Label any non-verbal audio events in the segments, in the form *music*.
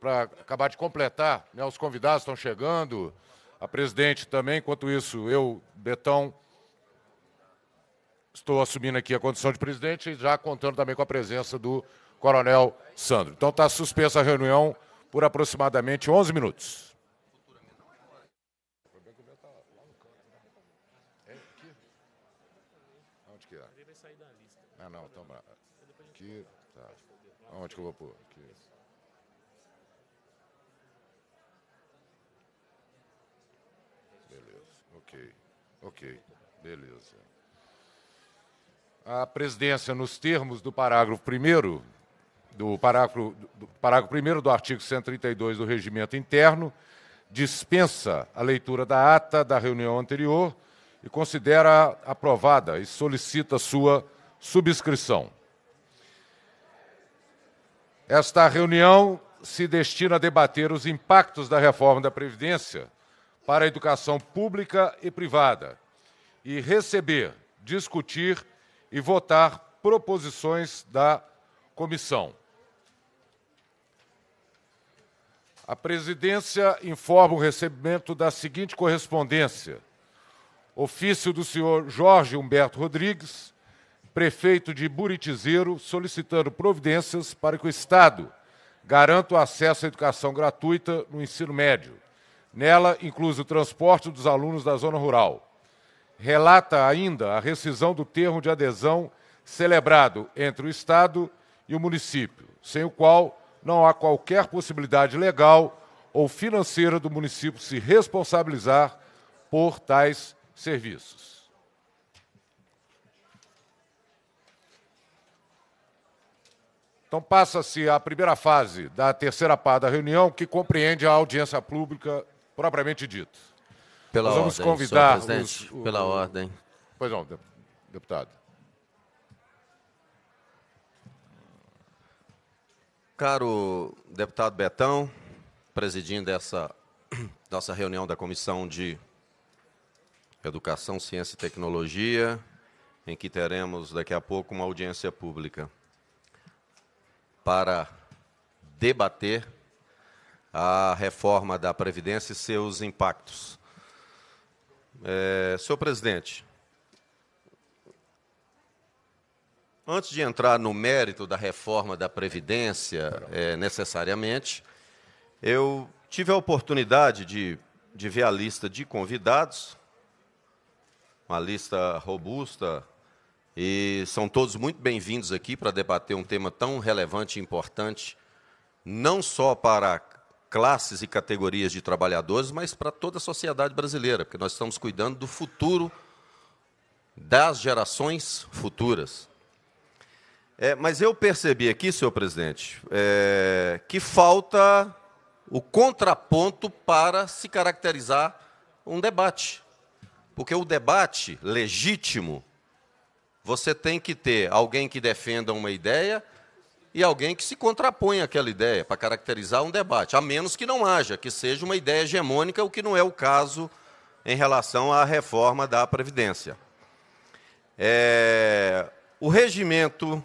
para acabar de completar, né, os convidados estão chegando, a presidente também. Enquanto isso, eu, Betão, estou assumindo aqui a condição de presidente e já contando também com a presença do coronel Sandro. Então está suspensa a reunião por aproximadamente 11 minutos. Onde que é? Ah, não, então Aqui, tá. Onde que eu vou pôr? Beleza. A presidência, nos termos do parágrafo 1 do parágrafo, do do artigo 132 do Regimento Interno, dispensa a leitura da ata da reunião anterior e considera aprovada e solicita sua subscrição. Esta reunião se destina a debater os impactos da reforma da Previdência para a educação pública e privada, e receber, discutir e votar proposições da comissão. A presidência informa o recebimento da seguinte correspondência: ofício do senhor Jorge Humberto Rodrigues, prefeito de Buritizeiro, solicitando providências para que o Estado garanta o acesso à educação gratuita no ensino médio, nela incluso o transporte dos alunos da zona rural relata ainda a rescisão do termo de adesão celebrado entre o Estado e o município, sem o qual não há qualquer possibilidade legal ou financeira do município se responsabilizar por tais serviços. Então passa-se a primeira fase da terceira parte da reunião, que compreende a audiência pública propriamente dita. Pela Nós vamos ordem, convidar os, o... Pela ordem. Pois não, deputado. Caro deputado Betão, presidindo essa *clears throat* nossa reunião da Comissão de Educação, Ciência e Tecnologia, em que teremos daqui a pouco uma audiência pública para debater a reforma da Previdência e seus impactos. É, senhor presidente, antes de entrar no mérito da reforma da Previdência, é, necessariamente, eu tive a oportunidade de, de ver a lista de convidados, uma lista robusta, e são todos muito bem-vindos aqui para debater um tema tão relevante e importante, não só para classes e categorias de trabalhadores, mas para toda a sociedade brasileira, porque nós estamos cuidando do futuro das gerações futuras. É, mas eu percebi aqui, senhor presidente, é, que falta o contraponto para se caracterizar um debate. Porque o debate legítimo, você tem que ter alguém que defenda uma ideia e alguém que se contrapõe àquela ideia, para caracterizar um debate, a menos que não haja, que seja uma ideia hegemônica, o que não é o caso em relação à reforma da Previdência. É, o regimento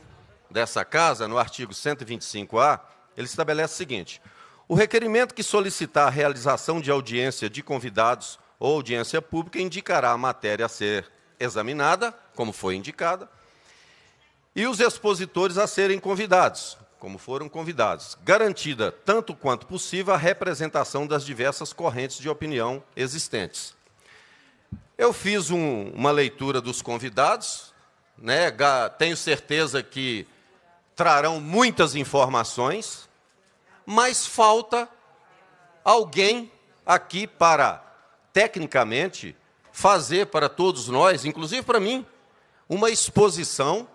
dessa Casa, no artigo 125-A, ele estabelece o seguinte: o requerimento que solicitar a realização de audiência de convidados ou audiência pública indicará a matéria a ser examinada, como foi indicada, e os expositores a serem convidados, como foram convidados, garantida, tanto quanto possível, a representação das diversas correntes de opinião existentes. Eu fiz um, uma leitura dos convidados, né? tenho certeza que trarão muitas informações, mas falta alguém aqui para, tecnicamente, fazer para todos nós, inclusive para mim, uma exposição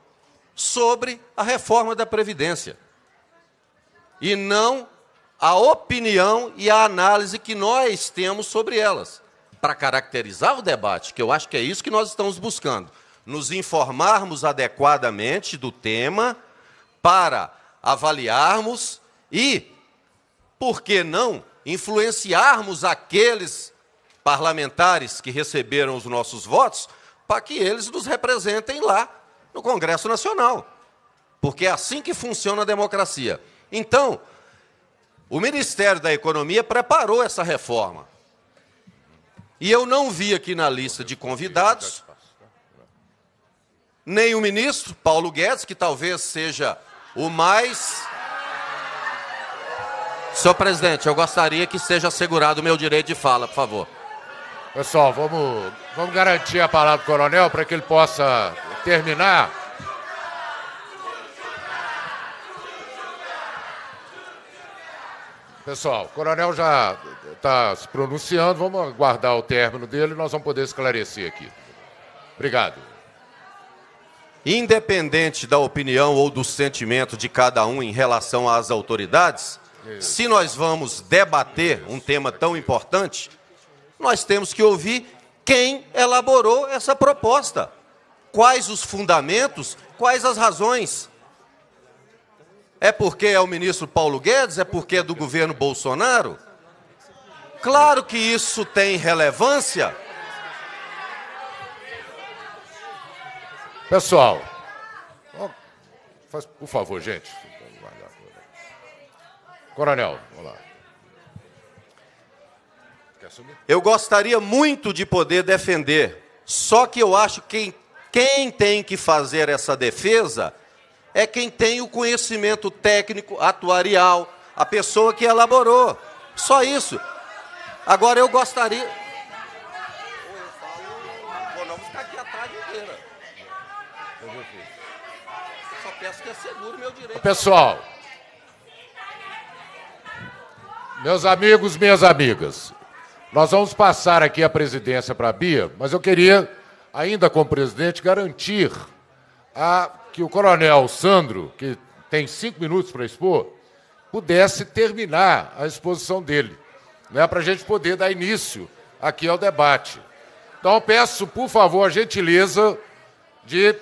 sobre a reforma da Previdência. E não a opinião e a análise que nós temos sobre elas. Para caracterizar o debate, que eu acho que é isso que nós estamos buscando, nos informarmos adequadamente do tema para avaliarmos e, por que não, influenciarmos aqueles parlamentares que receberam os nossos votos para que eles nos representem lá no Congresso Nacional. Porque é assim que funciona a democracia. Então, o Ministério da Economia preparou essa reforma. E eu não vi aqui na lista de convidados nem o ministro, Paulo Guedes, que talvez seja o mais. Senhor presidente, eu gostaria que seja assegurado o meu direito de fala, por favor. Pessoal, vamos, vamos garantir a palavra do coronel para que ele possa terminar. Pessoal, o coronel já está se pronunciando, vamos aguardar o término dele e nós vamos poder esclarecer aqui. Obrigado. Independente da opinião ou do sentimento de cada um em relação às autoridades, Isso. se nós vamos debater Isso. um tema tão importante, nós temos que ouvir quem elaborou essa proposta. Quais os fundamentos? Quais as razões? É porque é o ministro Paulo Guedes? É porque é do governo Bolsonaro? Claro que isso tem relevância. Pessoal, faz, por favor, gente. Coronel, vamos lá. Eu gostaria muito de poder defender, só que eu acho que quem tem que fazer essa defesa é quem tem o conhecimento técnico, atuarial, a pessoa que elaborou. Só isso. Agora eu gostaria. Vamos ficar aqui atrás Só peço que assegure meu direito. Pessoal. Meus amigos, minhas amigas, nós vamos passar aqui a presidência para a Bia, mas eu queria ainda como presidente, garantir a, que o coronel Sandro, que tem cinco minutos para expor, pudesse terminar a exposição dele, né, para a gente poder dar início aqui ao debate. Então, peço, por favor, a gentileza de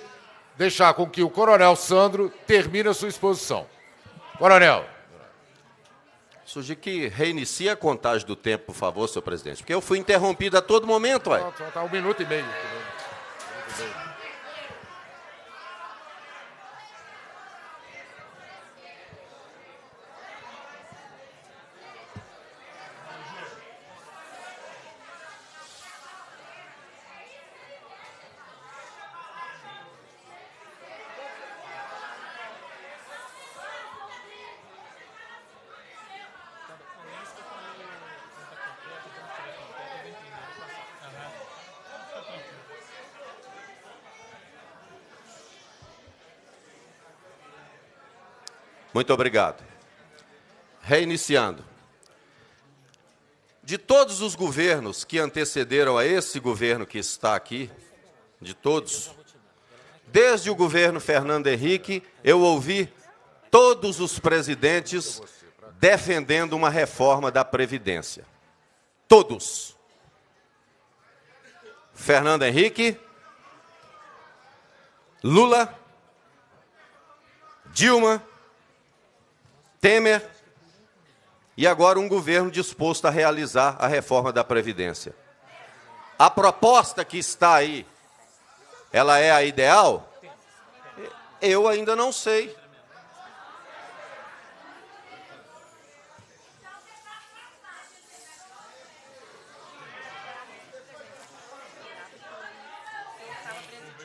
deixar com que o coronel Sandro termine a sua exposição. Coronel. Sugiro que reinicie a contagem do tempo, por favor, senhor presidente, porque eu fui interrompido a todo momento. Está um minuto e meio. Muito obrigado. Reiniciando. De todos os governos que antecederam a esse governo que está aqui, de todos, desde o governo Fernando Henrique, eu ouvi todos os presidentes defendendo uma reforma da Previdência. Todos. Fernando Henrique, Lula, Dilma, Temer e agora um governo disposto a realizar a reforma da Previdência. A proposta que está aí, ela é a ideal? Eu ainda não sei.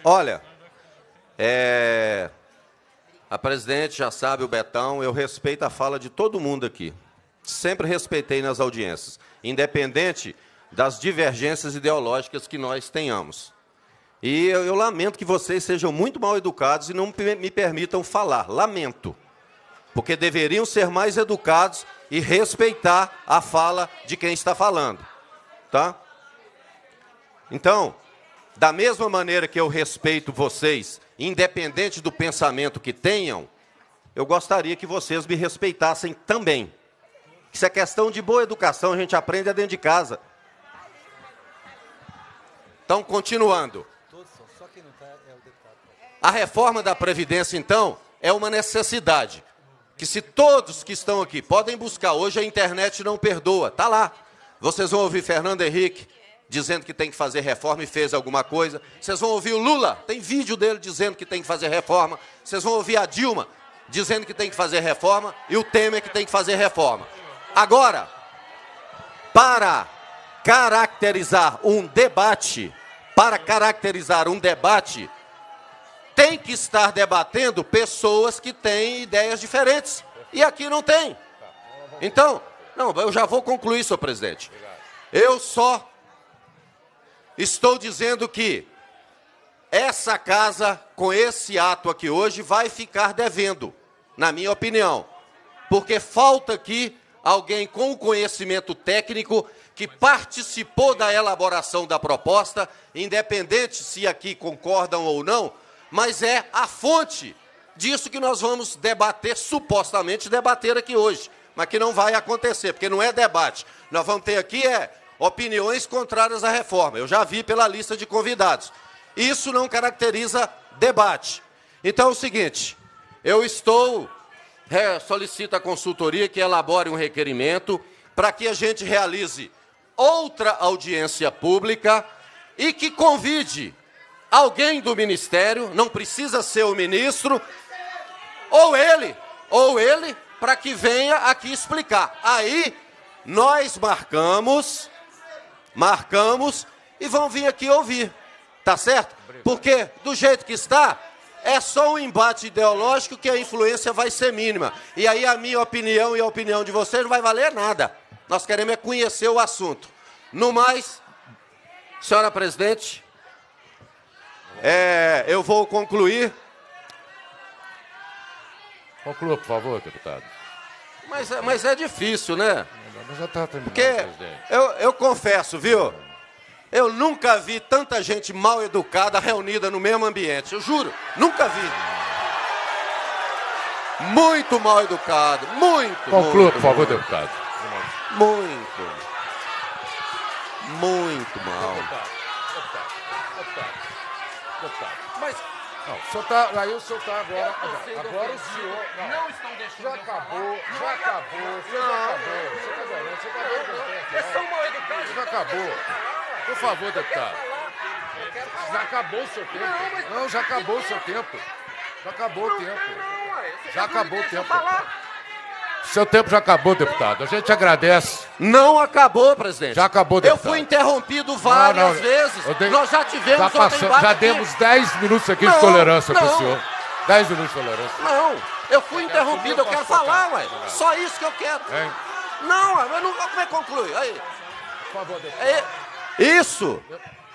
Olha, é, a presidente já sabe, o Betão, eu respeito a fala de todo mundo aqui. Sempre respeitei nas audiências, independente das divergências ideológicas que nós tenhamos. E eu, eu lamento que vocês sejam muito mal educados e não me permitam falar. Lamento. Porque deveriam ser mais educados e respeitar a fala de quem está falando. Tá? Então, da mesma maneira que eu respeito vocês independente do pensamento que tenham, eu gostaria que vocês me respeitassem também. Isso é questão de boa educação, a gente aprende é dentro de casa. Então, continuando. A reforma da Previdência, então, é uma necessidade. Que se todos que estão aqui podem buscar, hoje a internet não perdoa, está lá. Vocês vão ouvir Fernando Henrique, dizendo que tem que fazer reforma e fez alguma coisa. Vocês vão ouvir o Lula, tem vídeo dele dizendo que tem que fazer reforma. Vocês vão ouvir a Dilma dizendo que tem que fazer reforma e o Temer que tem que fazer reforma. Agora, para caracterizar um debate, para caracterizar um debate, tem que estar debatendo pessoas que têm ideias diferentes. E aqui não tem. Então, não, eu já vou concluir, senhor presidente. Eu só Estou dizendo que essa casa, com esse ato aqui hoje, vai ficar devendo, na minha opinião. Porque falta aqui alguém com o conhecimento técnico que participou da elaboração da proposta, independente se aqui concordam ou não, mas é a fonte disso que nós vamos debater, supostamente debater aqui hoje, mas que não vai acontecer, porque não é debate. Nós vamos ter aqui é opiniões contrárias à reforma. Eu já vi pela lista de convidados. Isso não caracteriza debate. Então é o seguinte: eu estou. É, solicito à consultoria que elabore um requerimento para que a gente realize outra audiência pública e que convide alguém do ministério, não precisa ser o ministro, ou ele, ou ele, para que venha aqui explicar. Aí nós marcamos marcamos e vão vir aqui ouvir, tá certo? Porque do jeito que está, é só um embate ideológico que a influência vai ser mínima. E aí a minha opinião e a opinião de vocês não vai valer nada. Nós queremos é conhecer o assunto. No mais, senhora presidente, é, eu vou concluir. Conclua, por favor, deputado. Mas, é, mas é difícil, né? mas já está terminando, Porque Eu, eu confesso, viu? Eu nunca vi tanta gente mal educada reunida no mesmo ambiente. Eu juro, nunca vi. Muito mal educado, muito. Conclua, muito, por favor, muito. deputado. Muito. Muito mal. Deputado, deputado, deputado, deputado. Não, o senhor tá, aí o senhor está agora. Agora, agora o senhor. Não, não estão deixando. Já acabou, já, acabou, não, já acabou. está está Vocês são mal educados. Já acabou. Por favor, deputado. Já acabou o seu tempo. Não, já acabou o seu tempo. Já acabou o tempo. Já acabou o tempo. Seu tempo já acabou, deputado. A gente agradece. Não acabou, presidente. Já acabou, deputado. Eu fui interrompido várias não, não. vezes. Dei... Nós já tivemos já, passou, já demos 10 minutos aqui não, de tolerância com o senhor. 10 minutos de tolerância. Não, eu fui eu é, interrompido, eu, quero falar, ué. Só isso que eu quero. Hein? Não, eu não vou é concluir. Aí. Por favor, deputado. É, isso,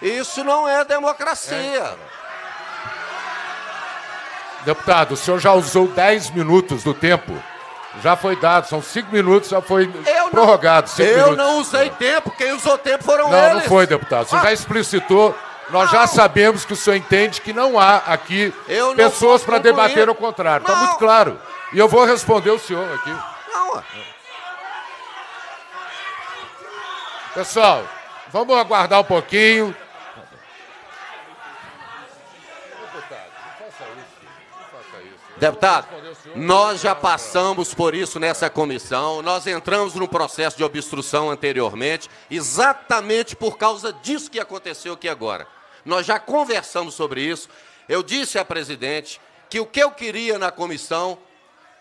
isso não é democracia. Hein? Deputado, o senhor já usou 10 minutos do tempo. Já foi dado, são cinco minutos, já foi eu prorrogado. Não, eu minutos. não usei tempo, quem usou tempo foram não, eles. Não, não foi, deputado. Você ah. já explicitou. Nós não. já sabemos que o senhor entende que não há aqui pessoas para debater o contrário. Está muito claro. E eu vou responder o senhor aqui. Não. Pessoal, vamos aguardar um pouquinho. Deputado, não faça isso. Não faça isso. Deputado. Nós já passamos por isso nessa comissão, nós entramos no processo de obstrução anteriormente, exatamente por causa disso que aconteceu aqui agora. Nós já conversamos sobre isso. Eu disse à presidente que o que eu queria na comissão,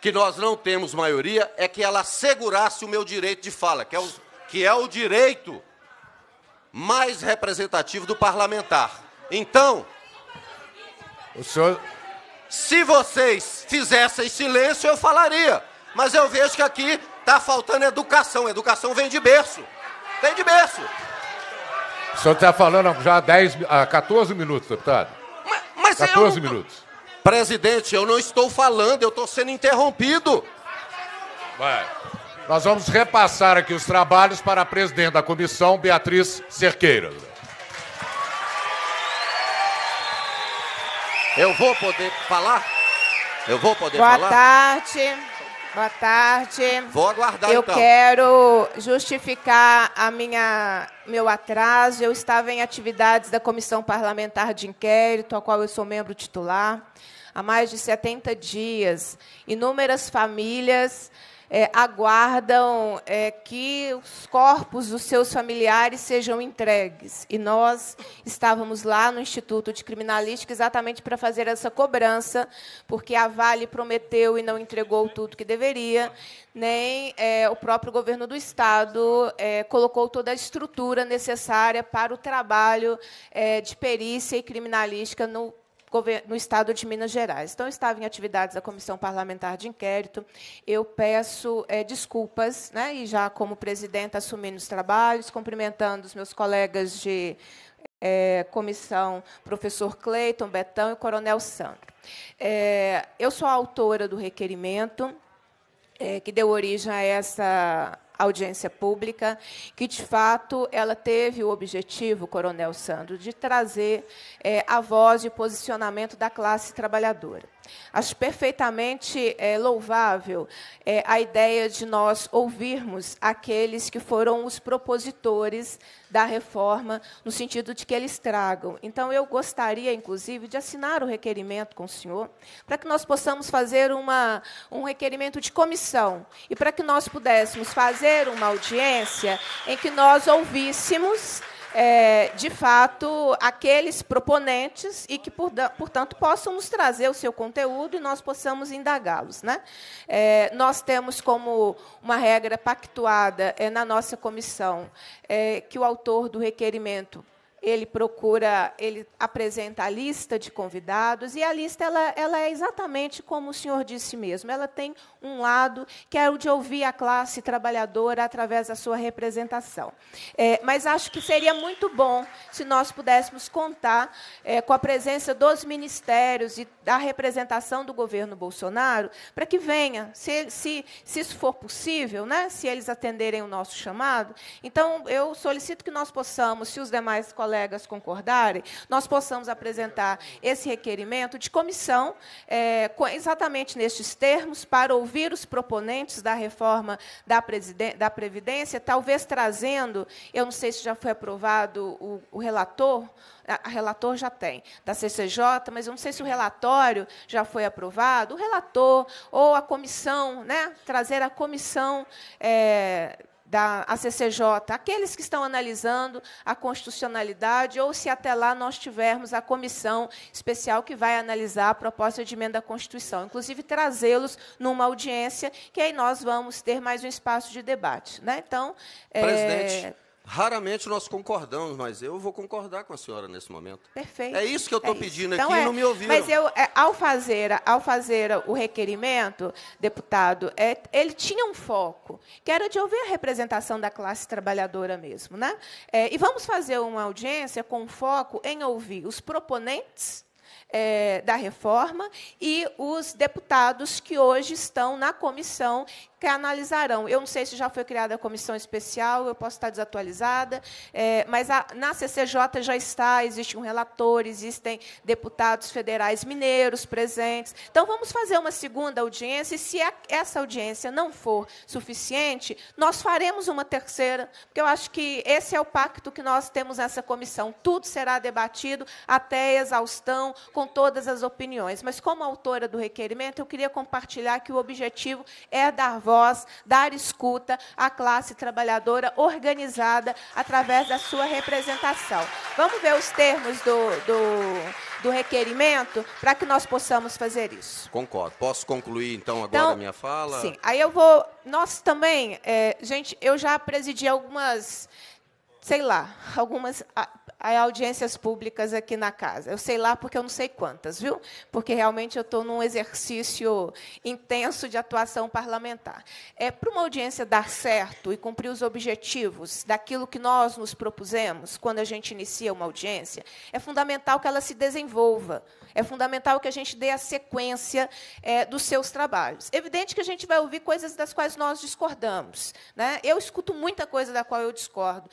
que nós não temos maioria, é que ela assegurasse o meu direito de fala, que é o, que é o direito mais representativo do parlamentar. Então. O senhor. Se vocês fizessem silêncio, eu falaria. Mas eu vejo que aqui está faltando educação. Educação vem de berço. Vem de berço. O senhor está falando já há 10, há 14 minutos, deputado. Mas, mas 14 eu... minutos. Presidente, eu não estou falando, eu estou sendo interrompido. Vai. Nós vamos repassar aqui os trabalhos para a presidente da comissão, Beatriz Cerqueira. Eu vou poder falar? Eu vou poder Boa falar? Boa tarde. Boa tarde. Vou aguardar Eu então. quero justificar a minha meu atraso. Eu estava em atividades da Comissão Parlamentar de Inquérito, a qual eu sou membro titular, há mais de 70 dias. Inúmeras famílias é, aguardam é, que os corpos dos seus familiares sejam entregues. E nós estávamos lá no Instituto de Criminalística exatamente para fazer essa cobrança, porque a Vale prometeu e não entregou tudo que deveria, nem é, o próprio governo do Estado é, colocou toda a estrutura necessária para o trabalho é, de perícia e criminalística no no estado de Minas Gerais. Então, eu estava em atividades da Comissão Parlamentar de Inquérito. Eu peço é, desculpas, né, e já como presidenta assumindo os trabalhos, cumprimentando os meus colegas de é, comissão, professor Cleiton Betão e coronel Sandro. É, eu sou a autora do requerimento que deu origem a essa audiência pública, que de fato ela teve o objetivo, Coronel Sandro, de trazer é, a voz e o posicionamento da classe trabalhadora. Acho perfeitamente é, louvável é, a ideia de nós ouvirmos aqueles que foram os propositores da reforma, no sentido de que eles tragam. Então, eu gostaria, inclusive, de assinar o requerimento com o senhor, para que nós possamos fazer uma, um requerimento de comissão e para que nós pudéssemos fazer uma audiência em que nós ouvíssemos é, de fato, aqueles proponentes e que, portanto, possam nos trazer o seu conteúdo e nós possamos indagá-los. Né? É, nós temos como uma regra pactuada é, na nossa comissão é, que o autor do requerimento ele procura, ele apresenta a lista de convidados e a lista ela, ela é exatamente como o senhor disse mesmo. Ela tem um lado que é o de ouvir a classe trabalhadora através da sua representação. É, mas acho que seria muito bom se nós pudéssemos contar é, com a presença dos ministérios e da representação do governo Bolsonaro para que venha, se, se, se isso for possível, né, se eles atenderem o nosso chamado. Então eu solicito que nós possamos, se os demais colegas colegas concordarem, nós possamos apresentar esse requerimento de comissão, é, exatamente nestes termos, para ouvir os proponentes da reforma da, da Previdência, talvez trazendo, eu não sei se já foi aprovado o, o relator, a relator já tem, da CCJ, mas eu não sei se o relatório já foi aprovado, o relator ou a comissão, né, trazer a comissão é, da ACCJ, aqueles que estão analisando a constitucionalidade, ou se até lá nós tivermos a comissão especial que vai analisar a proposta de emenda à Constituição. Inclusive, trazê-los numa audiência, que aí nós vamos ter mais um espaço de debate. Né? Então, é, Presidente. É... Raramente nós concordamos, mas eu vou concordar com a senhora nesse momento. Perfeito. É isso que eu estou é pedindo então, aqui é, e não me ouviram. Mas eu, é, ao, fazer, ao fazer o requerimento, deputado, é, ele tinha um foco, que era de ouvir a representação da classe trabalhadora mesmo. Né? É, e vamos fazer uma audiência com foco em ouvir os proponentes é, da reforma e os deputados que hoje estão na comissão que analisarão. Eu não sei se já foi criada a comissão especial, eu posso estar desatualizada, é, mas a, na CCJ já está, existe um relator, existem deputados federais mineiros presentes. Então, vamos fazer uma segunda audiência, e se a, é, essa audiência não for suficiente, nós faremos uma terceira, porque eu acho que esse é o pacto que nós temos nessa comissão. Tudo será debatido até a exaustão, com todas as opiniões, mas como autora do requerimento, eu queria compartilhar que o objetivo é dar voz, dar escuta à classe trabalhadora organizada através da sua representação. Vamos ver os termos do, do, do requerimento para que nós possamos fazer isso. Concordo. Posso concluir, então, agora então, a minha fala? Sim. Aí eu vou. Nós também, é, gente, eu já presidi algumas sei lá, algumas ah, a audiências públicas aqui na casa. Eu sei lá porque eu não sei quantas, viu? Porque realmente eu estou num exercício intenso de atuação parlamentar. É para uma audiência dar certo e cumprir os objetivos daquilo que nós nos propusemos quando a gente inicia uma audiência, é fundamental que ela se desenvolva. É fundamental que a gente dê a sequência é, dos seus trabalhos. Evidente que a gente vai ouvir coisas das quais nós discordamos, né? Eu escuto muita coisa da qual eu discordo.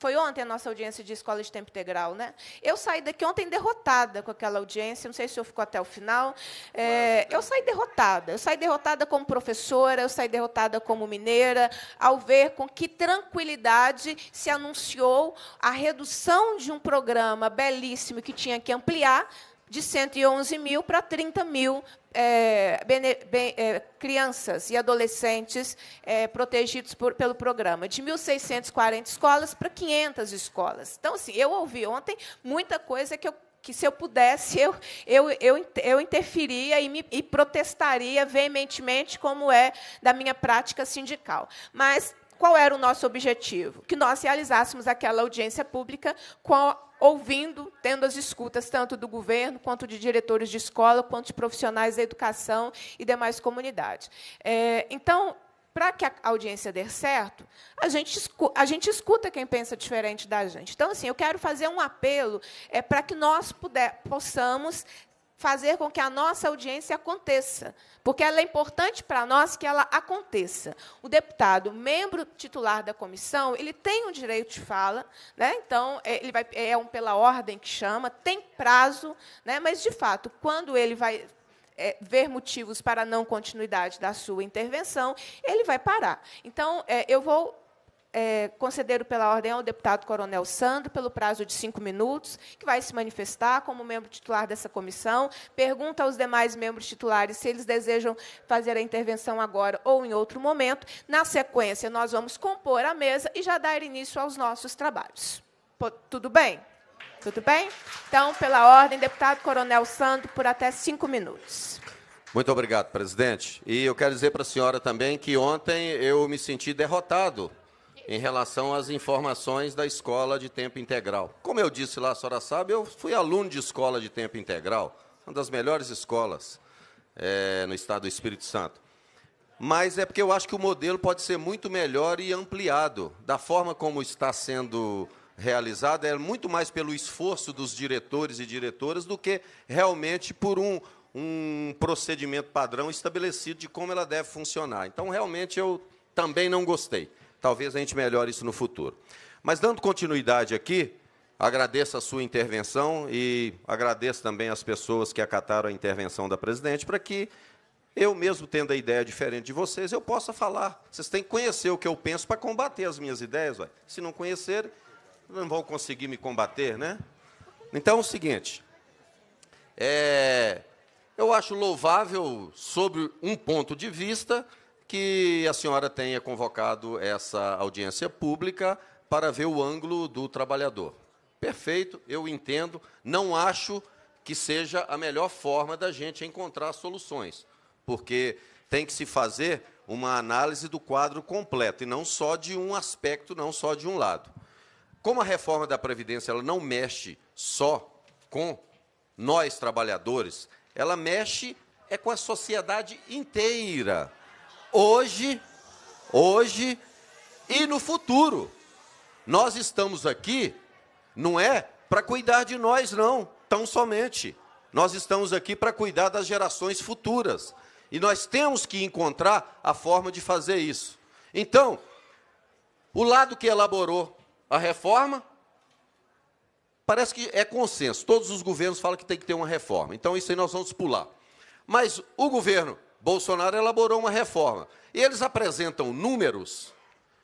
Foi ontem a nossa audiência de escola de tempo integral, né? Eu saí daqui ontem derrotada com aquela audiência, não sei se o senhor ficou até o final. É, eu saí derrotada. Eu saí derrotada como professora, eu saí derrotada como mineira, ao ver com que tranquilidade se anunciou a redução de um programa belíssimo que tinha que ampliar de 111 mil para 30 mil é, bene, ben, é, crianças e adolescentes é, protegidos por, pelo programa, de 1.640 escolas para 500 escolas. Então, assim, eu ouvi ontem muita coisa que eu que se eu pudesse, eu, eu, eu, eu interferia e, me, e protestaria veementemente, como é da minha prática sindical. Mas qual era o nosso objetivo? Que nós realizássemos aquela audiência pública com, ouvindo, tendo as escutas tanto do governo, quanto de diretores de escola, quanto de profissionais da educação e demais comunidades. É, então, para que a audiência dê certo, a gente, escuta, a gente escuta quem pensa diferente da gente. Então, assim, eu quero fazer um apelo é, para que nós puder, possamos fazer com que a nossa audiência aconteça, porque ela é importante para nós que ela aconteça. O deputado, membro titular da comissão, ele tem um direito de fala, né? então é, ele vai, é um pela ordem que chama, tem prazo, né? mas, de fato, quando ele vai é, ver motivos para não continuidade da sua intervenção, ele vai parar. Então, é, eu vou é, concedido pela ordem ao deputado Coronel Sandro, pelo prazo de cinco minutos, que vai se manifestar como membro titular dessa comissão. Pergunta aos demais membros titulares se eles desejam fazer a intervenção agora ou em outro momento. Na sequência, nós vamos compor a mesa e já dar início aos nossos trabalhos. Tudo bem? Tudo bem? Então, pela ordem, deputado Coronel Sandro, por até cinco minutos. Muito obrigado, presidente. E eu quero dizer para a senhora também que ontem eu me senti derrotado em relação às informações da escola de tempo integral. Como eu disse lá, a senhora sabe, eu fui aluno de escola de tempo integral, uma das melhores escolas é, no estado do Espírito Santo. Mas é porque eu acho que o modelo pode ser muito melhor e ampliado. Da forma como está sendo realizada é muito mais pelo esforço dos diretores e diretoras do que realmente por um, um procedimento padrão estabelecido de como ela deve funcionar. Então, realmente, eu também não gostei. Talvez a gente melhore isso no futuro. Mas dando continuidade aqui, agradeço a sua intervenção e agradeço também as pessoas que acataram a intervenção da presidente para que eu mesmo tendo a ideia diferente de vocês, eu possa falar. Vocês têm que conhecer o que eu penso para combater as minhas ideias. Se não conhecer, não vão conseguir me combater, né? Então é o seguinte. É, eu acho louvável, sobre um ponto de vista, que a senhora tenha convocado essa audiência pública para ver o ângulo do trabalhador. Perfeito, eu entendo. Não acho que seja a melhor forma da gente encontrar soluções, porque tem que se fazer uma análise do quadro completo e não só de um aspecto, não só de um lado. Como a reforma da previdência ela não mexe só com nós trabalhadores, ela mexe é com a sociedade inteira hoje, hoje e no futuro. Nós estamos aqui, não é para cuidar de nós, não, tão somente. Nós estamos aqui para cuidar das gerações futuras. E nós temos que encontrar a forma de fazer isso. Então, o lado que elaborou a reforma, parece que é consenso. Todos os governos falam que tem que ter uma reforma. Então, isso aí nós vamos pular. Mas o governo Bolsonaro elaborou uma reforma. E eles apresentam números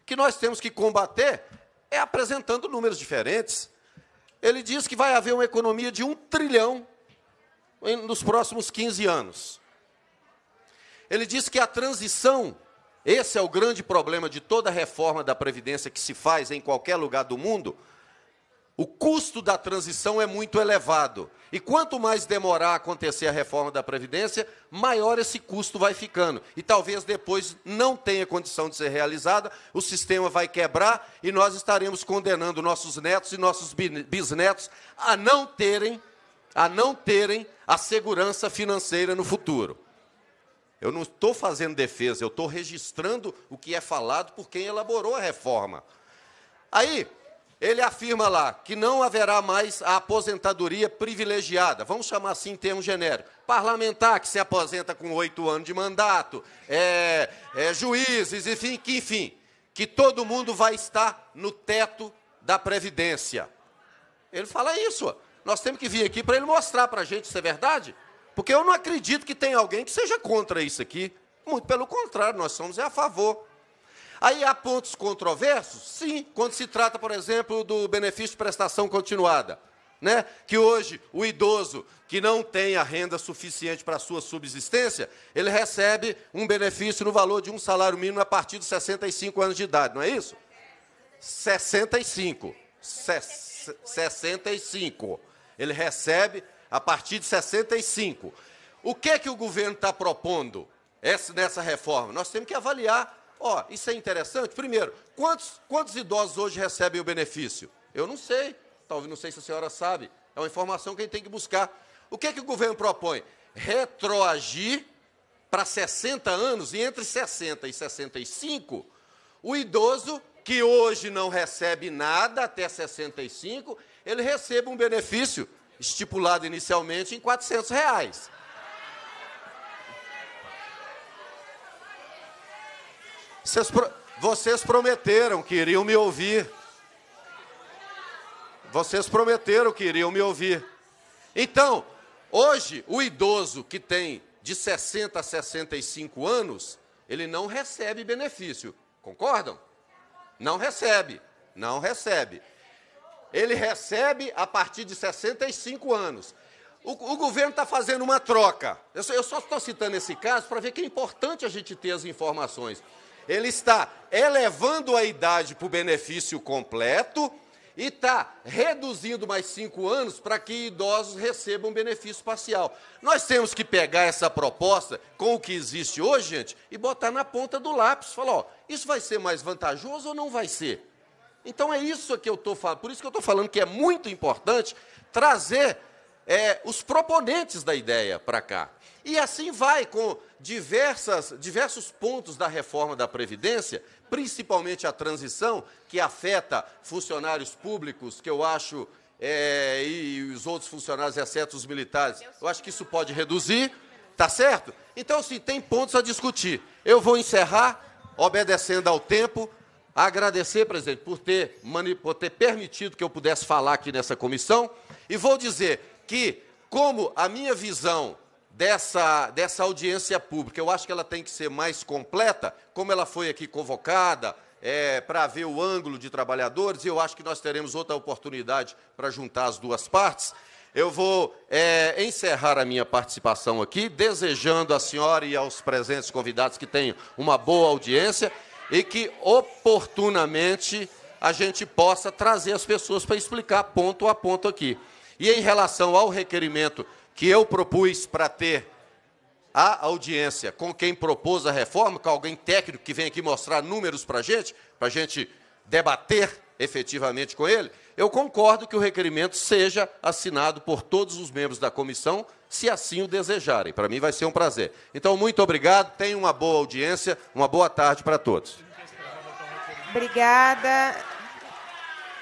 que nós temos que combater é apresentando números diferentes. Ele diz que vai haver uma economia de um trilhão nos próximos 15 anos. Ele diz que a transição, esse é o grande problema de toda reforma da Previdência que se faz em qualquer lugar do mundo, o custo da transição é muito elevado. E quanto mais demorar a acontecer a reforma da Previdência, maior esse custo vai ficando. E talvez depois não tenha condição de ser realizada, o sistema vai quebrar e nós estaremos condenando nossos netos e nossos bisnetos a não terem a não terem a segurança financeira no futuro. Eu não estou fazendo defesa, eu estou registrando o que é falado por quem elaborou a reforma. Aí, ele afirma lá que não haverá mais a aposentadoria privilegiada, vamos chamar assim em termos genéricos. Parlamentar que se aposenta com oito anos de mandato, é, é, juízes, enfim, que, enfim, que todo mundo vai estar no teto da Previdência. Ele fala isso. Nós temos que vir aqui para ele mostrar para a gente se é verdade, porque eu não acredito que tenha alguém que seja contra isso aqui. Muito pelo contrário, nós somos é a favor. Aí há pontos controversos? Sim, quando se trata, por exemplo, do benefício de prestação continuada. Né? Que hoje o idoso que não tem a renda suficiente para a sua subsistência, ele recebe um benefício no valor de um salário mínimo a partir dos 65 anos de idade, não é isso? 65. Se 65. Ele recebe a partir de 65. O que é que o governo está propondo nessa reforma? Nós temos que avaliar Ó, oh, isso é interessante. Primeiro, quantos, quantos idosos hoje recebem o benefício? Eu não sei. Talvez não sei se a senhora sabe. É uma informação que a gente tem que buscar. O que é que o governo propõe? Retroagir para 60 anos e entre 60 e 65, o idoso que hoje não recebe nada até 65, ele recebe um benefício estipulado inicialmente em 400 reais. Vocês, pro... vocês prometeram que iriam me ouvir. Vocês prometeram que iriam me ouvir. Então, hoje, o idoso que tem de 60 a 65 anos, ele não recebe benefício. Concordam? Não recebe. Não recebe. Ele recebe a partir de 65 anos. O, o governo está fazendo uma troca. Eu, eu só estou citando esse caso para ver que é importante a gente ter as informações. Ele está elevando a idade para o benefício completo e está reduzindo mais cinco anos para que idosos recebam benefício parcial. Nós temos que pegar essa proposta com o que existe hoje, gente, e botar na ponta do lápis. Falar, ó, isso vai ser mais vantajoso ou não vai ser? Então é isso que eu estou falando. Por isso que eu estou falando que é muito importante trazer é, os proponentes da ideia para cá. E assim vai com diversas, diversos pontos da reforma da Previdência, principalmente a transição, que afeta funcionários públicos, que eu acho, é, e os outros funcionários, exceto os militares, eu acho que isso pode reduzir, tá certo? Então, sim, tem pontos a discutir. Eu vou encerrar, obedecendo ao tempo, agradecer, presidente, por ter, por ter permitido que eu pudesse falar aqui nessa comissão, e vou dizer que, como a minha visão dessa, dessa audiência pública. Eu acho que ela tem que ser mais completa, como ela foi aqui convocada, é, para ver o ângulo de trabalhadores, e eu acho que nós teremos outra oportunidade para juntar as duas partes. Eu vou é, encerrar a minha participação aqui, desejando à senhora e aos presentes convidados que tenham uma boa audiência e que oportunamente a gente possa trazer as pessoas para explicar ponto a ponto aqui. E em relação ao requerimento que eu propus para ter a audiência com quem propôs a reforma, com alguém técnico que vem aqui mostrar números para a gente, para a gente debater efetivamente com ele, eu concordo que o requerimento seja assinado por todos os membros da comissão, se assim o desejarem. Para mim vai ser um prazer. Então, muito obrigado, tenham uma boa audiência, uma boa tarde para todos. Obrigada.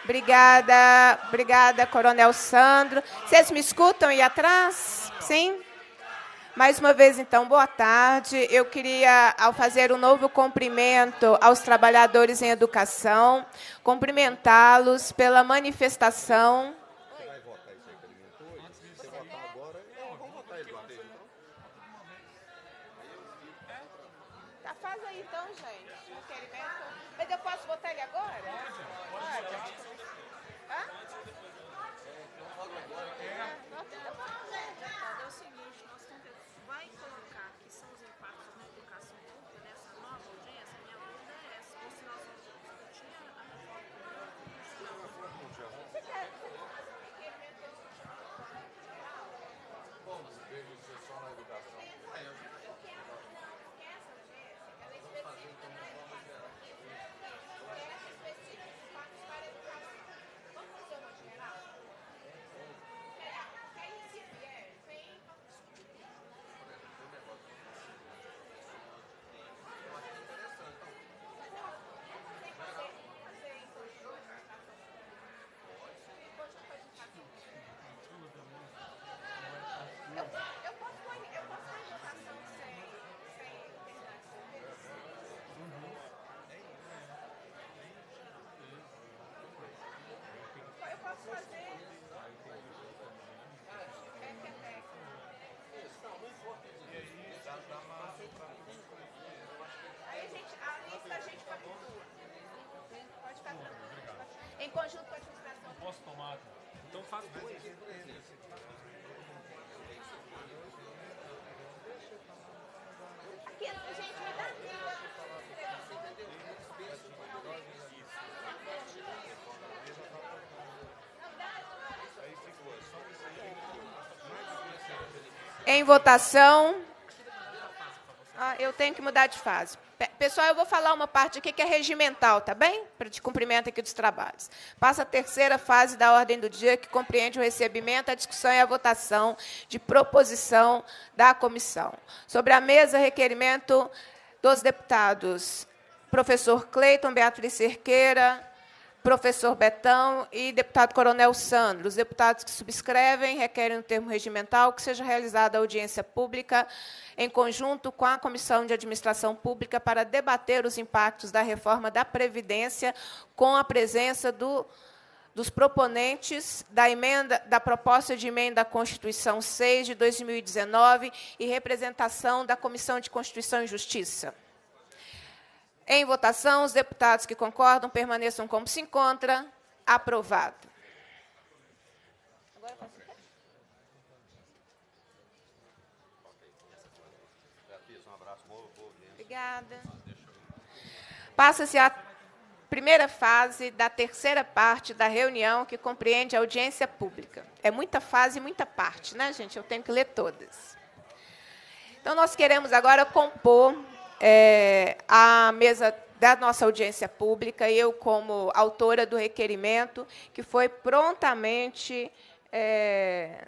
Obrigada, obrigada, Coronel Sandro. Vocês me escutam aí atrás? Sim? Mais uma vez, então, boa tarde. Eu queria, ao fazer um novo cumprimento aos trabalhadores em educação, cumprimentá-los pela manifestação conjunto com a administração. Não posso tomar. Então faz dois. Aquilo, gente, Em votação. Ah, eu tenho que mudar de fase. Pessoal, eu vou falar uma parte aqui que é regimental, tá bem? Para te cumprimento aqui dos trabalhos. Passa a terceira fase da ordem do dia, que compreende o recebimento, a discussão e a votação de proposição da comissão. Sobre a mesa, requerimento dos deputados professor Cleiton, Beatriz Cerqueira, professor Betão e deputado Coronel Sandro. Os deputados que subscrevem requerem no termo regimental que seja realizada audiência pública em conjunto com a Comissão de Administração Pública para debater os impactos da reforma da Previdência com a presença do, dos proponentes da emenda da proposta de emenda à Constituição 6 de 2019 e representação da Comissão de Constituição e Justiça. Em votação, os deputados que concordam permaneçam como se encontra. Aprovado. Agora Obrigada. Passa-se a primeira fase da terceira parte da reunião, que compreende a audiência pública. É muita fase e muita parte, né, gente? Eu tenho que ler todas. Então, nós queremos agora compor é, à mesa da nossa audiência pública, eu, como autora do requerimento, que foi prontamente. É,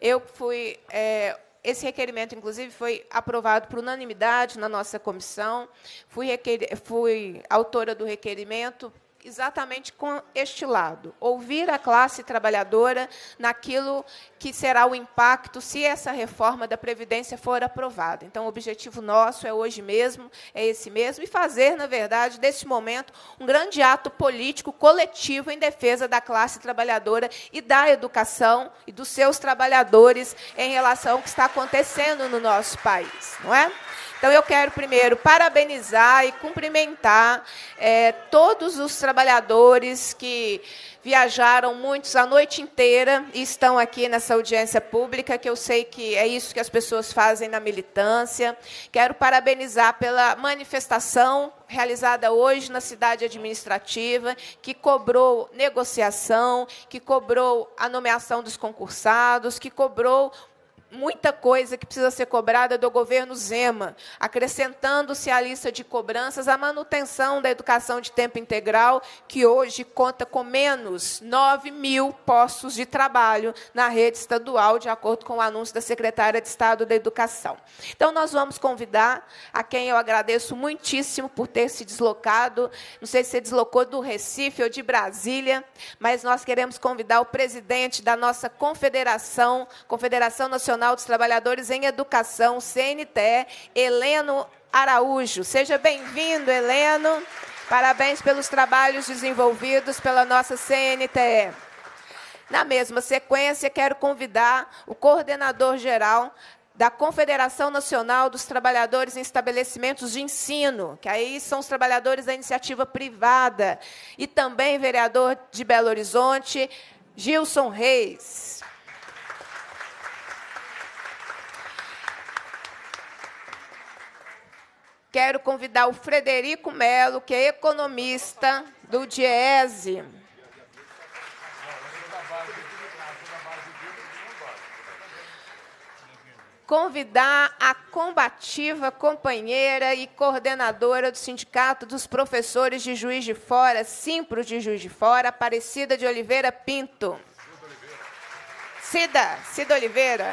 eu fui. É, esse requerimento, inclusive, foi aprovado por unanimidade na nossa comissão. Fui, requer, fui autora do requerimento exatamente com este lado: ouvir a classe trabalhadora naquilo que será o impacto se essa reforma da Previdência for aprovada. Então, o objetivo nosso é hoje mesmo, é esse mesmo, e fazer, na verdade, desse momento, um grande ato político coletivo em defesa da classe trabalhadora e da educação e dos seus trabalhadores em relação ao que está acontecendo no nosso país. Não é? Então, eu quero primeiro parabenizar e cumprimentar é, todos os trabalhadores que viajaram muitos a noite inteira e estão aqui nessa audiência pública, que eu sei que é isso que as pessoas fazem na militância. Quero parabenizar pela manifestação realizada hoje na cidade administrativa, que cobrou negociação, que cobrou a nomeação dos concursados, que cobrou muita coisa que precisa ser cobrada do governo Zema, acrescentando-se à lista de cobranças a manutenção da educação de tempo integral, que hoje conta com menos 9 mil postos de trabalho na rede estadual, de acordo com o anúncio da secretária de Estado da Educação. Então, nós vamos convidar a quem eu agradeço muitíssimo por ter se deslocado, não sei se você deslocou do Recife ou de Brasília, mas nós queremos convidar o presidente da nossa confederação, Confederação Nacional Nacional dos Trabalhadores em Educação, CNTE, Heleno Araújo. Seja bem-vindo, Heleno. Parabéns pelos trabalhos desenvolvidos pela nossa CNTE. Na mesma sequência, quero convidar o coordenador geral da Confederação Nacional dos Trabalhadores em Estabelecimentos de Ensino, que aí são os trabalhadores da iniciativa privada, e também vereador de Belo Horizonte, Gilson Reis. quero convidar o Frederico Melo, que é economista do Diese. Convidar a combativa companheira e coordenadora do Sindicato dos Professores de Juiz de Fora, Simpro de Juiz de Fora, Aparecida de Oliveira Pinto. Cida, Cida Oliveira.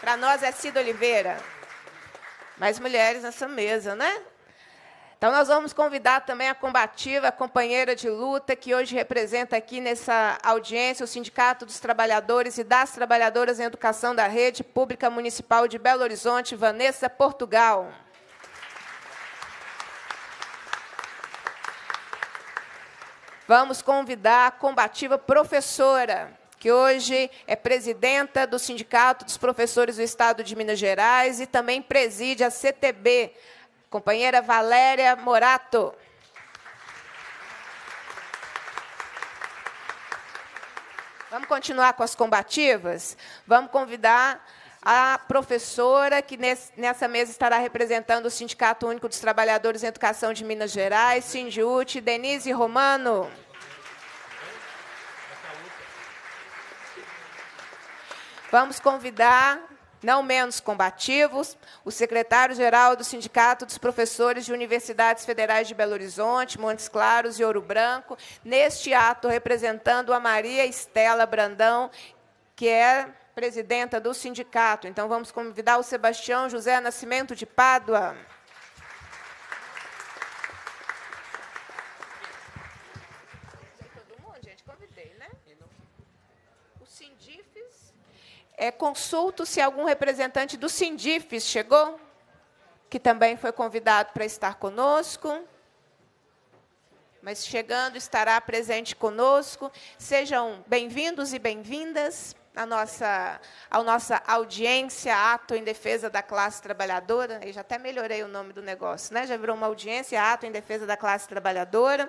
Para nós é Cida Oliveira. Mais mulheres nessa mesa, né? Então, nós vamos convidar também a combativa, a companheira de luta, que hoje representa aqui nessa audiência o Sindicato dos Trabalhadores e das Trabalhadoras em Educação da Rede Pública Municipal de Belo Horizonte, Vanessa Portugal. Vamos convidar a combativa professora, que hoje é presidenta do Sindicato dos Professores do Estado de Minas Gerais e também preside a CTB, companheira Valéria Morato. Vamos continuar com as combativas? Vamos convidar a professora que nessa mesa estará representando o Sindicato Único dos Trabalhadores em Educação de Minas Gerais, Sindiúte, Denise Romano. Vamos convidar, não menos combativos, o secretário-geral do Sindicato dos Professores de Universidades Federais de Belo Horizonte, Montes Claros e Ouro Branco, neste ato representando a Maria Estela Brandão, que é presidenta do sindicato. Então, vamos convidar o Sebastião José Nascimento de Pádua. É, consulto se algum representante do Sindifes chegou, que também foi convidado para estar conosco. Mas chegando, estará presente conosco. Sejam bem-vindos e bem-vindas à nossa, à nossa audiência, ato em defesa da classe trabalhadora. Eu já até melhorei o nome do negócio, né? Já virou uma audiência, ato em defesa da classe trabalhadora.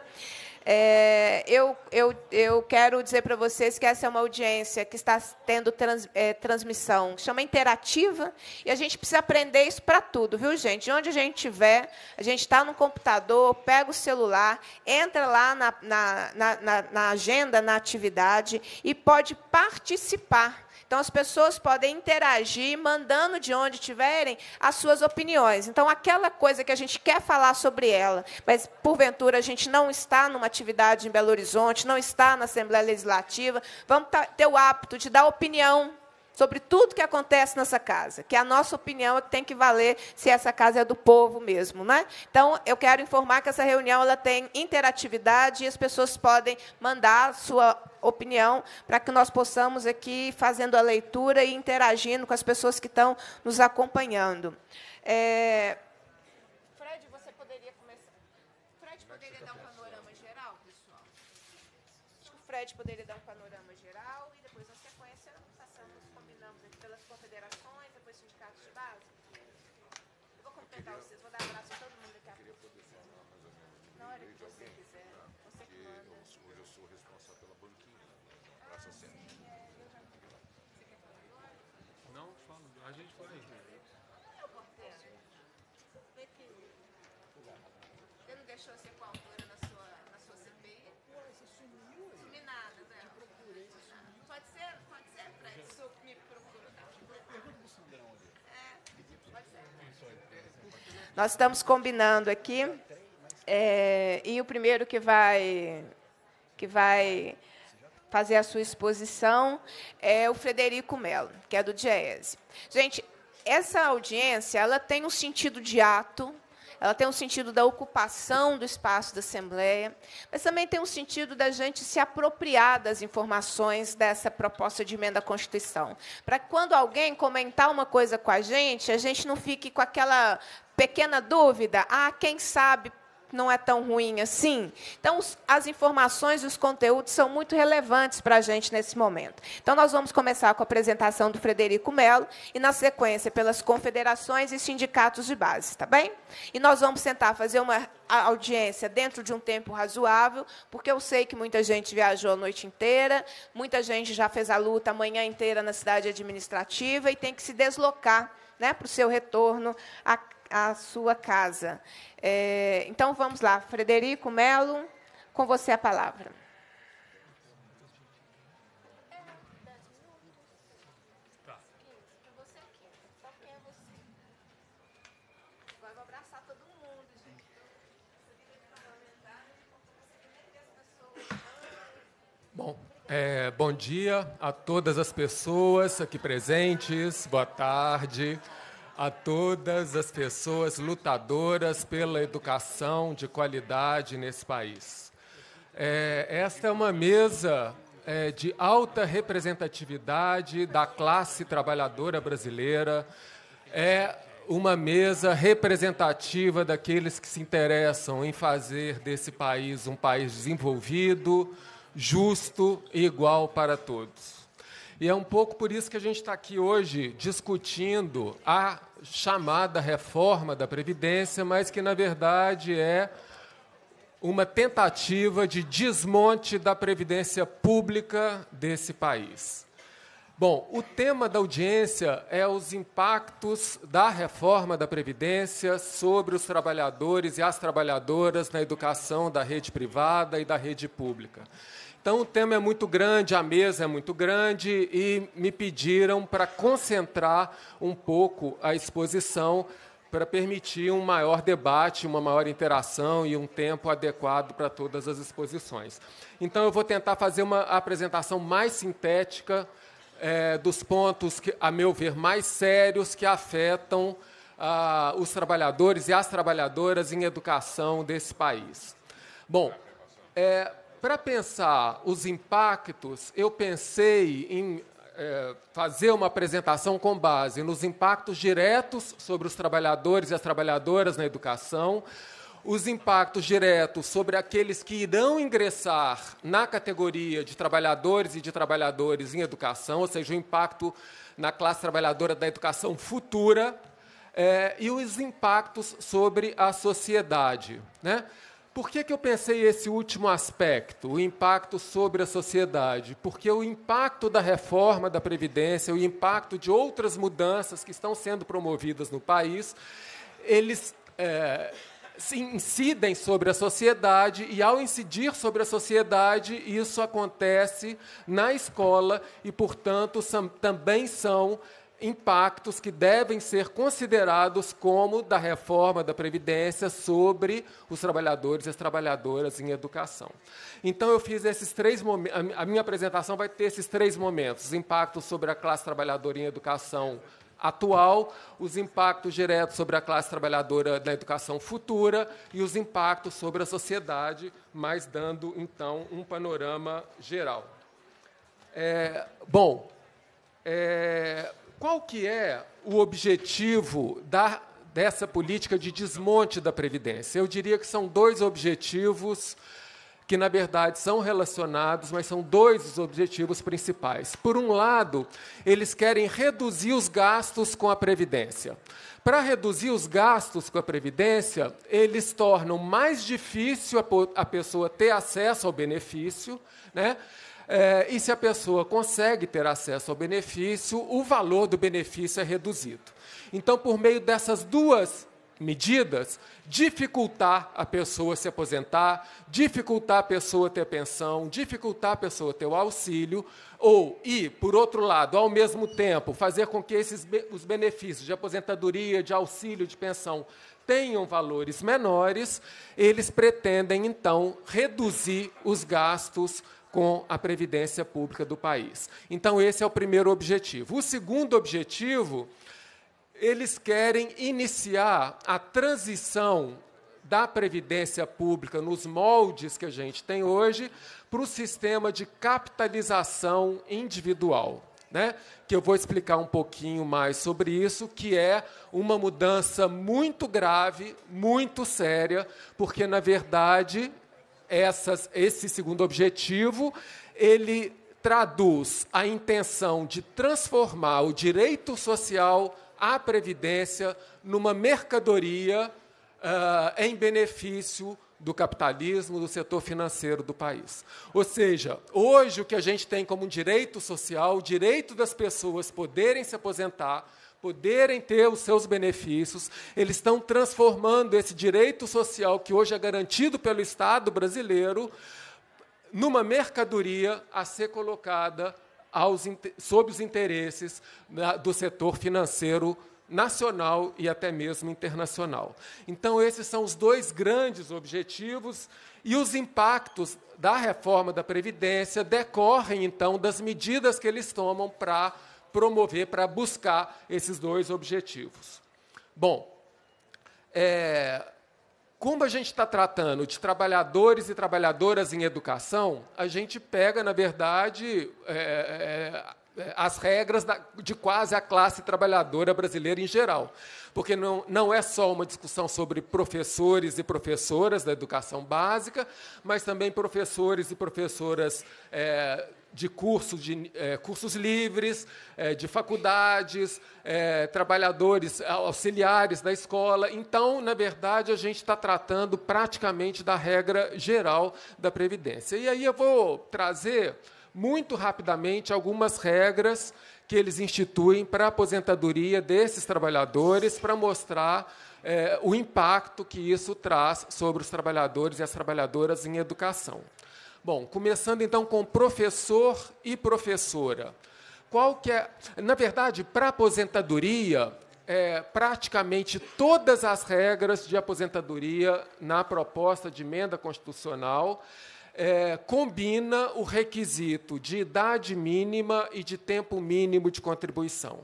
É, eu, eu, eu quero dizer para vocês que essa é uma audiência que está tendo trans, é, transmissão, chama interativa, e a gente precisa aprender isso para tudo, viu, gente? De onde a gente estiver, a gente está no computador, pega o celular, entra lá na, na, na, na agenda, na atividade, e pode participar então, as pessoas podem interagir, mandando de onde tiverem as suas opiniões. Então, aquela coisa que a gente quer falar sobre ela, mas porventura a gente não está numa atividade em Belo Horizonte, não está na Assembleia Legislativa, vamos ter o hábito de dar opinião sobre tudo que acontece nessa casa, que é a nossa opinião é que tem que valer se essa casa é do povo mesmo, né? Então, eu quero informar que essa reunião ela tem interatividade e as pessoas podem mandar sua opinião para que nós possamos aqui fazendo a leitura e interagindo com as pessoas que estão nos acompanhando. É... Fred, você poderia começar? Fred poderia dar um panorama geral, pessoal? Acho que o Fred poderia dar um deixou ser assim, coautora na sua, na sua CPI? Ué, você sumiu? Sumi nada, né? Te procurei, você sumiu. Pode ser, pode ser, Fred, Pergunta pro Sandrão ali. É, pode ser. Nós estamos combinando aqui, é, e o primeiro que vai... Que vai fazer a sua exposição é o Frederico Mello, que é do Diese. Gente, essa audiência ela tem um sentido de ato ela tem um sentido da ocupação do espaço da Assembleia, mas também tem um sentido da gente se apropriar das informações dessa proposta de emenda à Constituição. Para que quando alguém comentar uma coisa com a gente, a gente não fique com aquela pequena dúvida, ah, quem sabe não é tão ruim assim. Então, as informações e os conteúdos são muito relevantes para a gente nesse momento. Então, nós vamos começar com a apresentação do Frederico Melo e, na sequência, pelas confederações e sindicatos de base, tá bem? E nós vamos tentar fazer uma audiência dentro de um tempo razoável, porque eu sei que muita gente viajou a noite inteira, muita gente já fez a luta a manhã inteira na cidade administrativa e tem que se deslocar né, para o seu retorno a a sua casa. É, então vamos lá, Frederico Melo, com você a palavra. Bom, é, bom dia a todas as pessoas aqui presentes, boa tarde a todas as pessoas lutadoras pela educação de qualidade nesse país. É, esta é uma mesa é, de alta representatividade da classe trabalhadora brasileira. É uma mesa representativa daqueles que se interessam em fazer desse país um país desenvolvido, justo e igual para todos. E é um pouco por isso que a gente está aqui hoje discutindo a chamada reforma da Previdência, mas que, na verdade, é uma tentativa de desmonte da Previdência Pública desse país. Bom, o tema da audiência é os impactos da reforma da Previdência sobre os trabalhadores e as trabalhadoras na educação da rede privada e da rede pública. Então o tema é muito grande, a mesa é muito grande e me pediram para concentrar um pouco a exposição para permitir um maior debate, uma maior interação e um tempo adequado para todas as exposições. Então eu vou tentar fazer uma apresentação mais sintética é, dos pontos que, a meu ver, mais sérios que afetam ah, os trabalhadores e as trabalhadoras em educação desse país. Bom, é, para pensar os impactos, eu pensei em é, fazer uma apresentação com base nos impactos diretos sobre os trabalhadores e as trabalhadoras na educação, os impactos diretos sobre aqueles que irão ingressar na categoria de trabalhadores e de trabalhadores em educação, ou seja, o impacto na classe trabalhadora da educação futura, é, e os impactos sobre a sociedade. Né? Por que, que eu pensei esse último aspecto, o impacto sobre a sociedade? Porque o impacto da reforma da Previdência, o impacto de outras mudanças que estão sendo promovidas no país, eles é, incidem sobre a sociedade e, ao incidir sobre a sociedade, isso acontece na escola e, portanto, são, também são impactos que devem ser considerados como da reforma da Previdência sobre os trabalhadores e as trabalhadoras em educação. Então, eu fiz esses três momentos, a minha apresentação vai ter esses três momentos, os impactos sobre a classe trabalhadora em educação atual, os impactos diretos sobre a classe trabalhadora na educação futura e os impactos sobre a sociedade, mas dando, então, um panorama geral. É, bom, é, qual que é o objetivo da, dessa política de desmonte da Previdência? Eu diria que são dois objetivos que, na verdade, são relacionados, mas são dois os objetivos principais. Por um lado, eles querem reduzir os gastos com a Previdência. Para reduzir os gastos com a Previdência, eles tornam mais difícil a, a pessoa ter acesso ao benefício, né? É, e se a pessoa consegue ter acesso ao benefício, o valor do benefício é reduzido. Então, por meio dessas duas medidas, dificultar a pessoa se aposentar, dificultar a pessoa ter pensão, dificultar a pessoa ter o auxílio, ou, e, por outro lado, ao mesmo tempo, fazer com que esses, os benefícios de aposentadoria, de auxílio, de pensão tenham valores menores, eles pretendem, então, reduzir os gastos com a previdência pública do país. Então esse é o primeiro objetivo. O segundo objetivo, eles querem iniciar a transição da previdência pública nos moldes que a gente tem hoje para o sistema de capitalização individual. Né? Que eu vou explicar um pouquinho mais sobre isso, que é uma mudança muito grave, muito séria, porque, na verdade, essas, esse segundo objetivo, ele traduz a intenção de transformar o direito social à previdência numa mercadoria uh, em benefício do capitalismo, do setor financeiro do país. Ou seja, hoje o que a gente tem como direito social, o direito das pessoas poderem se aposentar, poderem ter os seus benefícios, eles estão transformando esse direito social que hoje é garantido pelo Estado brasileiro numa mercadoria a ser colocada aos, sob os interesses né, do setor financeiro nacional e até mesmo internacional. Então, esses são os dois grandes objetivos e os impactos da reforma da Previdência decorrem, então, das medidas que eles tomam para promover, para buscar esses dois objetivos. Bom, é, como a gente está tratando de trabalhadores e trabalhadoras em educação, a gente pega, na verdade, é, é, é, as regras da, de quase a classe trabalhadora brasileira em geral. Porque não, não é só uma discussão sobre professores e professoras da educação básica, mas também professores e professoras. É, de, curso, de é, cursos livres, é, de faculdades, é, trabalhadores auxiliares da escola. Então, na verdade, a gente está tratando praticamente da regra geral da Previdência. E aí eu vou trazer muito rapidamente algumas regras que eles instituem para a aposentadoria desses trabalhadores para mostrar é, o impacto que isso traz sobre os trabalhadores e as trabalhadoras em educação. Bom, começando então com professor e professora. Qual que é, na verdade, para aposentadoria, é, praticamente todas as regras de aposentadoria na proposta de emenda constitucional é, combina o requisito de idade mínima e de tempo mínimo de contribuição.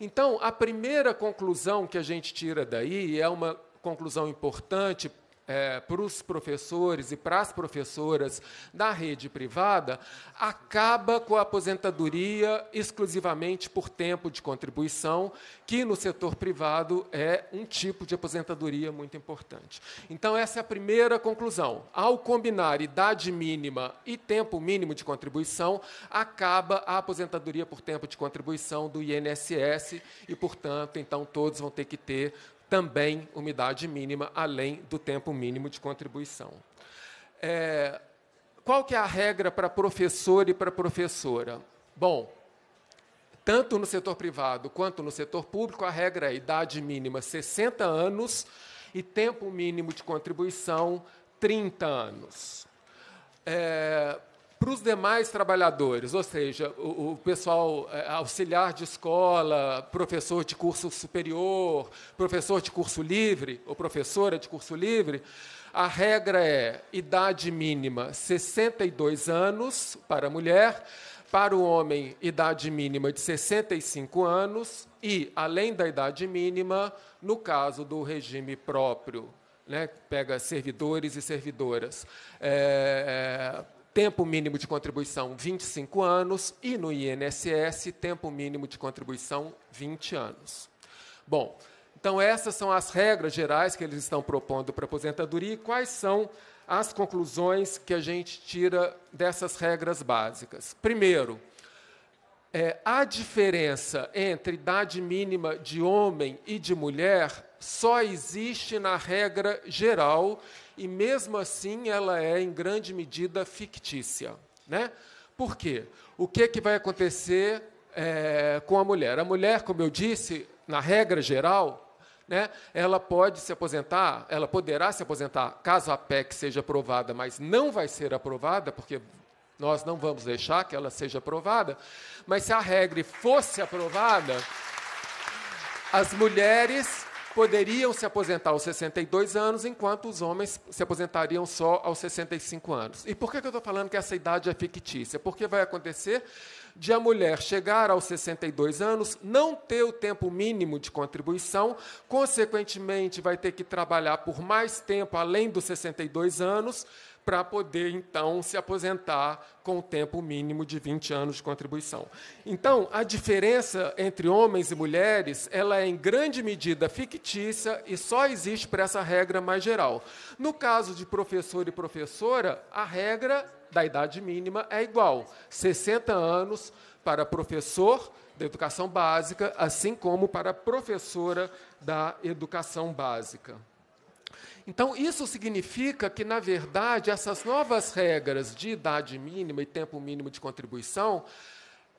Então, a primeira conclusão que a gente tira daí é uma conclusão importante é, para os professores e para as professoras da rede privada acaba com a aposentadoria exclusivamente por tempo de contribuição, que no setor privado é um tipo de aposentadoria muito importante. Então, essa é a primeira conclusão. Ao combinar idade mínima e tempo mínimo de contribuição, acaba a aposentadoria por tempo de contribuição do INSS e, portanto, então todos vão ter que ter também umidade mínima, além do tempo mínimo de contribuição. É, qual que é a regra para professor e para professora? Bom, tanto no setor privado quanto no setor público, a regra é idade mínima 60 anos e tempo mínimo de contribuição 30 anos. É, para os demais trabalhadores, ou seja, o, o, pessoal é, auxiliar de escola, professor de curso superior, professor de curso livre ou professora de curso livre, a regra é idade mínima 62 anos para a mulher, para o homem, idade mínima de 65 anos e, além da idade mínima, no caso do regime próprio, né, pega servidores e servidoras, é, é tempo mínimo de contribuição 25 anos e no INSS tempo mínimo de contribuição 20 anos. Bom, então essas são as regras gerais que eles estão propondo para a aposentadoria e quais são as conclusões que a gente tira dessas regras básicas. Primeiro, é, a diferença entre idade mínima de homem e de mulher só existe na regra geral e, mesmo assim, ela é, em grande medida, fictícia. Né? Por quê? O que, que vai acontecer é, com a mulher? A mulher, como eu disse, na regra geral, né, ela pode se aposentar, ela poderá se aposentar caso a PEC seja aprovada, mas não vai ser aprovada, porque nós não vamos deixar que ela seja aprovada. Mas se a regra fosse aprovada, as mulheres poderiam se aposentar aos 62 anos, enquanto os homens se aposentariam só aos 65 anos. E por que eu estou falando que essa idade é fictícia? Porque vai acontecer de a mulher chegar aos 62 anos, não ter o tempo mínimo de contribuição, consequentemente vai ter que trabalhar por mais tempo além dos 62 anos para poder, então, se aposentar com o tempo mínimo de 20 anos de contribuição. Então, a diferença entre homens e mulheres ela é, em grande medida, fictícia e só existe para essa regra mais geral. No caso de professor e professora, a regra da idade mínima é igual: 60 anos para professor da educação básica, assim como para professora da educação básica. Então, isso significa que, na verdade, essas novas regras de idade mínima e tempo mínimo de contribuição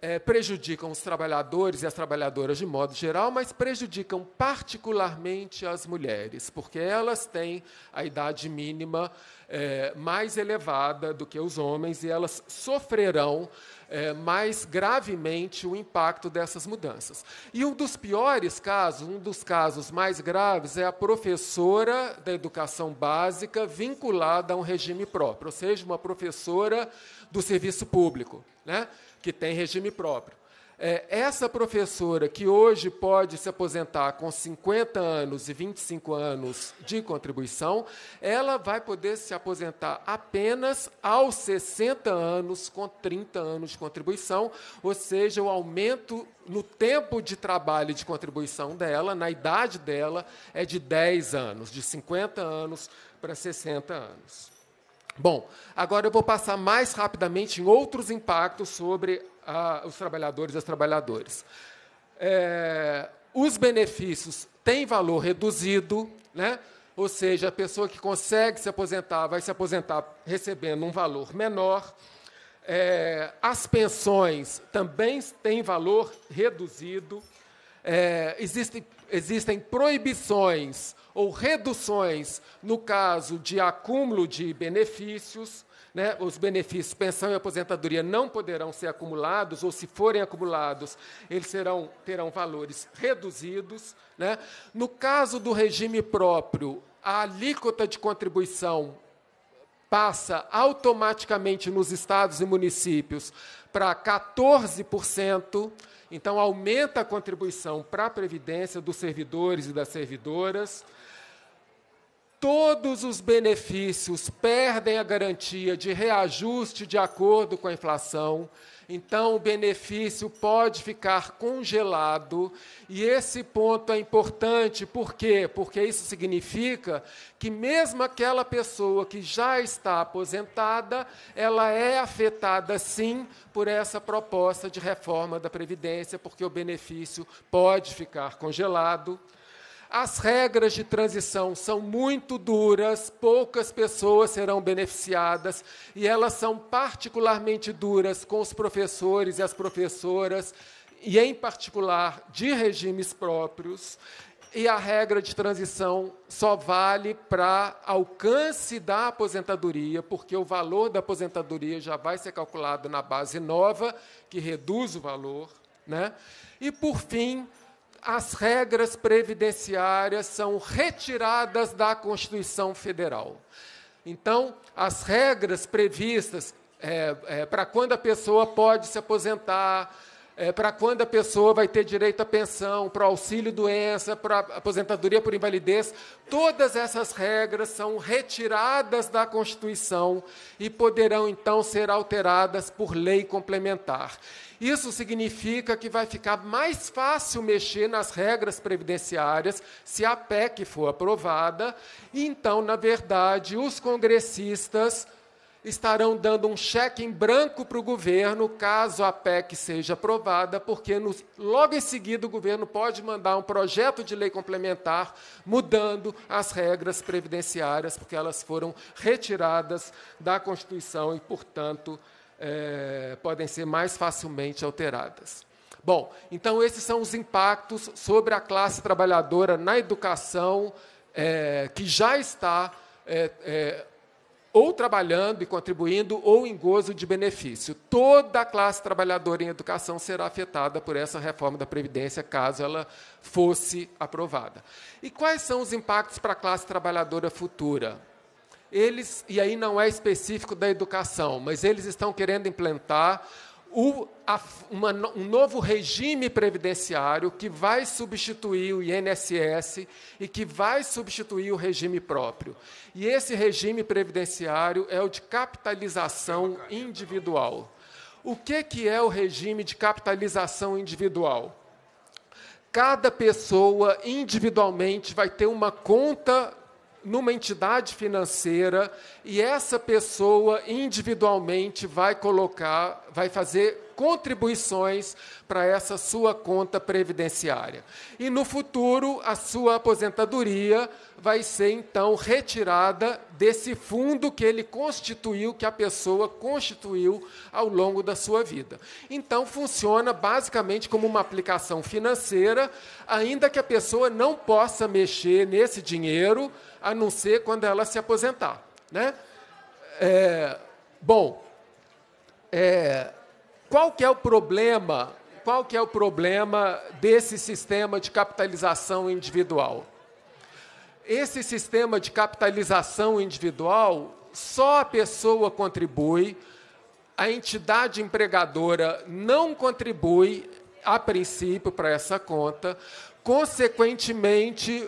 é, prejudicam os trabalhadores e as trabalhadoras de modo geral, mas prejudicam particularmente as mulheres, porque elas têm a idade mínima é, mais elevada do que os homens e elas sofrerão é, mais gravemente o impacto dessas mudanças. E um dos piores casos, um dos casos mais graves, é a professora da educação básica vinculada a um regime próprio, ou seja, uma professora do serviço público. Né? que tem regime próprio. É, essa professora que hoje pode se aposentar com 50 anos e 25 anos de contribuição, ela vai poder se aposentar apenas aos 60 anos, com 30 anos de contribuição, ou seja, o aumento no tempo de trabalho de contribuição dela, na idade dela, é de 10 anos, de 50 anos para 60 anos. Bom, agora eu vou passar mais rapidamente em outros impactos sobre a, ah, os trabalhadores e as trabalhadoras. É, os benefícios têm valor reduzido, né? ou seja, a pessoa que consegue se aposentar vai se aposentar recebendo um valor menor. É, as pensões também têm valor reduzido. É, existe, existem proibições ou reduções no caso de acúmulo de benefícios. Né? Os benefícios pensão e aposentadoria não poderão ser acumulados, ou se forem acumulados, eles serão, terão valores reduzidos. Né? No caso do regime próprio, a alíquota de contribuição passa automaticamente nos estados e municípios para 14%. Então, aumenta a contribuição para a Previdência dos servidores e das servidoras todos os benefícios perdem a garantia de reajuste de acordo com a inflação, então o benefício pode ficar congelado, e esse ponto é importante, por quê? Porque isso significa que mesmo aquela pessoa que já está aposentada, ela é afetada sim por essa proposta de reforma da previdência, porque o benefício pode ficar congelado. As regras de transição são muito duras, poucas pessoas serão beneficiadas e elas são particularmente duras com os professores e as professoras, e em particular de regimes próprios. E a regra de transição só vale para alcance da aposentadoria, porque o valor da aposentadoria já vai ser calculado na base nova, que reduz o valor. Né? E, por fim, as regras previdenciárias são retiradas da Constituição Federal. Então, as regras previstas é, é, para quando a pessoa pode se aposentar, é, para quando a pessoa vai ter direito à pensão, para auxílio doença, para aposentadoria por invalidez, todas essas regras são retiradas da Constituição e poderão então ser alteradas por lei complementar. Isso significa que vai ficar mais fácil mexer nas regras previdenciárias se a PEC for aprovada. Então, na verdade, os congressistas estarão dando um cheque em branco para o governo caso a PEC seja aprovada, porque logo em seguida o governo pode mandar um projeto de lei complementar mudando as regras previdenciárias, porque elas foram retiradas da Constituição e, portanto, é, podem ser mais facilmente alteradas. Bom, então esses são os impactos sobre a classe trabalhadora na educação é, que já está é, é, ou trabalhando e contribuindo ou em gozo de benefício. Toda a classe trabalhadora em educação será afetada por essa reforma da Previdência, caso ela fosse aprovada. E quais são os impactos para a classe trabalhadora futura? eles, e aí não é específico da educação, mas eles estão querendo implantar o, a, uma, um novo regime previdenciário que vai substituir o INSS e que vai substituir o regime próprio. E esse regime previdenciário é o de capitalização individual. O que, que é o regime de capitalização individual? Cada pessoa individualmente vai ter uma conta numa entidade financeira e essa pessoa individualmente vai colocar, vai fazer contribuições para essa sua conta previdenciária. E no futuro, a sua aposentadoria vai ser então retirada desse fundo que ele constituiu, que a pessoa constituiu ao longo da sua vida. Então, funciona basicamente como uma aplicação financeira, ainda que a pessoa não possa mexer nesse dinheiro, a não ser quando ela se aposentar. Né? É, bom, é, qual que é o problema? Qual que é o problema desse sistema de capitalização individual? Esse sistema de capitalização individual, só a pessoa contribui, a entidade empregadora não contribui, a princípio, para essa conta, consequentemente,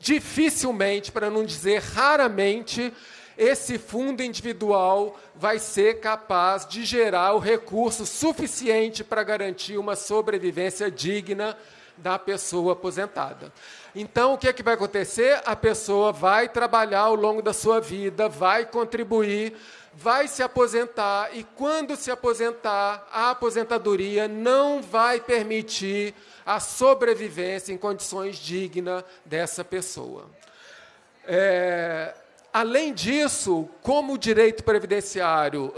dificilmente, para não dizer raramente, esse fundo individual vai ser capaz de gerar o recurso suficiente para garantir uma sobrevivência digna da pessoa aposentada. Então, o que, é que vai acontecer? A pessoa vai trabalhar ao longo da sua vida, vai contribuir, vai se aposentar, e quando se aposentar, a aposentadoria não vai permitir a sobrevivência em condições dignas dessa pessoa. É, Além disso, como o direito previdenciário,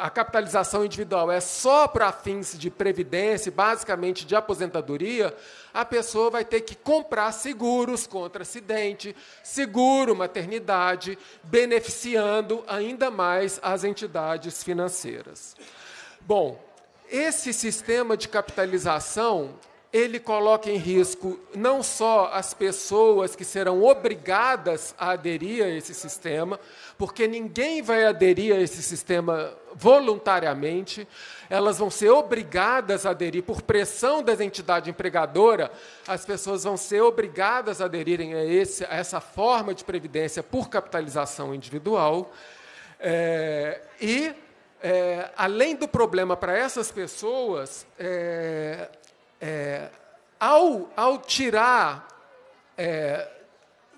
a capitalização individual é só para fins de previdência, basicamente de aposentadoria, a pessoa vai ter que comprar seguros contra acidente, seguro maternidade, beneficiando ainda mais as entidades financeiras. Bom, esse sistema de capitalização ele coloca em risco não só as pessoas que serão obrigadas a aderir a esse sistema, porque ninguém vai aderir a esse sistema voluntariamente, elas vão ser obrigadas a aderir por pressão das entidades empregadoras, as pessoas vão ser obrigadas a aderirem a, esse, a essa forma de previdência por capitalização individual. É, e é, além do problema para essas pessoas, é, é, ao, ao tirar é,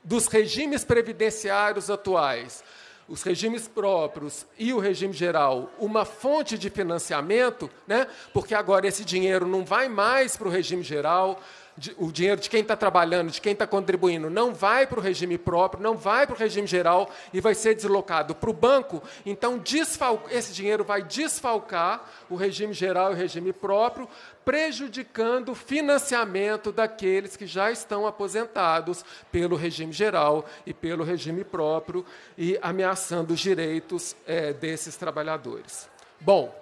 dos regimes previdenciários atuais, os regimes próprios e o regime geral uma fonte de financiamento, né? porque agora esse dinheiro não vai mais para o regime geral, o dinheiro de quem está trabalhando, de quem está contribuindo, não vai para o regime próprio, não vai para o regime geral e vai ser deslocado para o banco, então esse dinheiro vai desfalcar o regime geral e o regime próprio, prejudicando o financiamento daqueles que já estão aposentados pelo regime geral e pelo regime próprio e ameaçando os direitos é, desses trabalhadores. Bom,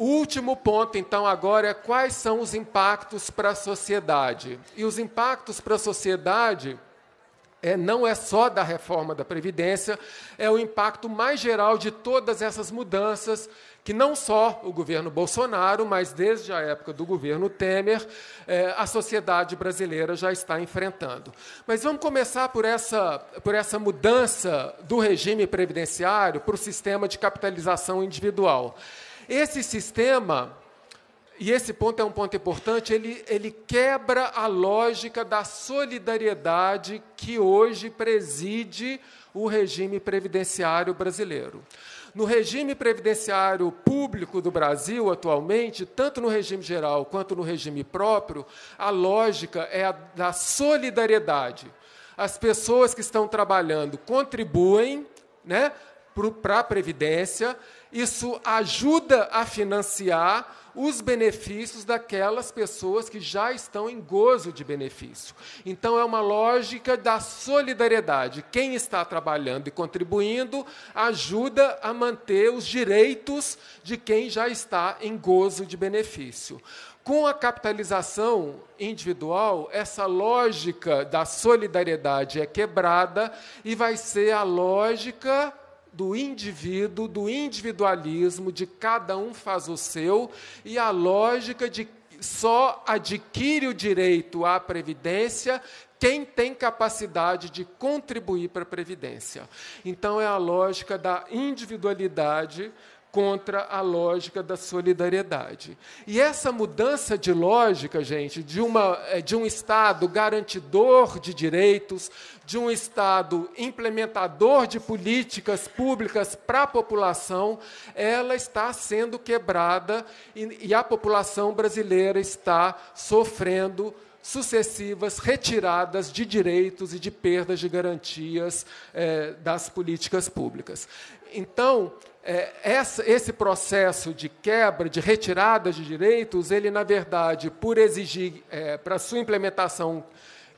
o último ponto, então, agora é quais são os impactos para a sociedade. E os impactos para a sociedade é, não é só da reforma da Previdência, é o impacto mais geral de todas essas mudanças que não só o governo Bolsonaro, mas desde a época do governo Temer, é, a sociedade brasileira já está enfrentando. Mas vamos começar por essa, por essa mudança do regime previdenciário para o sistema de capitalização individual. Esse sistema, e esse ponto é um ponto importante, ele, ele quebra a lógica da solidariedade que hoje preside o regime previdenciário brasileiro. No regime previdenciário público do Brasil, atualmente, tanto no regime geral quanto no regime próprio, a lógica é a da solidariedade. As pessoas que estão trabalhando contribuem né, para a Previdência isso ajuda a financiar os benefícios daquelas pessoas que já estão em gozo de benefício. Então, é uma lógica da solidariedade. Quem está trabalhando e contribuindo ajuda a manter os direitos de quem já está em gozo de benefício. Com a capitalização individual, essa lógica da solidariedade é quebrada e vai ser a lógica do indivíduo, do individualismo, de cada um faz o seu, e a lógica de só adquire o direito à previdência quem tem capacidade de contribuir para a previdência. Então é a lógica da individualidade contra a lógica da solidariedade. E essa mudança de lógica, gente, de, uma, é, de um Estado garantidor de direitos, de um Estado implementador de políticas públicas para a população, ela está sendo quebrada e, e a população brasileira está sofrendo sucessivas retiradas de direitos e de perdas de garantias é, das políticas públicas. Então, é, essa, esse processo de quebra, de retirada de direitos, ele, na verdade, por exigir é, para sua implementação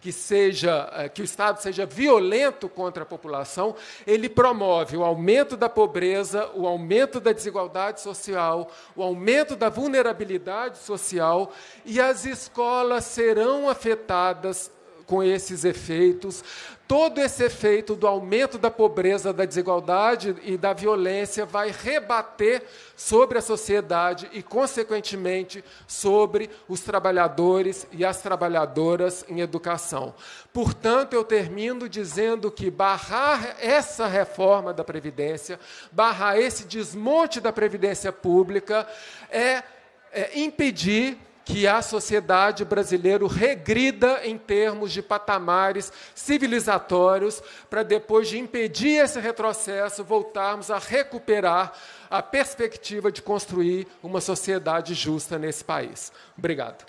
que seja é, que o Estado seja violento contra a população, ele promove o aumento da pobreza, o aumento da desigualdade social, o aumento da vulnerabilidade social e as escolas serão afetadas com esses efeitos. Todo esse efeito do aumento da pobreza, da desigualdade e da violência vai rebater sobre a sociedade e, consequentemente, sobre os trabalhadores e as trabalhadoras em educação. Portanto, eu termino dizendo que barrar essa reforma da Previdência, barrar esse desmonte da Previdência Pública, é, é impedir que a sociedade brasileira regrida em termos de patamares civilizatórios, para depois de impedir esse retrocesso, voltarmos a recuperar a perspectiva de construir uma sociedade justa nesse país. Obrigado.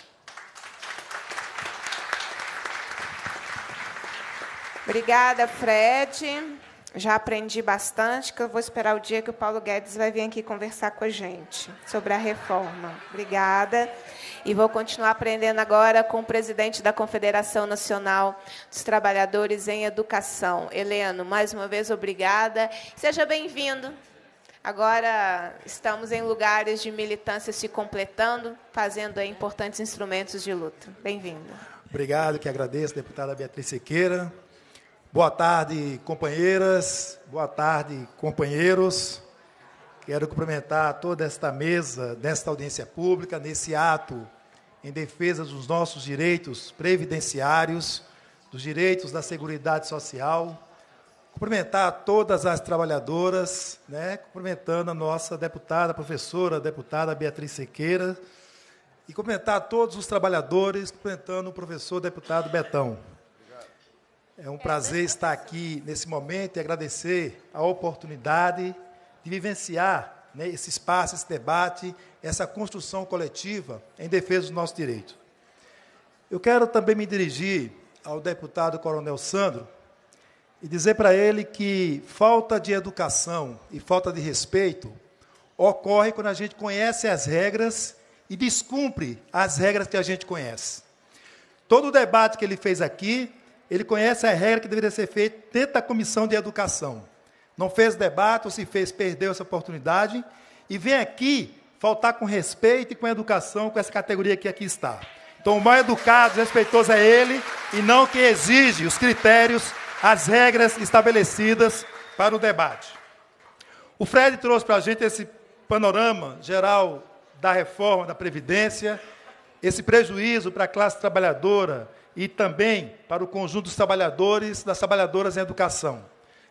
Obrigada, Fred. Já aprendi bastante, que eu vou esperar o dia que o Paulo Guedes vai vir aqui conversar com a gente sobre a reforma. Obrigada. E vou continuar aprendendo agora com o presidente da Confederação Nacional dos Trabalhadores em Educação. Heleno, mais uma vez, obrigada. Seja bem-vindo. Agora estamos em lugares de militância se completando, fazendo importantes instrumentos de luta. Bem-vindo. Obrigado, que agradeço, deputada Beatriz Sequeira. Boa tarde, companheiras. Boa tarde, companheiros. Quero cumprimentar toda esta mesa, desta audiência pública, nesse ato em defesa dos nossos direitos previdenciários, dos direitos da Seguridade Social. Cumprimentar todas as trabalhadoras, né? cumprimentando a nossa deputada, professora, deputada Beatriz Sequeira, e cumprimentar todos os trabalhadores, cumprimentando o professor deputado Betão. É um prazer estar aqui nesse momento e agradecer a oportunidade de vivenciar né, esse espaço, esse debate, essa construção coletiva em defesa dos nossos direitos. Eu quero também me dirigir ao deputado Coronel Sandro e dizer para ele que falta de educação e falta de respeito ocorre quando a gente conhece as regras e descumpre as regras que a gente conhece. Todo o debate que ele fez aqui, ele conhece a regra que deveria ser feita dentro da comissão de educação. Não fez debate, ou se fez, perdeu essa oportunidade. E vem aqui faltar com respeito e com educação com essa categoria que aqui está. Então, o mais educado, respeitoso é ele, e não que exige os critérios, as regras estabelecidas para o debate. O Fred trouxe para a gente esse panorama geral da reforma da Previdência, esse prejuízo para a classe trabalhadora e também para o conjunto dos trabalhadores, das trabalhadoras em educação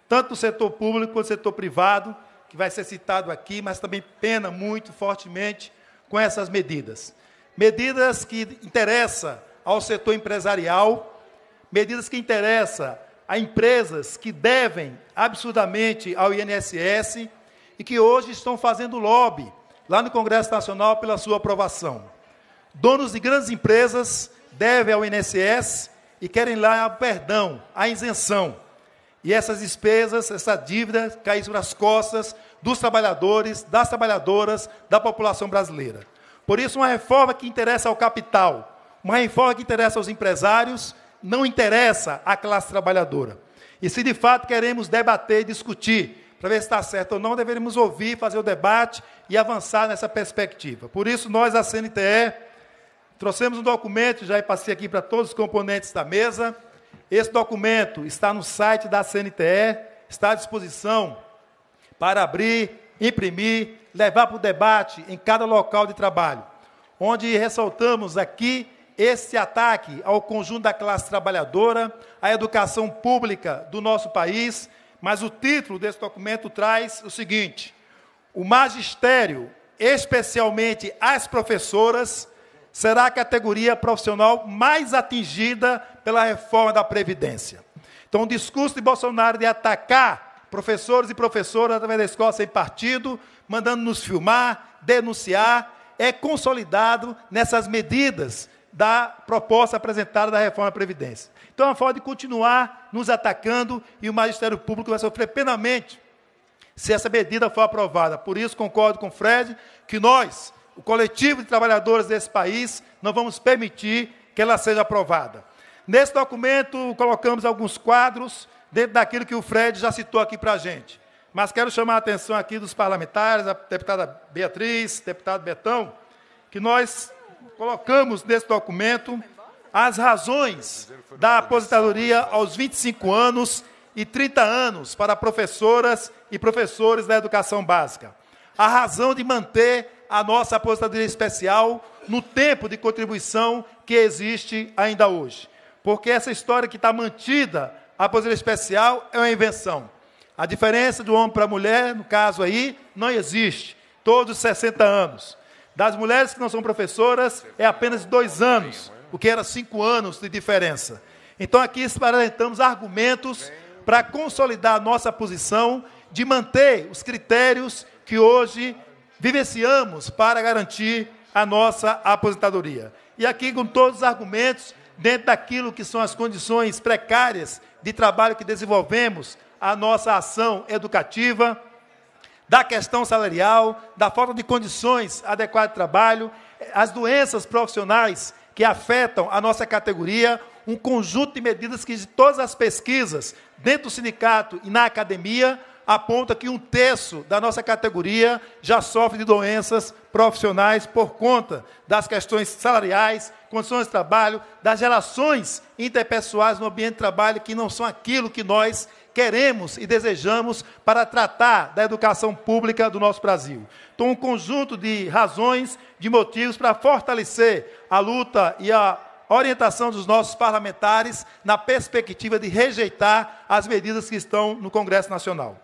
tanto o setor público quanto o setor privado, que vai ser citado aqui, mas também pena muito fortemente com essas medidas. Medidas que interessam ao setor empresarial, medidas que interessam a empresas que devem absurdamente ao INSS e que hoje estão fazendo lobby lá no Congresso Nacional pela sua aprovação. Donos de grandes empresas devem ao INSS e querem lá o perdão, a isenção. E essas despesas, essa dívida cair sobre as costas dos trabalhadores, das trabalhadoras, da população brasileira. Por isso, uma reforma que interessa ao capital, uma reforma que interessa aos empresários, não interessa à classe trabalhadora. E se de fato queremos debater e discutir, para ver se está certo ou não, deveremos ouvir, fazer o debate e avançar nessa perspectiva. Por isso, nós, a CNTE, trouxemos um documento, já passei aqui para todos os componentes da mesa, esse documento está no site da CNTE, está à disposição para abrir, imprimir, levar para o debate em cada local de trabalho, onde ressaltamos aqui esse ataque ao conjunto da classe trabalhadora, à educação pública do nosso país, mas o título desse documento traz o seguinte: o magistério, especialmente as professoras, será a categoria profissional mais atingida pela reforma da Previdência. Então, o discurso de Bolsonaro de atacar professores e professoras através da escola sem partido, mandando nos filmar, denunciar, é consolidado nessas medidas da proposta apresentada da reforma da Previdência. Então, é uma forma de continuar nos atacando e o Magistério Público vai sofrer penamente se essa medida for aprovada. Por isso, concordo com o Fred que nós o coletivo de trabalhadores desse país, não vamos permitir que ela seja aprovada. Nesse documento, colocamos alguns quadros dentro daquilo que o Fred já citou aqui para a gente. Mas quero chamar a atenção aqui dos parlamentares, a deputada Beatriz, deputado Betão, que nós colocamos nesse documento as razões da aposentadoria aos 25 anos e 30 anos para professoras e professores da educação básica a razão de manter a nossa aposentadoria especial no tempo de contribuição que existe ainda hoje. Porque essa história que está mantida, a aposentadoria especial, é uma invenção. A diferença do homem para a mulher, no caso aí, não existe. Todos 60 anos. Das mulheres que não são professoras, é apenas dois anos, o que era cinco anos de diferença. Então aqui apresentamos argumentos para consolidar a nossa posição de manter os critérios que hoje vivenciamos para garantir a nossa aposentadoria. E aqui com todos os argumentos, dentro daquilo que são as condições precárias de trabalho que desenvolvemos, a nossa ação educativa, da questão salarial, da falta de condições adequadas de trabalho, as doenças profissionais que afetam a nossa categoria, um conjunto de medidas que de todas as pesquisas, dentro do sindicato e na academia, aponta que um terço da nossa categoria já sofre de doenças profissionais por conta das questões salariais, condições de trabalho, das relações interpessoais no ambiente de trabalho que não são aquilo que nós queremos e desejamos para tratar da educação pública do nosso Brasil. Então, um conjunto de razões, de motivos para fortalecer a luta e a orientação dos nossos parlamentares na perspectiva de rejeitar as medidas que estão no Congresso Nacional.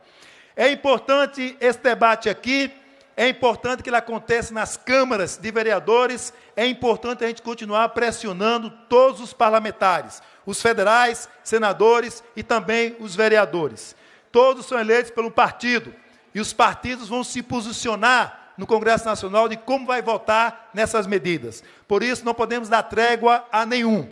É importante esse debate aqui, é importante que ele aconteça nas câmaras de vereadores, é importante a gente continuar pressionando todos os parlamentares, os federais, senadores e também os vereadores. Todos são eleitos pelo partido e os partidos vão se posicionar no Congresso Nacional de como vai votar nessas medidas. Por isso, não podemos dar trégua a nenhum.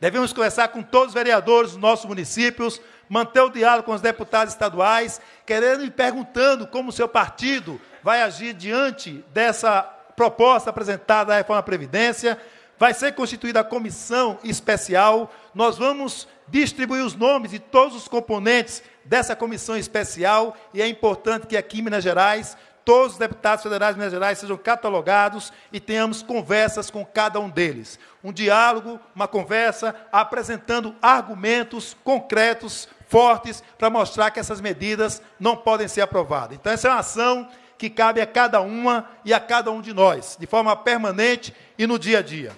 Devemos conversar com todos os vereadores dos nossos municípios, manter o diálogo com os deputados estaduais, querendo e perguntando como o seu partido vai agir diante dessa proposta apresentada da reforma da Previdência. Vai ser constituída a comissão especial. Nós vamos distribuir os nomes de todos os componentes dessa comissão especial e é importante que aqui em Minas Gerais todos os deputados federais de Minas Gerais sejam catalogados e tenhamos conversas com cada um deles. Um diálogo, uma conversa, apresentando argumentos concretos, fortes, para mostrar que essas medidas não podem ser aprovadas. Então, essa é uma ação que cabe a cada uma e a cada um de nós, de forma permanente e no dia a dia.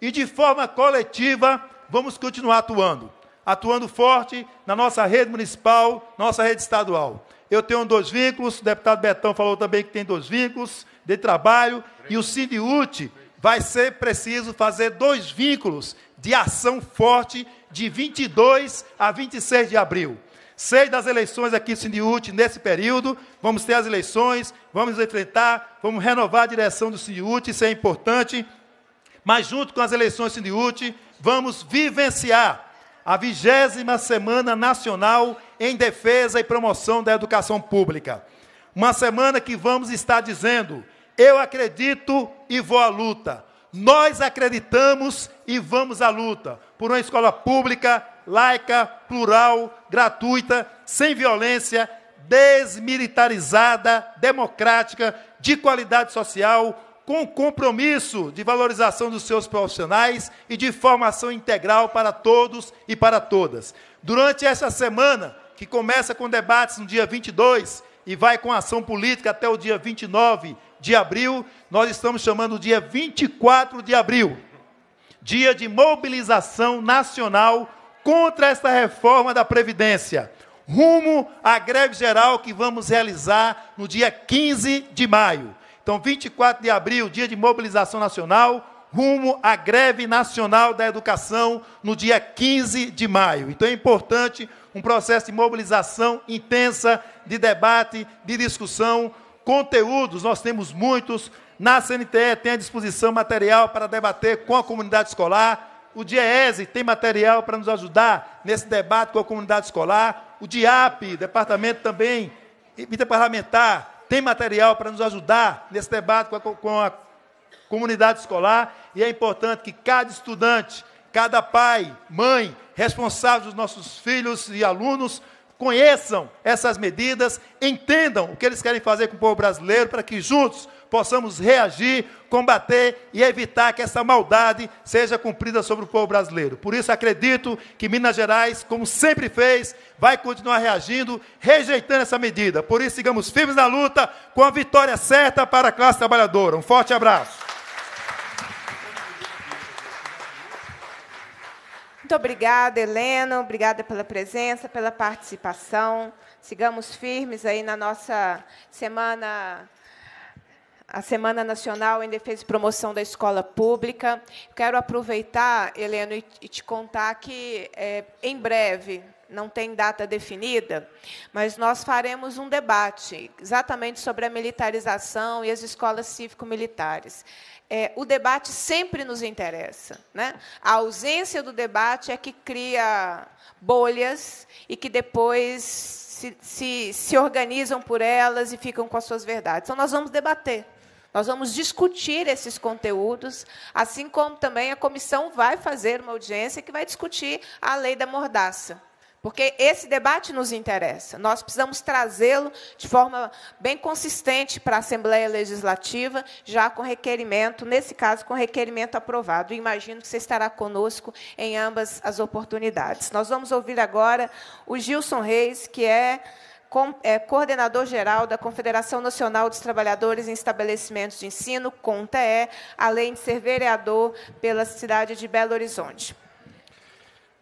E de forma coletiva, vamos continuar atuando. Atuando forte na nossa rede municipal, nossa rede estadual eu tenho dois vínculos, o deputado Betão falou também que tem dois vínculos de trabalho, e o Sindiúte vai ser preciso fazer dois vínculos de ação forte de 22 a 26 de abril. Seis das eleições aqui no nesse período, vamos ter as eleições, vamos enfrentar, vamos renovar a direção do Sindiúte, isso é importante, mas junto com as eleições Sindiúte, vamos vivenciar a vigésima Semana Nacional em defesa e promoção da educação pública. Uma semana que vamos estar dizendo: eu acredito e vou à luta. Nós acreditamos e vamos à luta por uma escola pública, laica, plural, gratuita, sem violência, desmilitarizada, democrática, de qualidade social, com compromisso de valorização dos seus profissionais e de formação integral para todos e para todas. Durante essa semana, que começa com debates no dia 22 e vai com ação política até o dia 29 de abril, nós estamos chamando o dia 24 de abril, dia de mobilização nacional contra esta reforma da Previdência, rumo à greve geral que vamos realizar no dia 15 de maio. Então, 24 de abril, dia de mobilização nacional, rumo à greve nacional da educação no dia 15 de maio. Então, é importante um processo de mobilização intensa, de debate, de discussão. Conteúdos, nós temos muitos. Na CNTE tem à disposição material para debater com a comunidade escolar. O DIEESE tem material para nos ajudar nesse debate com a comunidade escolar. O DIAP, departamento também interparlamentar, tem material para nos ajudar nesse debate com a, com a comunidade escolar. E é importante que cada estudante cada pai, mãe, responsável dos nossos filhos e alunos, conheçam essas medidas, entendam o que eles querem fazer com o povo brasileiro, para que juntos possamos reagir, combater e evitar que essa maldade seja cumprida sobre o povo brasileiro. Por isso, acredito que Minas Gerais, como sempre fez, vai continuar reagindo, rejeitando essa medida. Por isso, sigamos firmes na luta, com a vitória certa para a classe trabalhadora. Um forte abraço. Muito obrigada, Helena. Obrigada pela presença, pela participação. Sigamos firmes aí na nossa semana a Semana Nacional em Defesa e Promoção da Escola Pública. Quero aproveitar, Helena, e te contar que, é, em breve, não tem data definida, mas nós faremos um debate exatamente sobre a militarização e as escolas cívico-militares. É, o debate sempre nos interessa. Né? A ausência do debate é que cria bolhas e que depois se, se, se organizam por elas e ficam com as suas verdades. Então, nós vamos debater. Nós vamos discutir esses conteúdos, assim como também a comissão vai fazer uma audiência que vai discutir a lei da mordaça. Porque esse debate nos interessa. Nós precisamos trazê-lo de forma bem consistente para a Assembleia Legislativa, já com requerimento, nesse caso, com requerimento aprovado. Imagino que você estará conosco em ambas as oportunidades. Nós vamos ouvir agora o Gilson Reis, que é é, coordenador-geral da Confederação Nacional dos Trabalhadores em Estabelecimentos de Ensino, CONTE, além de ser vereador pela cidade de Belo Horizonte.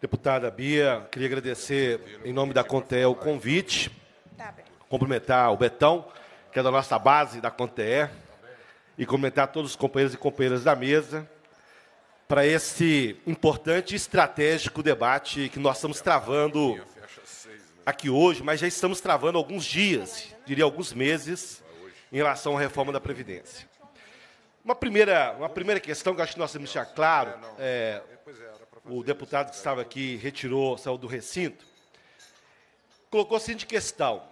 Deputada Bia, queria agradecer, em nome da CONTE, o convite, tá cumprimentar o Betão, que é da nossa base da CONTE, e cumprimentar todos os companheiros e companheiras da mesa para esse importante e estratégico debate que nós estamos travando aqui hoje, mas já estamos travando alguns dias, diria alguns meses, em relação à reforma da Previdência. Uma primeira, uma primeira questão que acho que nós temos que deixar claro, é, o deputado que estava aqui retirou, saiu do recinto, colocou a seguinte questão,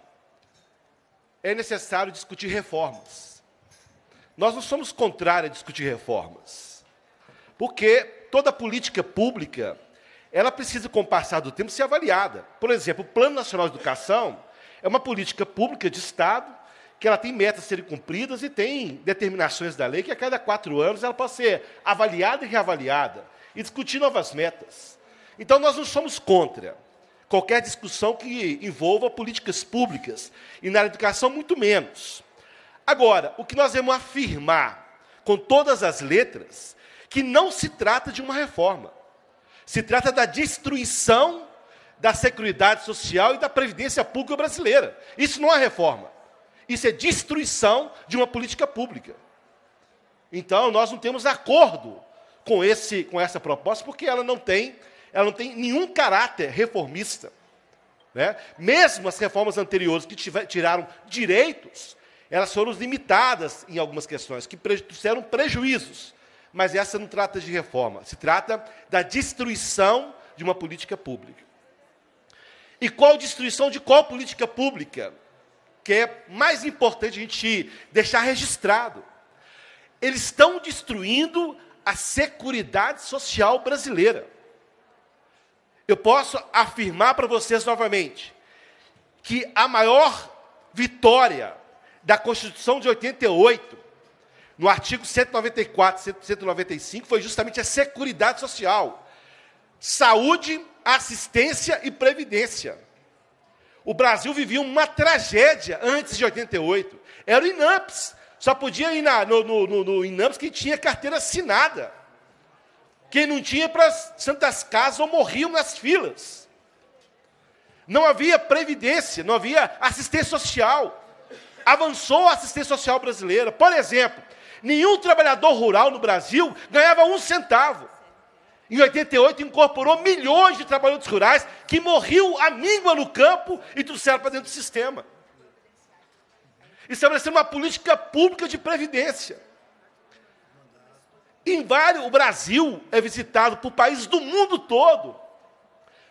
é necessário discutir reformas. Nós não somos contrários a discutir reformas, porque toda política pública ela precisa, com o passar do tempo, ser avaliada. Por exemplo, o Plano Nacional de Educação é uma política pública de Estado que ela tem metas a serem cumpridas e tem determinações da lei que a cada quatro anos ela pode ser avaliada e reavaliada e discutir novas metas. Então, nós não somos contra qualquer discussão que envolva políticas públicas, e na educação, muito menos. Agora, o que nós vamos afirmar com todas as letras, que não se trata de uma reforma. Se trata da destruição da Seguridade Social e da Previdência Pública brasileira. Isso não é reforma. Isso é destruição de uma política pública. Então, nós não temos acordo com, esse, com essa proposta, porque ela não tem, ela não tem nenhum caráter reformista. Né? Mesmo as reformas anteriores que tiver, tiraram direitos, elas foram limitadas em algumas questões, que trouxeram prejuízos mas essa não trata de reforma, se trata da destruição de uma política pública. E qual destruição de qual política pública? Que é mais importante a gente deixar registrado. Eles estão destruindo a Seguridade Social brasileira. Eu posso afirmar para vocês novamente que a maior vitória da Constituição de 88 no artigo 194, 195, foi justamente a Seguridade Social. Saúde, assistência e previdência. O Brasil vivia uma tragédia antes de 88. Era o INAMPS. Só podia ir na, no, no, no, no INAMPS quem tinha carteira assinada. Quem não tinha para Santas Casas ou morriam nas filas. Não havia previdência, não havia assistência social. Avançou a assistência social brasileira. Por exemplo, Nenhum trabalhador rural no Brasil ganhava um centavo. Em 88, incorporou milhões de trabalhadores rurais que morriam à míngua no campo e trouxeram para dentro do sistema. Estabelecendo uma política pública de previdência. Em vários, o Brasil é visitado por países do mundo todo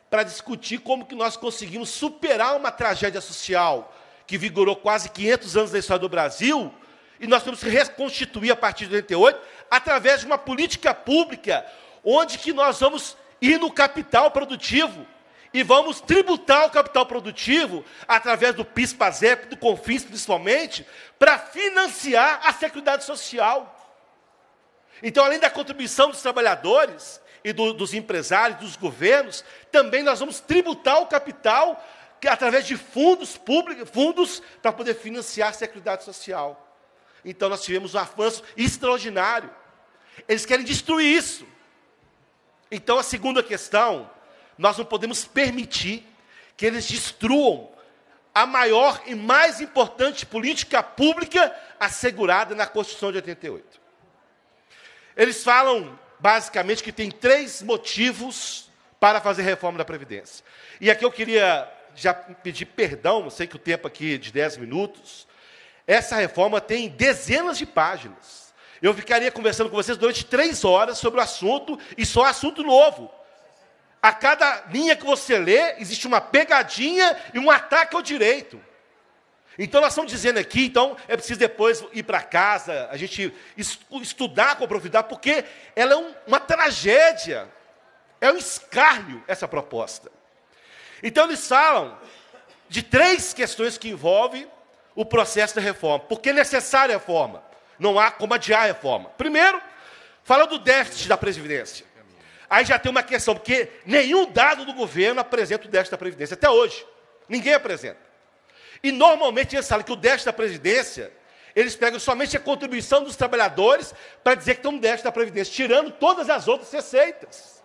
para discutir como que nós conseguimos superar uma tragédia social que vigorou quase 500 anos na história do Brasil e nós temos que reconstituir a partir de 88, através de uma política pública, onde que nós vamos ir no capital produtivo e vamos tributar o capital produtivo através do PIS/PASEP, do CONFINS principalmente, para financiar a Seguridade Social. Então, além da contribuição dos trabalhadores e do, dos empresários, dos governos, também nós vamos tributar o capital através de fundos públicos, fundos para poder financiar a Seguridade Social. Então nós tivemos um avanço extraordinário. Eles querem destruir isso. Então a segunda questão, nós não podemos permitir que eles destruam a maior e mais importante política pública assegurada na Constituição de 88. Eles falam basicamente que tem três motivos para fazer reforma da Previdência. E aqui eu queria já pedir perdão, sei que o tempo aqui é de 10 minutos, essa reforma tem dezenas de páginas. Eu ficaria conversando com vocês durante três horas sobre o assunto e só assunto novo. A cada linha que você lê, existe uma pegadinha e um ataque ao direito. Então, nós estamos dizendo aqui, então, é preciso depois ir para casa, a gente estudar com a profundidade, porque ela é um, uma tragédia, é um escárnio essa proposta. Então, eles falam de três questões que envolvem o processo da reforma. Porque é necessária a reforma. Não há como adiar a reforma. Primeiro, fala do déficit da Previdência. Aí já tem uma questão, porque nenhum dado do governo apresenta o déficit da Previdência, até hoje. Ninguém apresenta. E normalmente eles falam que o déficit da Previdência, eles pegam somente a contribuição dos trabalhadores para dizer que tem um déficit da Previdência, tirando todas as outras receitas.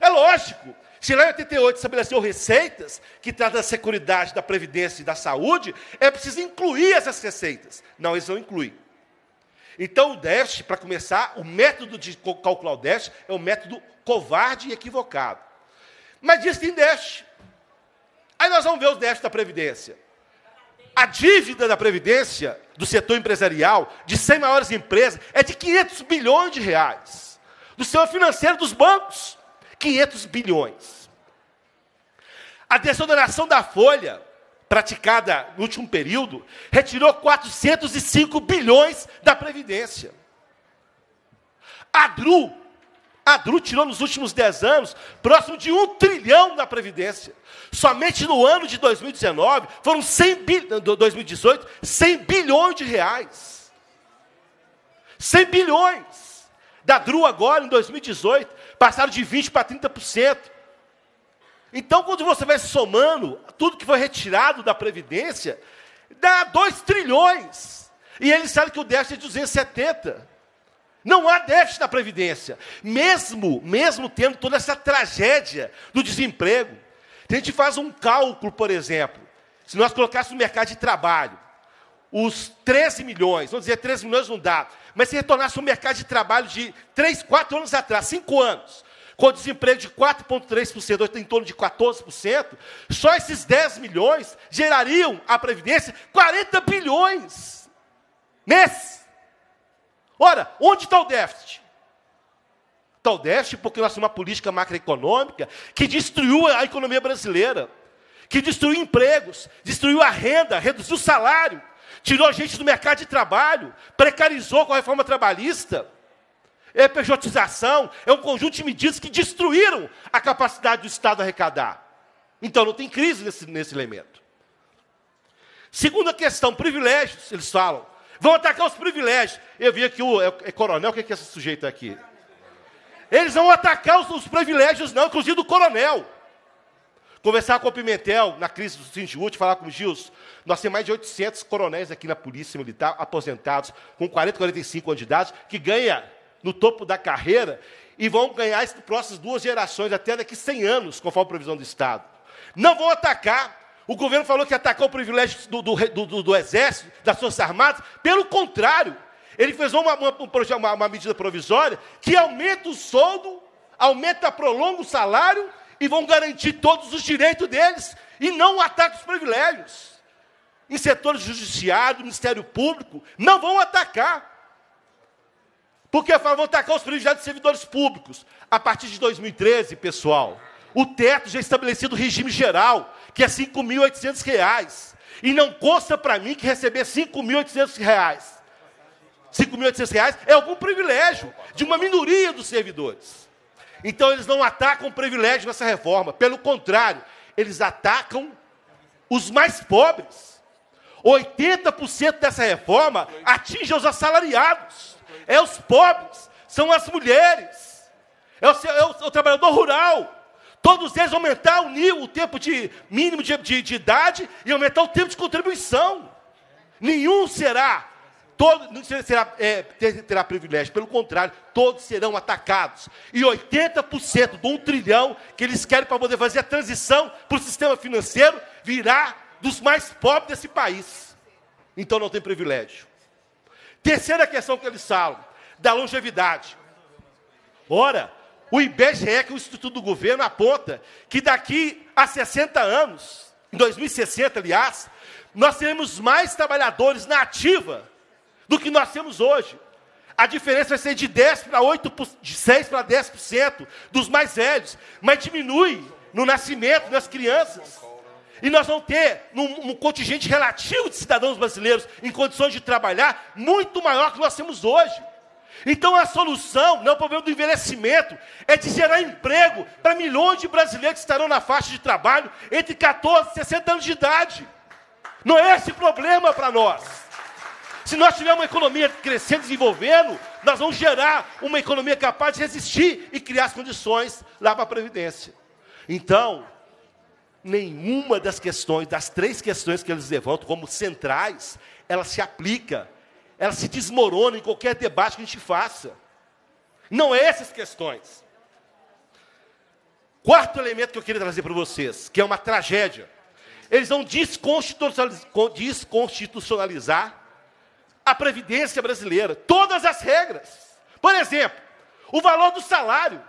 É lógico se lá em 88 estabeleceu receitas que tratam da segurança, da previdência e da saúde, é preciso incluir essas receitas. Não, eles não incluem. Então, o déficit, para começar, o método de calcular o déficit é um método covarde e equivocado. Mas diz que tem déficit. Aí nós vamos ver os déficits da Previdência. A dívida da Previdência, do setor empresarial, de 100 maiores empresas, é de 500 bilhões de reais. Do setor financeiro dos bancos, 500 bilhões. A desoneração da folha, praticada no último período, retirou 405 bilhões da Previdência. A DRU, a DRU tirou nos últimos 10 anos próximo de um trilhão da Previdência. Somente no ano de 2019, foram 100 bilhões, 2018, 100 bilhões de reais. 100 bilhões. Da DRU agora, em 2018, passaram de 20% para 30%. Então, quando você vai somando tudo que foi retirado da Previdência, dá 2 trilhões. E ele sabe que o déficit é de 270. Não há déficit na Previdência. Mesmo, mesmo tendo toda essa tragédia do desemprego. Se a gente faz um cálculo, por exemplo, se nós colocássemos no mercado de trabalho os 13 milhões, vamos dizer, 13 milhões não dá, mas se retornasse no mercado de trabalho de 3, 4 anos atrás, 5 anos, com desemprego de 4,3%, hoje tem em torno de 14%, só esses 10 milhões gerariam à Previdência 40 bilhões mês. Ora, onde está o déficit? Está o déficit porque nós temos uma política macroeconômica que destruiu a economia brasileira, que destruiu empregos, destruiu a renda, reduziu o salário, tirou a gente do mercado de trabalho, precarizou com a reforma trabalhista é pejotização, é um conjunto de medidas que destruíram a capacidade do Estado arrecadar. Então não tem crise nesse, nesse elemento. Segunda questão, privilégios, eles falam. Vão atacar os privilégios. Eu vi aqui o é, é coronel, o que é, que é esse sujeito é aqui? Eles vão atacar os, os privilégios, não, inclusive do coronel. Conversar com o Pimentel na crise do Sindiúte, falar com o Gilson. Nós temos mais de 800 coronéis aqui na Polícia Militar, aposentados, com 40, 45 anos de idade, que ganha no topo da carreira e vão ganhar as próximas duas gerações, até daqui 100 anos, conforme a previsão do Estado. Não vão atacar. O governo falou que atacou o privilégio do, do, do, do Exército, das Forças Armadas. Pelo contrário, ele fez uma, uma, uma, uma medida provisória que aumenta o soldo, aumenta, prolonga o salário e vão garantir todos os direitos deles e não ataca os privilégios. Em setores judiciário, Ministério Público, não vão atacar. Porque falam vão tacar os privilégios de servidores públicos. A partir de 2013, pessoal, o teto já é estabelecido o regime geral, que é R$ 5.800. E não consta para mim que receber R$ 5.800. 5.800 reais é algum privilégio de uma minoria dos servidores. Então eles não atacam o privilégio nessa reforma, pelo contrário, eles atacam os mais pobres. 80% dessa reforma atinge os assalariados é os pobres, são as mulheres, é o, é o, é o trabalhador rural. Todos eles aumentar o nível, o tempo de mínimo de, de, de idade e aumentar o tempo de contribuição. Nenhum será todo, não será, é, terá privilégio, pelo contrário, todos serão atacados. E 80% do um trilhão que eles querem para poder fazer a transição para o sistema financeiro virá dos mais pobres desse país. Então não tem privilégio. Terceira questão que eles falam, da longevidade. Ora, o IBGE, que é o Instituto do Governo, aponta que daqui a 60 anos, em 2060, aliás, nós teremos mais trabalhadores na ativa do que nós temos hoje. A diferença vai ser de 10 para 8, de 6 para 10% dos mais velhos, mas diminui no nascimento das crianças. E nós vamos ter um, um contingente relativo de cidadãos brasileiros em condições de trabalhar muito maior que nós temos hoje. Então a solução não é o problema do envelhecimento, é de gerar emprego para milhões de brasileiros que estarão na faixa de trabalho entre 14 e 60 anos de idade. Não é esse problema para nós. Se nós tivermos uma economia crescendo, desenvolvendo, nós vamos gerar uma economia capaz de resistir e criar as condições lá para a Previdência. Então, nenhuma das questões, das três questões que eles levantam como centrais, ela se aplica, ela se desmorona em qualquer debate que a gente faça. Não é essas questões. Quarto elemento que eu queria trazer para vocês, que é uma tragédia. Eles vão desconstitucionalizar, a Previdência brasileira, todas as regras. Por exemplo, o valor do salário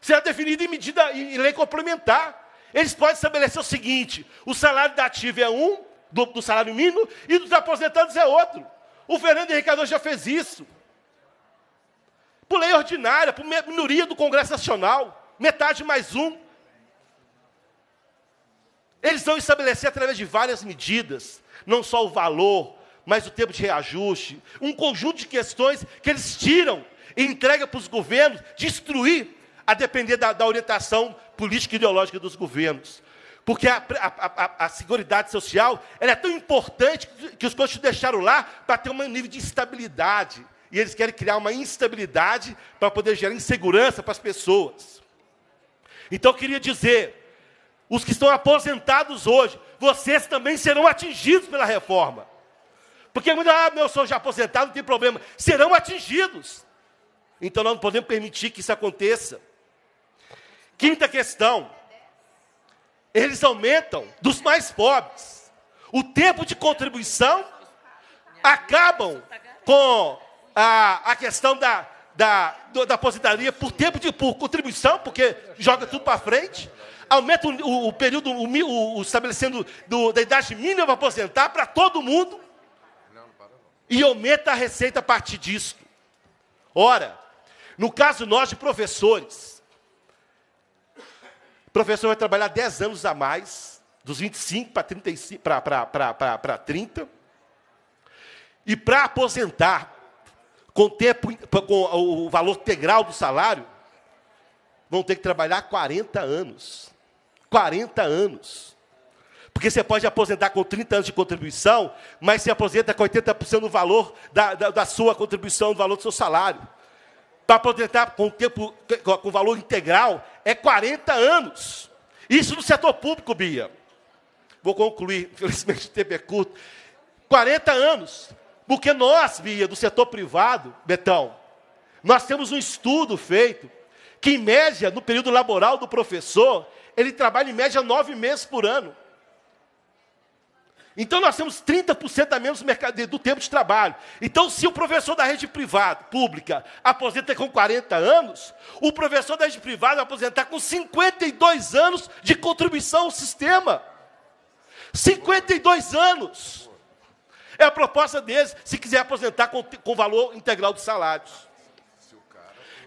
será é definido em medida em lei complementar. Eles podem estabelecer o seguinte: o salário da ativa é um, do, do salário mínimo, e dos aposentados é outro. O Fernando Henrique Cardoso já fez isso. Por lei ordinária, por minoria do Congresso Nacional, metade mais um. Eles vão estabelecer através de várias medidas, não só o valor, mas o tempo de reajuste, um conjunto de questões que eles tiram e entregam para os governos destruir, a depender da, da orientação política ideológica dos governos. Porque a, a, a, a Seguridade Social ela é tão importante que os te deixaram lá para ter um nível de estabilidade. E eles querem criar uma instabilidade para poder gerar insegurança para as pessoas. Então, eu queria dizer, os que estão aposentados hoje, vocês também serão atingidos pela reforma. Porque muitos, ah, meu, eu sou já aposentado, não tem problema. Serão atingidos. Então, nós não podemos permitir que isso aconteça. Quinta questão: eles aumentam dos mais pobres. O tempo de contribuição acabam com a, a questão da, da, da aposentadoria por tempo de por contribuição, porque joga tudo para frente. Aumenta o, o período, o, o estabelecendo do, da idade mínima para aposentar para todo mundo. E aumenta a receita a partir disso. Ora, no caso nós de professores, professor vai trabalhar 10 anos a mais, dos 25 para 35, para, para, para, para 30. E para aposentar com, tempo, com o valor integral do salário, vão ter que trabalhar 40 anos. 40 anos. Porque você pode aposentar com 30 anos de contribuição, mas se aposenta com 80% do valor da, da, da sua contribuição, do valor do seu salário para poder estar com, tempo, com valor integral é 40 anos. Isso no setor público, Bia. Vou concluir, *laughs* infelizmente o tempo é curto. 40 anos. Porque nós, Bia, do setor privado, Betão, nós temos um estudo feito que, em média, no período laboral do professor, ele trabalha em média nove meses por ano. Então nós temos 30% a menos do tempo de trabalho. Então, se o professor da rede privada, pública, aposenta com 40 anos, o professor da rede privada vai aposentar com 52 anos de contribuição ao sistema. 52 anos. É a proposta deles, se quiser aposentar com, com valor integral dos salários.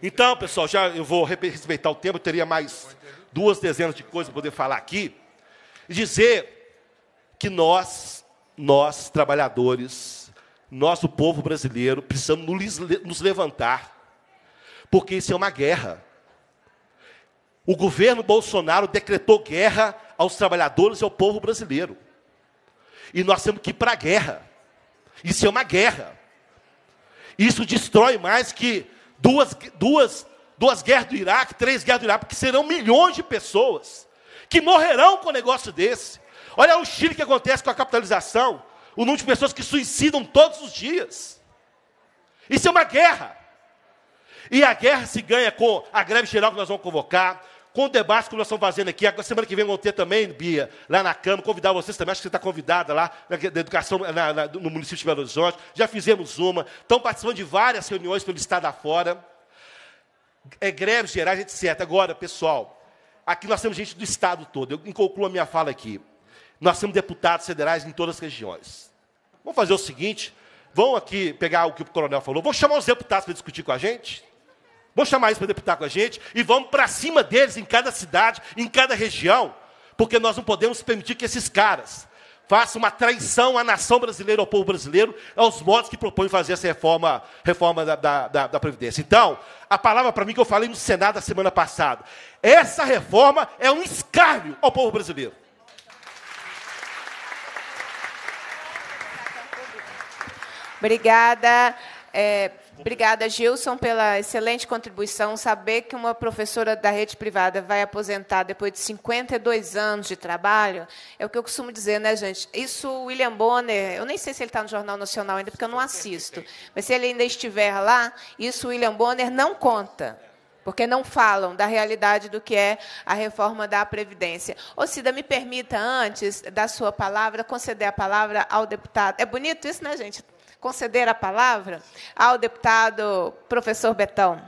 Então, pessoal, já eu vou respeitar o tempo, eu teria mais duas dezenas de coisas para poder falar aqui. E dizer que nós, nós trabalhadores, nosso povo brasileiro, precisamos nos levantar, porque isso é uma guerra. O governo Bolsonaro decretou guerra aos trabalhadores e ao povo brasileiro. E nós temos que ir para a guerra. Isso é uma guerra. Isso destrói mais que duas, duas, duas guerras do Iraque, três guerras do Iraque, porque serão milhões de pessoas que morrerão com um negócio desse. Olha o Chile que acontece com a capitalização, o número de pessoas que suicidam todos os dias. Isso é uma guerra. E a guerra se ganha com a greve geral que nós vamos convocar, com o debate que nós estamos fazendo aqui. A semana que vem vamos ter também, Bia, lá na Câmara, convidar vocês também. Acho que você está convidada lá na, na educação na, na, no município de Belo Horizonte. Já fizemos uma. Estão participando de várias reuniões pelo Estado afora. É, geral, gente etc. Agora, pessoal, aqui nós temos gente do Estado todo. Eu concluo a minha fala aqui. Nós temos deputados federais em todas as regiões. Vamos fazer o seguinte: vão aqui pegar o que o coronel falou, vou chamar os deputados para discutir com a gente. Vou chamar eles para deputar com a gente e vamos para cima deles em cada cidade, em cada região, porque nós não podemos permitir que esses caras façam uma traição à nação brasileira, ao povo brasileiro, aos modos que propõem fazer essa reforma, reforma da, da, da Previdência. Então, a palavra para mim que eu falei no Senado a semana passada, essa reforma é um escárnio ao povo brasileiro. Obrigada. É, obrigada, Gilson, pela excelente contribuição. Saber que uma professora da rede privada vai aposentar depois de 52 anos de trabalho é o que eu costumo dizer, né, gente? Isso, o William Bonner, eu nem sei se ele está no Jornal Nacional ainda, porque eu não assisto, mas se ele ainda estiver lá, isso o William Bonner não conta porque não falam da realidade do que é a reforma da Previdência. Ô, Cida, me permita, antes da sua palavra, conceder a palavra ao deputado. É bonito isso, né, gente? conceder a palavra ao deputado professor Betão.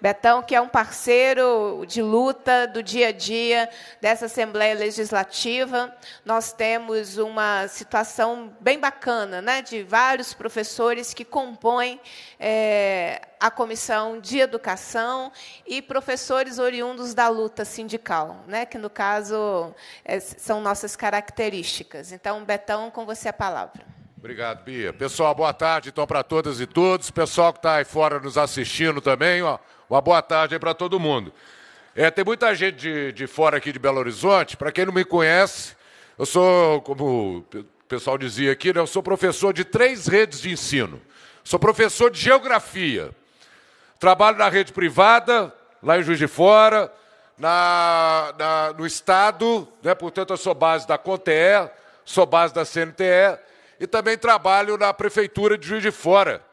Betão, que é um parceiro de luta do dia a dia dessa Assembleia Legislativa. Nós temos uma situação bem bacana, né, de vários professores que compõem é, a Comissão de Educação e professores oriundos da luta sindical, né, que, no caso, é, são nossas características. Então, Betão, com você a palavra. Obrigado, Bia. Pessoal, boa tarde então para todas e todos. Pessoal que está aí fora nos assistindo também, ó, uma boa tarde para todo mundo. É, tem muita gente de, de fora aqui de Belo Horizonte. Para quem não me conhece, eu sou, como o pessoal dizia aqui, né, eu sou professor de três redes de ensino. Sou professor de geografia. Trabalho na rede privada, lá em Juiz de Fora, na, na, no Estado, né, portanto, eu sou base da Conte, sou base da CNTE e também trabalho na Prefeitura de Juiz de Fora.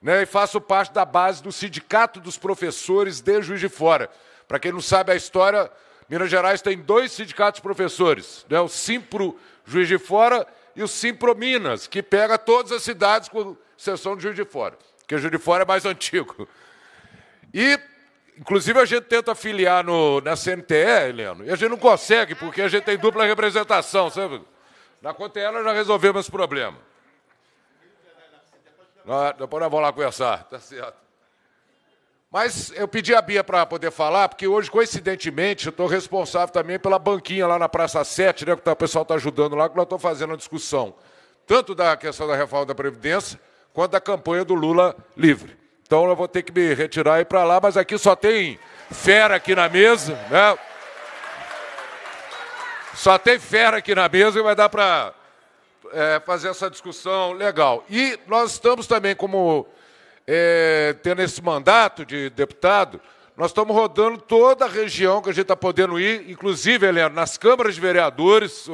Né, e faço parte da base do Sindicato dos Professores de Juiz de Fora. Para quem não sabe a história, Minas Gerais tem dois sindicatos professores, né, o Simpro Juiz de Fora e o Simpro Minas, que pega todas as cidades com exceção de Juiz de Fora, porque Juiz de Fora é mais *laughs* antigo. E, inclusive, a gente tenta filiar no, na CNTE, Heleno, e a gente não consegue, porque a gente tem dupla representação, sabe? Na ela já resolvemos esse problema. depois nós vamos lá conversar, tá certo. Mas eu pedi a Bia para poder falar, porque hoje, coincidentemente, eu estou responsável também pela banquinha lá na Praça 7, né, que tá, o pessoal está ajudando lá, que nós estamos fazendo a discussão, tanto da questão da reforma da Previdência, quanto da campanha do Lula livre. Então eu vou ter que me retirar e ir para lá, mas aqui só tem fera aqui na mesa, né? Só tem fera aqui na mesa e vai dar para é, fazer essa discussão legal. E nós estamos também, como é, tendo esse mandato de deputado, nós estamos rodando toda a região que a gente está podendo ir, inclusive, Helena, nas câmaras de vereadores,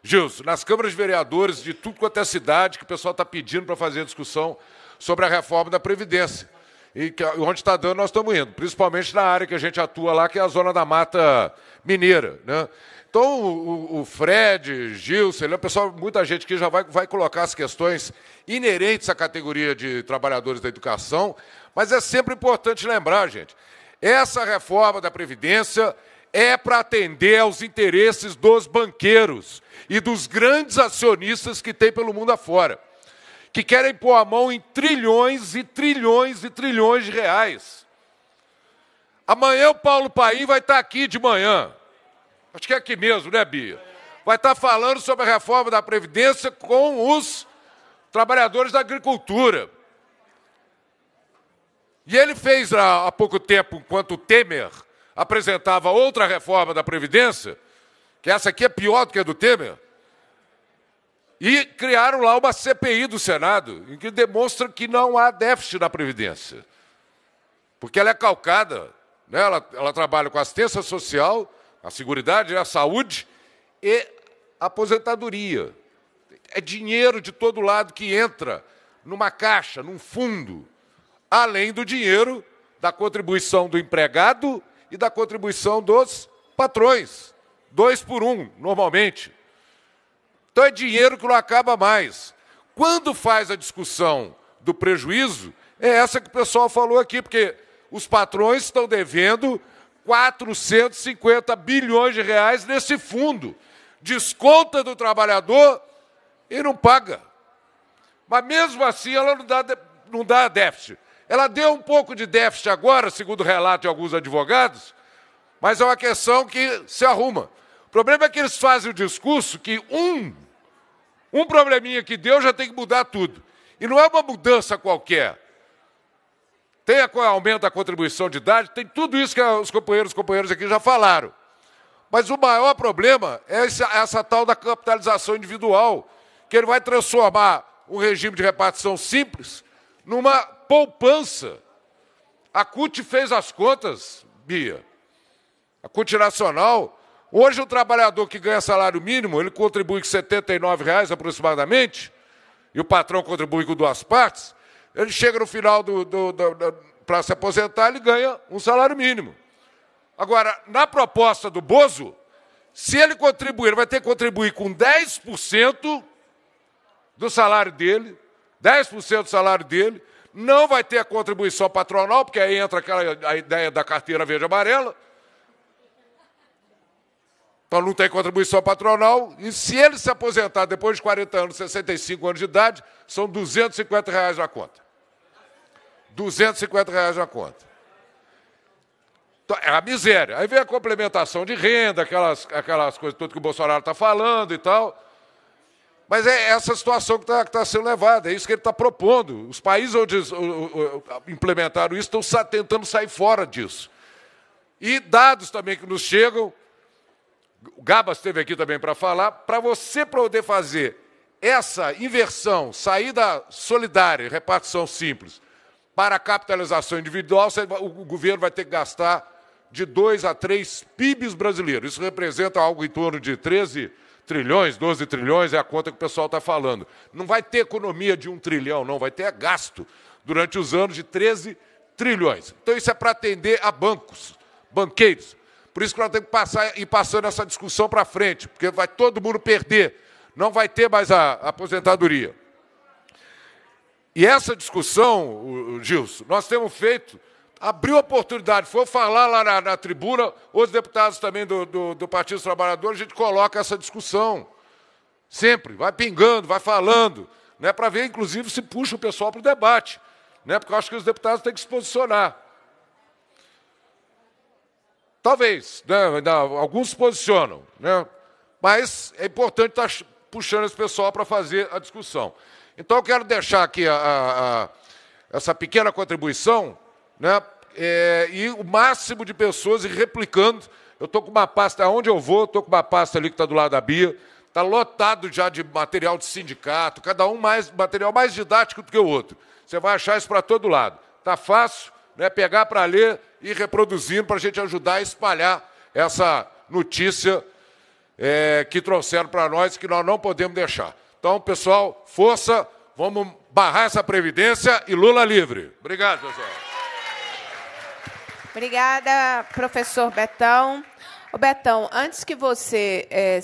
Gilson, nas câmaras de vereadores de tudo quanto é cidade que o pessoal está pedindo para fazer discussão sobre a reforma da Previdência. E onde está dando, nós estamos indo, principalmente na área que a gente atua lá, que é a Zona da Mata Mineira. Né? Então, o, o Fred, Gil, o é pessoal, muita gente que já vai, vai colocar as questões inerentes à categoria de trabalhadores da educação, mas é sempre importante lembrar, gente, essa reforma da Previdência é para atender aos interesses dos banqueiros e dos grandes acionistas que tem pelo mundo afora, que querem pôr a mão em trilhões e trilhões e trilhões de reais. Amanhã o Paulo Paim vai estar tá aqui de manhã Acho que é aqui mesmo, né, Bia? Vai estar tá falando sobre a reforma da Previdência com os trabalhadores da agricultura. E ele fez há pouco tempo, enquanto Temer apresentava outra reforma da Previdência, que essa aqui é pior do que a do Temer, e criaram lá uma CPI do Senado, em que demonstra que não há déficit na Previdência, porque ela é calcada, né? ela, ela trabalha com assistência social a Seguridade é a saúde e a aposentadoria. É dinheiro de todo lado que entra numa caixa, num fundo, além do dinheiro da contribuição do empregado e da contribuição dos patrões. Dois por um, normalmente. Então é dinheiro que não acaba mais. Quando faz a discussão do prejuízo, é essa que o pessoal falou aqui, porque os patrões estão devendo 450 bilhões de reais nesse fundo. Desconta do trabalhador e não paga. Mas mesmo assim ela não dá, não dá déficit. Ela deu um pouco de déficit agora, segundo o relato de alguns advogados, mas é uma questão que se arruma. O problema é que eles fazem o discurso que um, um probleminha que deu já tem que mudar tudo. E não é uma mudança qualquer tem a, é aumento da contribuição de idade, tem tudo isso que os companheiros e companheiras aqui já falaram. Mas o maior problema é essa, essa tal da capitalização individual, que ele vai transformar um regime de repartição simples numa poupança. A CUT fez as contas, Bia. A CUT Nacional. Hoje, o trabalhador que ganha salário mínimo, ele contribui com R$ 79,00 aproximadamente, e o patrão contribui com duas partes. Ele chega no final do, do, do, do para se aposentar, ele ganha um salário mínimo. Agora, na proposta do Bozo, se ele contribuir, ele vai ter que contribuir com 10% do salário dele, 10% do salário dele, não vai ter a contribuição patronal, porque aí entra aquela a ideia da carteira verde amarela. Então não tem contribuição patronal. E se ele se aposentar depois de 40 anos, 65 anos de idade, são 250 reais na conta. 250 reais na conta. Então, é a miséria. Aí vem a complementação de renda, aquelas, aquelas coisas todas que o Bolsonaro está falando e tal. Mas é essa situação que está tá sendo levada, é isso que ele está propondo. Os países onde implementaram isso estão tentando sair fora disso. E dados também que nos chegam, o Gabas esteve aqui também para falar, para você poder fazer essa inversão, sair da solidária, repartição simples, para a capitalização individual, o governo vai ter que gastar de 2 a 3 PIBs brasileiros. Isso representa algo em torno de 13 trilhões, 12 trilhões, é a conta que o pessoal está falando. Não vai ter economia de um trilhão, não, vai ter gasto durante os anos de 13 trilhões. Então, isso é para atender a bancos, banqueiros. Por isso que nós temos que passar, ir passando essa discussão para frente, porque vai todo mundo perder. Não vai ter mais a aposentadoria. E essa discussão, o, o Gilson, nós temos feito, abriu oportunidade. Foi falar lá na, na tribuna, os deputados também do, do, do Partido dos Trabalhadores, a gente coloca essa discussão. Sempre, vai pingando, vai falando, né, para ver, inclusive, se puxa o pessoal para o debate. Né, porque eu acho que os deputados têm que se posicionar. Talvez, né, alguns se posicionam, né, mas é importante estar tá puxando esse pessoal para fazer a discussão. Então eu quero deixar aqui a, a, a, essa pequena contribuição, né? É, e o máximo de pessoas e replicando. Eu estou com uma pasta, aonde eu vou, estou com uma pasta ali que está do lado da Bia, está lotado já de material de sindicato, cada um mais material mais didático do que o outro. Você vai achar isso para todo lado. Está fácil, né? pegar para ler e reproduzindo para a gente ajudar a espalhar essa notícia é, que trouxeram para nós que nós não podemos deixar. Então, pessoal, força, vamos barrar essa previdência e Lula livre. Obrigado, pessoal. Obrigada, professor Betão. O Betão, antes que você é,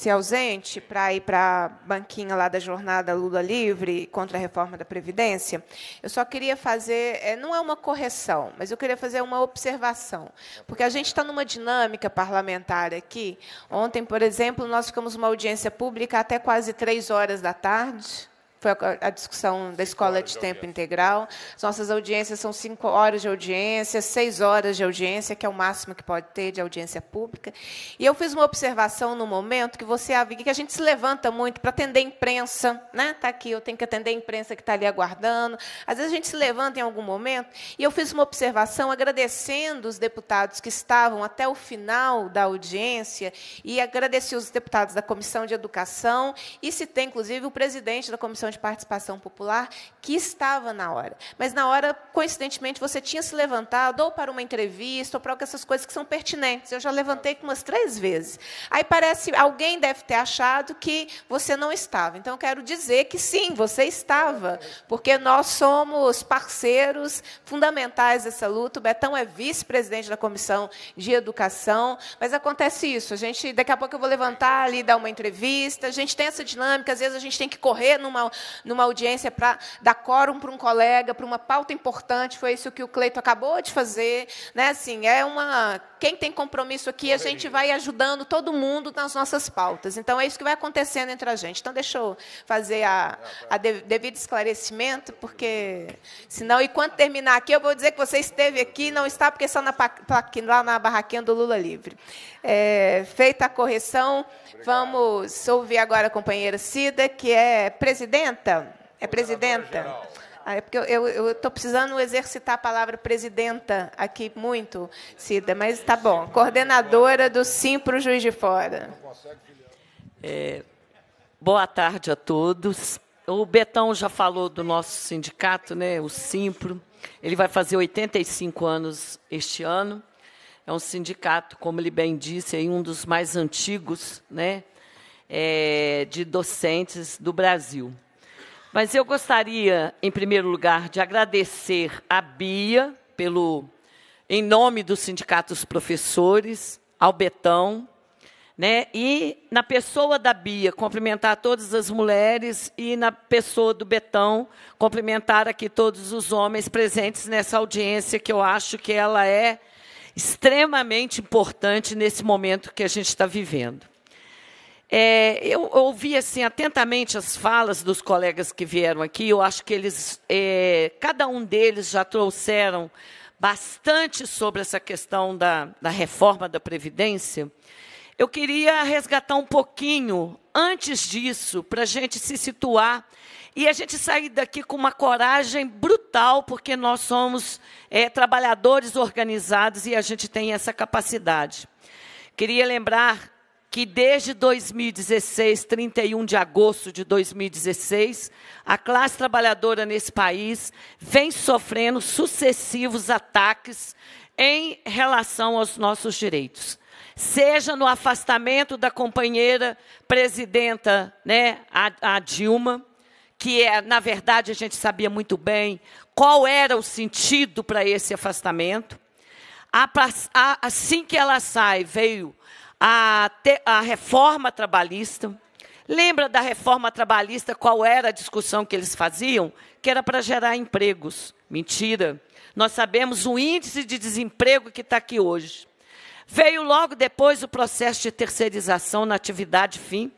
se ausente para ir para a banquinha lá da jornada Lula Livre contra a reforma da Previdência, eu só queria fazer, eh, não é uma correção, mas eu queria fazer uma observação. Porque a gente está numa dinâmica parlamentar aqui. Ontem, por exemplo, nós ficamos uma audiência pública até quase três horas da tarde foi a discussão da escola de tempo integral. As nossas audiências são cinco horas de audiência, seis horas de audiência, que é o máximo que pode ter de audiência pública. E eu fiz uma observação no momento que você que a gente se levanta muito para atender a imprensa, né? está aqui, eu tenho que atender a imprensa que está ali aguardando. Às vezes a gente se levanta em algum momento e eu fiz uma observação agradecendo os deputados que estavam até o final da audiência e agradeci os deputados da comissão de educação e se tem inclusive o presidente da comissão de participação popular que estava na hora. Mas na hora, coincidentemente, você tinha se levantado ou para uma entrevista ou para essas coisas que são pertinentes. Eu já levantei umas três vezes. Aí parece alguém deve ter achado que você não estava. Então eu quero dizer que sim, você estava, porque nós somos parceiros fundamentais dessa luta. O Betão é vice-presidente da comissão de educação, mas acontece isso. A gente daqui a pouco eu vou levantar ali dar uma entrevista. A gente tem essa dinâmica, às vezes a gente tem que correr numa numa audiência para dar quórum para um colega, para uma pauta importante. Foi isso que o Cleito acabou de fazer. Né? Assim, é uma quem tem compromisso aqui, a gente vai ajudando todo mundo nas nossas pautas. Então, é isso que vai acontecendo entre a gente. Então, deixa eu fazer a, a de, devido esclarecimento, porque senão, enquanto terminar aqui, eu vou dizer que você esteve aqui e não está, porque só na, lá na barraquinha do Lula Livre. É, feita a correção, Obrigado. vamos ouvir agora a companheira Cida, que é presidenta. É presidenta. Ah, é porque eu estou precisando exercitar a palavra presidenta aqui muito, Cida, mas tá bom. Coordenadora do Sim para o Juiz de Fora. É, boa tarde a todos. O Betão já falou do nosso sindicato, né, o Simpro. Ele vai fazer 85 anos este ano. É um sindicato, como ele bem disse, é um dos mais antigos né, é, de docentes do Brasil. Mas eu gostaria, em primeiro lugar, de agradecer a Bia pelo, em nome do Sindicato dos Professores, ao Betão, né? E na pessoa da Bia, cumprimentar todas as mulheres e na pessoa do Betão, cumprimentar aqui todos os homens presentes nessa audiência que eu acho que ela é extremamente importante nesse momento que a gente está vivendo. É, eu ouvi assim atentamente as falas dos colegas que vieram aqui. Eu acho que eles, é, cada um deles, já trouxeram bastante sobre essa questão da, da reforma da previdência. Eu queria resgatar um pouquinho antes disso para a gente se situar e a gente sair daqui com uma coragem brutal, porque nós somos é, trabalhadores organizados e a gente tem essa capacidade. Queria lembrar que desde 2016, 31 de agosto de 2016, a classe trabalhadora nesse país vem sofrendo sucessivos ataques em relação aos nossos direitos. Seja no afastamento da companheira presidenta, né, a, a Dilma, que é, na verdade, a gente sabia muito bem qual era o sentido para esse afastamento. Assim que ela sai, veio a, te, a reforma trabalhista. Lembra da reforma trabalhista, qual era a discussão que eles faziam? Que era para gerar empregos. Mentira. Nós sabemos o índice de desemprego que está aqui hoje. Veio logo depois o processo de terceirização na atividade fim.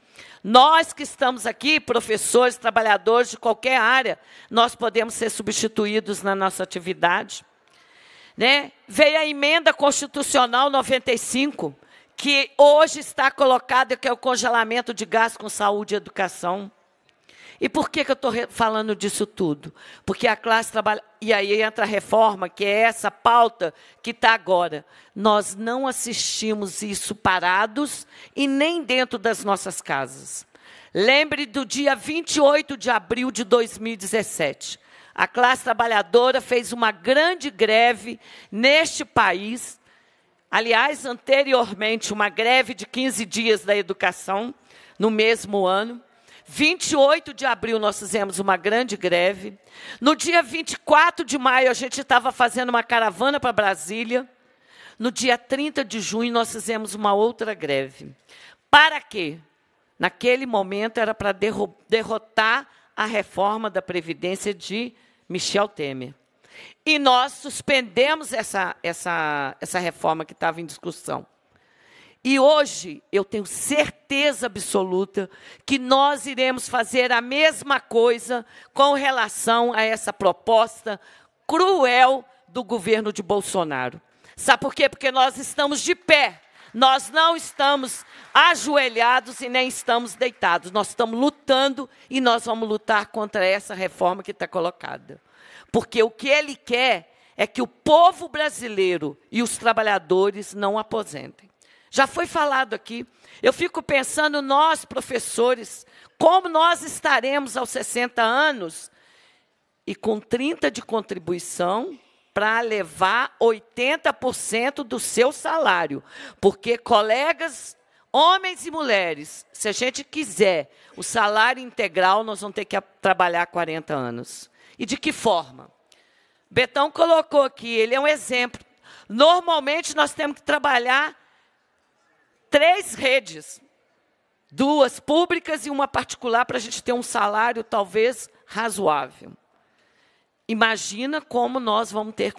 Nós que estamos aqui, professores, trabalhadores de qualquer área, nós podemos ser substituídos na nossa atividade. Né? Veio a emenda constitucional 95, que hoje está colocado, que é o congelamento de gás com saúde e educação. E por que, que eu estou falando disso tudo? Porque a classe trabalha. E aí entra a reforma, que é essa pauta que está agora. Nós não assistimos isso parados e nem dentro das nossas casas. Lembre do dia 28 de abril de 2017. A classe trabalhadora fez uma grande greve neste país Aliás, anteriormente, uma greve de 15 dias da educação, no mesmo ano. 28 de abril nós fizemos uma grande greve. No dia 24 de maio, a gente estava fazendo uma caravana para Brasília. No dia 30 de junho, nós fizemos uma outra greve. Para quê? Naquele momento era para derrotar a reforma da Previdência de Michel Temer e nós suspendemos essa, essa, essa reforma que estava em discussão. E hoje eu tenho certeza absoluta que nós iremos fazer a mesma coisa com relação a essa proposta cruel do governo de Bolsonaro. Sabe por quê? Porque nós estamos de pé. Nós não estamos ajoelhados e nem estamos deitados. Nós estamos lutando e nós vamos lutar contra essa reforma que está colocada. Porque o que ele quer é que o povo brasileiro e os trabalhadores não aposentem. Já foi falado aqui. Eu fico pensando, nós, professores, como nós estaremos aos 60 anos e com 30 de contribuição para levar 80% do seu salário. Porque, colegas, homens e mulheres, se a gente quiser o salário integral, nós vamos ter que trabalhar 40 anos. E de que forma? Betão colocou aqui, ele é um exemplo. Normalmente nós temos que trabalhar três redes, duas públicas e uma particular, para a gente ter um salário talvez razoável. Imagina como nós vamos ter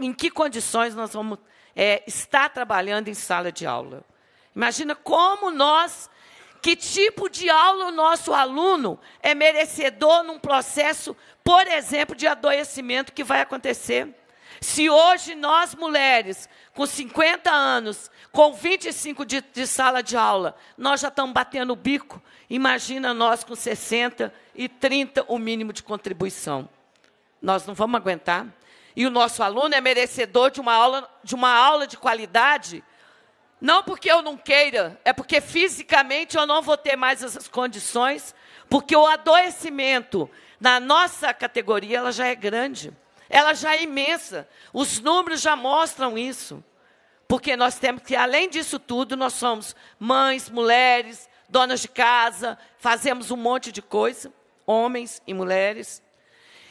em que condições nós vamos é, estar trabalhando em sala de aula. Imagina como nós, que tipo de aula o nosso aluno é merecedor num processo por exemplo, de adoecimento que vai acontecer. Se hoje nós mulheres, com 50 anos, com 25 de, de sala de aula, nós já estamos batendo o bico, imagina nós com 60 e 30 o mínimo de contribuição. Nós não vamos aguentar. E o nosso aluno é merecedor de uma aula de, uma aula de qualidade, não porque eu não queira, é porque fisicamente eu não vou ter mais essas condições, porque o adoecimento na nossa categoria, ela já é grande, ela já é imensa. Os números já mostram isso. Porque nós temos que, além disso tudo, nós somos mães, mulheres, donas de casa, fazemos um monte de coisa, homens e mulheres.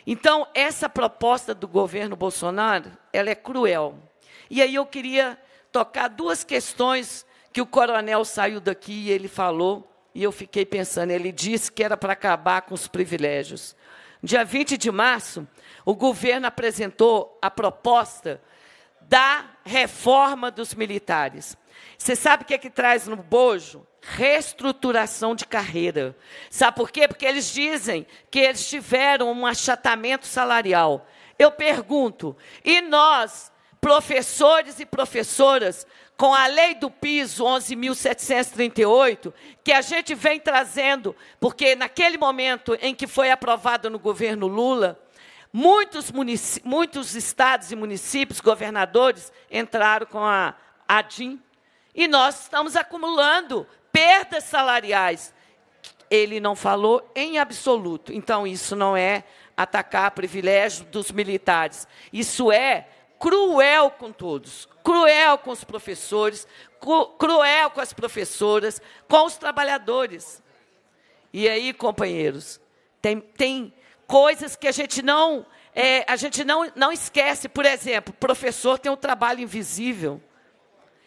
Então, essa proposta do governo Bolsonaro, ela é cruel. E aí eu queria tocar duas questões que o coronel saiu daqui e ele falou, e eu fiquei pensando, ele disse que era para acabar com os privilégios. Dia 20 de março, o governo apresentou a proposta da reforma dos militares. Você sabe o que é que traz no bojo? reestruturação de carreira. Sabe por quê? Porque eles dizem que eles tiveram um achatamento salarial. Eu pergunto, e nós, professores e professoras, com a lei do piso 11.738, que a gente vem trazendo, porque naquele momento em que foi aprovado no governo Lula, muitos, muitos estados e municípios, governadores, entraram com a ADIM, e nós estamos acumulando perdas salariais. Ele não falou em absoluto. Então, isso não é atacar privilégios dos militares. Isso é cruel com todos, cruel com os professores, cruel com as professoras, com os trabalhadores. E aí, companheiros, tem, tem coisas que a gente não é, a gente não, não esquece. Por exemplo, professor tem um trabalho invisível.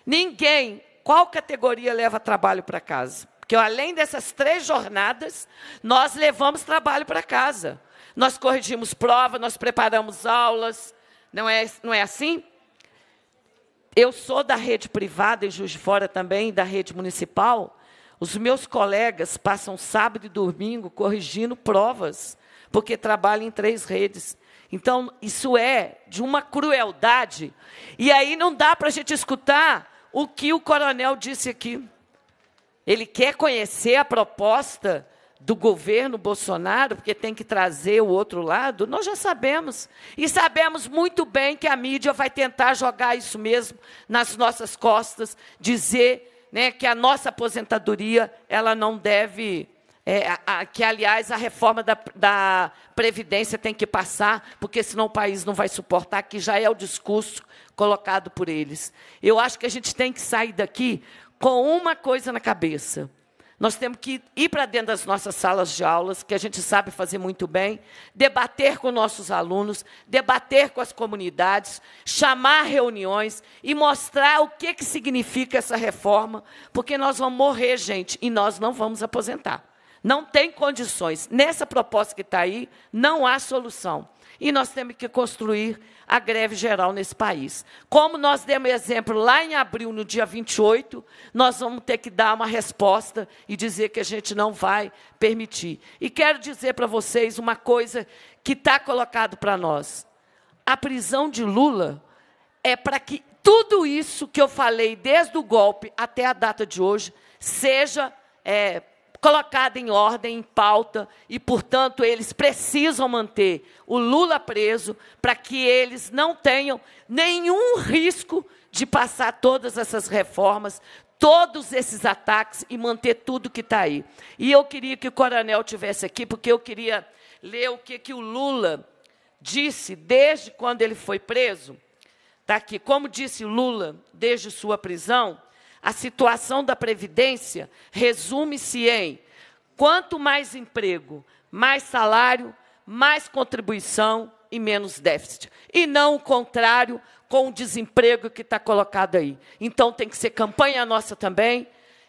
Ninguém, qual categoria leva trabalho para casa? Porque além dessas três jornadas, nós levamos trabalho para casa. Nós corrigimos prova, nós preparamos aulas, não é, não é assim? Eu sou da rede privada e Juiz de Fora também, da rede municipal. Os meus colegas passam sábado e domingo corrigindo provas, porque trabalham em três redes. Então, isso é de uma crueldade. E aí não dá para a gente escutar o que o coronel disse aqui. Ele quer conhecer a proposta do governo Bolsonaro, porque tem que trazer o outro lado, nós já sabemos. E sabemos muito bem que a mídia vai tentar jogar isso mesmo nas nossas costas, dizer né, que a nossa aposentadoria ela não deve. É, a, a, que, aliás, a reforma da, da Previdência tem que passar, porque senão o país não vai suportar, que já é o discurso colocado por eles. Eu acho que a gente tem que sair daqui com uma coisa na cabeça nós temos que ir para dentro das nossas salas de aulas, que a gente sabe fazer muito bem, debater com nossos alunos, debater com as comunidades, chamar reuniões e mostrar o que, que significa essa reforma, porque nós vamos morrer, gente, e nós não vamos aposentar. Não tem condições. Nessa proposta que está aí, não há solução e nós temos que construir a greve geral nesse país. Como nós demos exemplo lá em abril, no dia 28, nós vamos ter que dar uma resposta e dizer que a gente não vai permitir. E quero dizer para vocês uma coisa que está colocado para nós. A prisão de Lula é para que tudo isso que eu falei desde o golpe até a data de hoje seja é, colocada em ordem, em pauta, e, portanto, eles precisam manter o Lula preso para que eles não tenham nenhum risco de passar todas essas reformas, todos esses ataques e manter tudo que está aí. E eu queria que o coronel tivesse aqui, porque eu queria ler o que, que o Lula disse desde quando ele foi preso. Está aqui. Como disse Lula desde sua prisão, a situação da Previdência resume-se em quanto mais emprego, mais salário, mais contribuição e menos déficit. E não o contrário com o desemprego que está colocado aí. Então tem que ser campanha nossa também.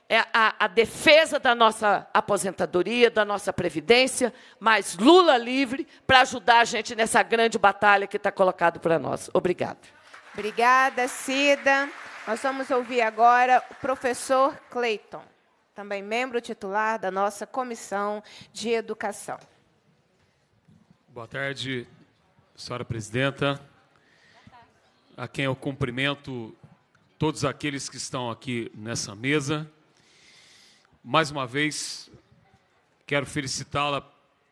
É a, a, defesa da nossa aposentadoria, da nossa previdência, mas Lula livre para ajudar a gente nessa grande batalha que está colocado para nós. Obrigada. Obrigada, Cida. Nós vamos ouvir agora o professor Clayton, também membro titular da nossa Comissão de Educação. Boa tarde, senhora presidenta. A quem eu cumprimento todos aqueles que estão aqui nessa mesa. Mais uma vez, quero felicitá-la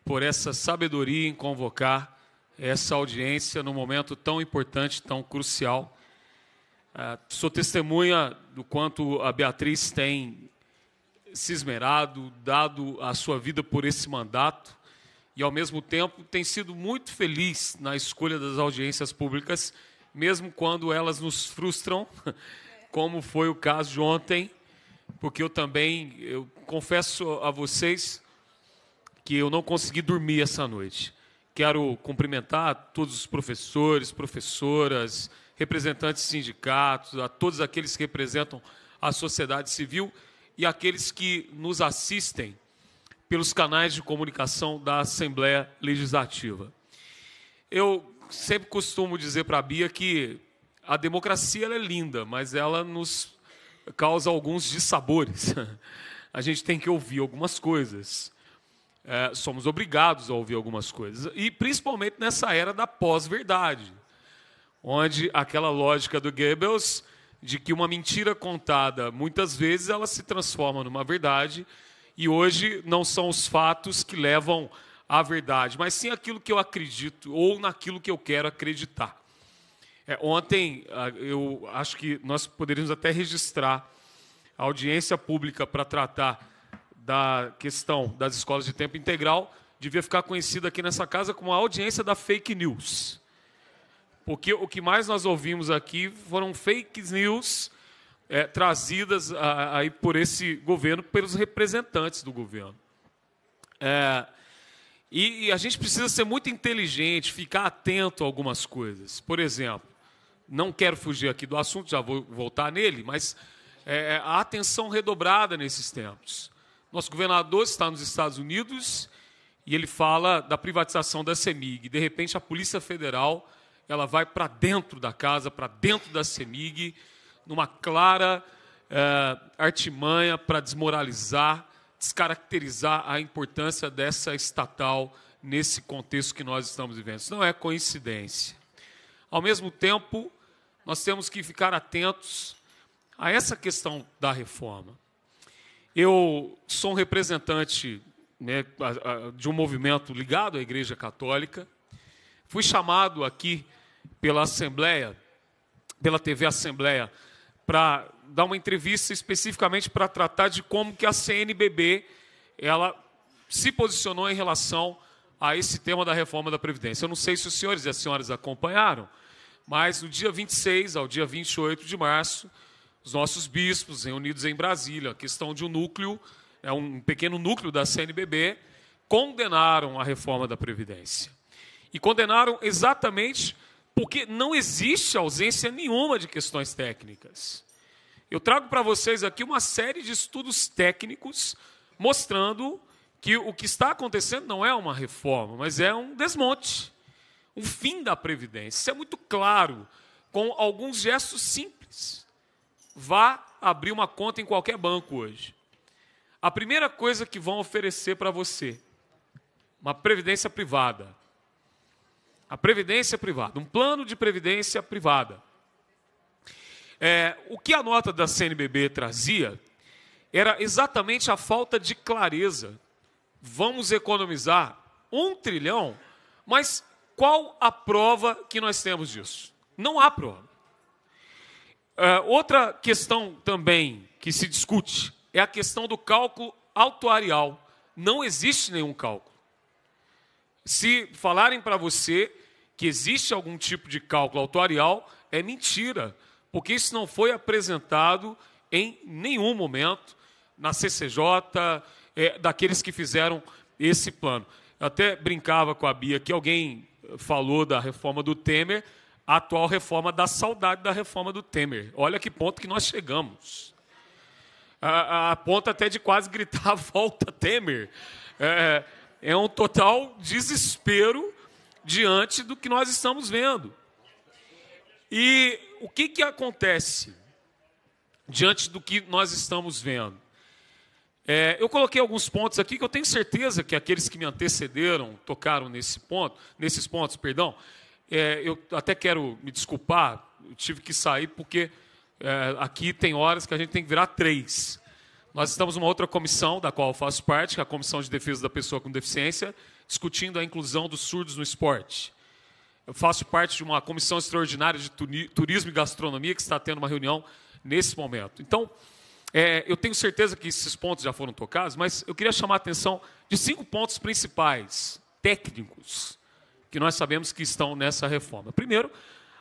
por essa sabedoria em convocar essa audiência num momento tão importante, tão crucial ah, sou testemunha do quanto a Beatriz tem se esmerado, dado a sua vida por esse mandato e, ao mesmo tempo, tem sido muito feliz na escolha das audiências públicas, mesmo quando elas nos frustram, *laughs* como foi o caso de ontem, porque eu também, eu confesso a vocês que eu não consegui dormir essa noite. Quero cumprimentar todos os professores, professoras, representantes de sindicatos, a todos aqueles que representam a sociedade civil e aqueles que nos assistem pelos canais de comunicação da Assembleia Legislativa. Eu sempre costumo dizer para a Bia que a democracia é linda, mas ela nos causa alguns dissabores. *laughs* A gente tem que ouvir algumas coisas. É, somos obrigados a ouvir algumas coisas. E principalmente nessa era da pós-verdade onde aquela lógica do Goebbels de que uma mentira contada muitas vezes ela se transforma numa verdade e hoje não são os fatos que levam à verdade, mas sim aquilo que eu acredito ou naquilo que eu quero acreditar. É, ontem ah, eu acho que nós poderíamos até registrar a audiência pública para tratar da questão das escolas de tempo integral devia ficar conhecida aqui nessa casa como a audiência da fake news. Porque o que mais nós ouvimos aqui foram fake news é, trazidas aí por esse governo, pelos representantes do governo. É, e, e a gente precisa ser muito inteligente, ficar atento a algumas coisas. Por exemplo, não quero fugir aqui do assunto, já vou voltar nele, mas é, é a atenção redobrada nesses tempos. Nosso governador está nos Estados Unidos e ele fala da privatização da CEMIG. De repente, a Polícia Federal ela vai para dentro da casa, para dentro da CEMIG, numa clara é, artimanha para desmoralizar, descaracterizar a importância dessa estatal nesse contexto que nós estamos vivendo. Isso não é coincidência. Ao mesmo tempo, nós temos que ficar atentos a essa questão da reforma. Eu sou um representante né, de um movimento ligado à Igreja Católica. Fui chamado aqui pela Assembleia, pela TV Assembleia, para dar uma entrevista especificamente para tratar de como que a CNBB ela se posicionou em relação a esse tema da reforma da Previdência. Eu não sei se os senhores e as senhoras acompanharam, mas no dia 26 ao dia 28 de março, os nossos bispos reunidos em Brasília, a questão de um núcleo, é um pequeno núcleo da CNBB, condenaram a reforma da Previdência. E condenaram exatamente porque não existe ausência nenhuma de questões técnicas. Eu trago para vocês aqui uma série de estudos técnicos mostrando que o que está acontecendo não é uma reforma, mas é um desmonte, um fim da Previdência. Isso é muito claro, com alguns gestos simples. Vá abrir uma conta em qualquer banco hoje. A primeira coisa que vão oferecer para você, uma previdência privada a previdência privada, um plano de previdência privada. É, o que a nota da CNBB trazia era exatamente a falta de clareza. Vamos economizar um trilhão, mas qual a prova que nós temos disso? Não há prova. É, outra questão também que se discute é a questão do cálculo autuarial. Não existe nenhum cálculo. Se falarem para você que existe algum tipo de cálculo autorial é mentira, porque isso não foi apresentado em nenhum momento na CCJ, é, daqueles que fizeram esse plano. Eu até brincava com a Bia que alguém falou da reforma do Temer, a atual reforma da saudade da reforma do Temer. Olha que ponto que nós chegamos. A, a, a ponta até de quase gritar volta Temer. É, é um total desespero diante do que nós estamos vendo. E o que, que acontece diante do que nós estamos vendo? É, eu coloquei alguns pontos aqui que eu tenho certeza que aqueles que me antecederam tocaram nesse ponto, nesses pontos, perdão. É, eu até quero me desculpar, eu tive que sair porque é, aqui tem horas que a gente tem que virar três. Nós estamos numa outra comissão, da qual eu faço parte, que é a Comissão de Defesa da Pessoa com Deficiência, discutindo a inclusão dos surdos no esporte. Eu faço parte de uma comissão extraordinária de turismo e gastronomia que está tendo uma reunião nesse momento. Então, é, eu tenho certeza que esses pontos já foram tocados, mas eu queria chamar a atenção de cinco pontos principais, técnicos, que nós sabemos que estão nessa reforma. Primeiro,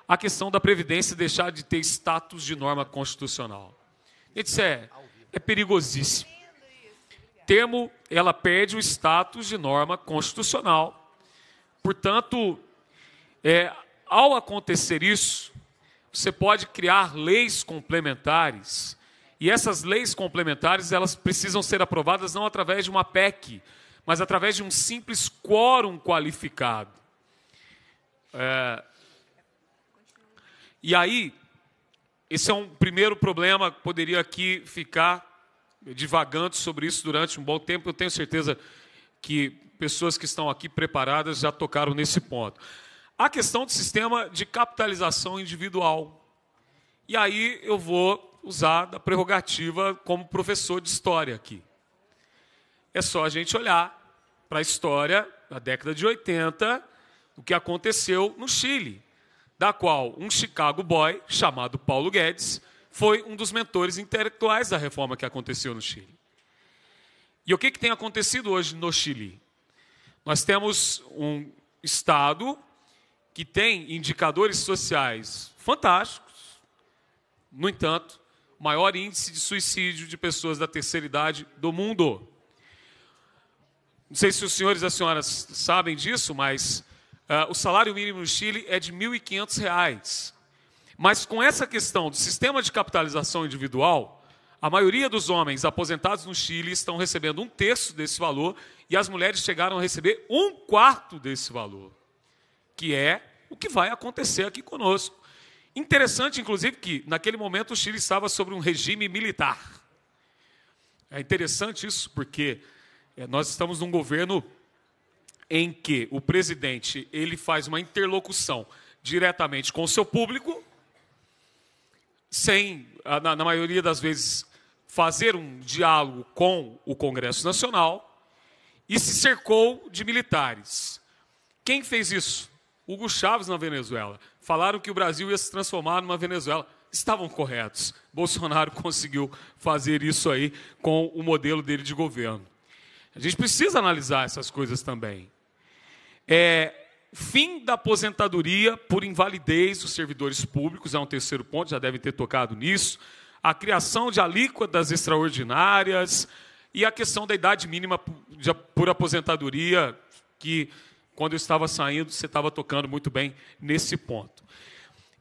a questão da Previdência deixar de ter status de norma constitucional. Isso é, é perigosíssimo temo ela perde o status de norma constitucional. Portanto, é, ao acontecer isso, você pode criar leis complementares, e essas leis complementares elas precisam ser aprovadas não através de uma PEC, mas através de um simples quórum qualificado. É... E aí, esse é um primeiro problema que poderia aqui ficar divagando sobre isso durante um bom tempo. Eu tenho certeza que pessoas que estão aqui preparadas já tocaram nesse ponto. A questão do sistema de capitalização individual. E aí eu vou usar da prerrogativa como professor de história aqui. É só a gente olhar para a história da década de 80, o que aconteceu no Chile, da qual um Chicago boy chamado Paulo Guedes foi um dos mentores intelectuais da reforma que aconteceu no Chile. E o que, que tem acontecido hoje no Chile? Nós temos um Estado que tem indicadores sociais fantásticos, no entanto, maior índice de suicídio de pessoas da terceira idade do mundo. Não sei se os senhores e as senhoras sabem disso, mas uh, o salário mínimo no Chile é de R$ 1.500. Mas com essa questão do sistema de capitalização individual, a maioria dos homens aposentados no Chile estão recebendo um terço desse valor e as mulheres chegaram a receber um quarto desse valor, que é o que vai acontecer aqui conosco. Interessante, inclusive, que naquele momento o Chile estava sobre um regime militar. É interessante isso, porque é, nós estamos num governo em que o presidente ele faz uma interlocução diretamente com o seu público sem, na, na maioria das vezes, fazer um diálogo com o Congresso Nacional e se cercou de militares. Quem fez isso? Hugo Chávez na Venezuela. Falaram que o Brasil ia se transformar numa Venezuela estavam corretos. Bolsonaro *laughs* conseguiu fazer isso aí com o modelo dele de governo. A gente precisa analisar essas coisas também. É, fim da aposentadoria por invalidez dos servidores públicos, é um terceiro ponto, já devem ter tocado nisso, a criação de alíquotas extraordinárias e a questão da idade mínima por aposentadoria, que quando eu estava saindo, você estava tocando muito bem nesse ponto.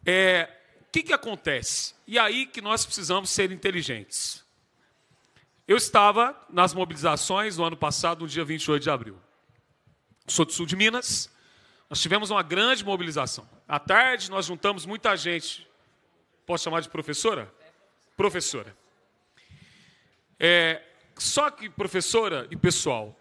É, o que, que acontece? E aí que nós precisamos ser inteligentes. Eu estava nas mobilizações no ano passado, no dia 28 de abril. Sou do sul de Minas, nós tivemos uma grande mobilização. À tarde, nós juntamos muita gente. Posso chamar de professora? Professora. É, só que, professora e pessoal,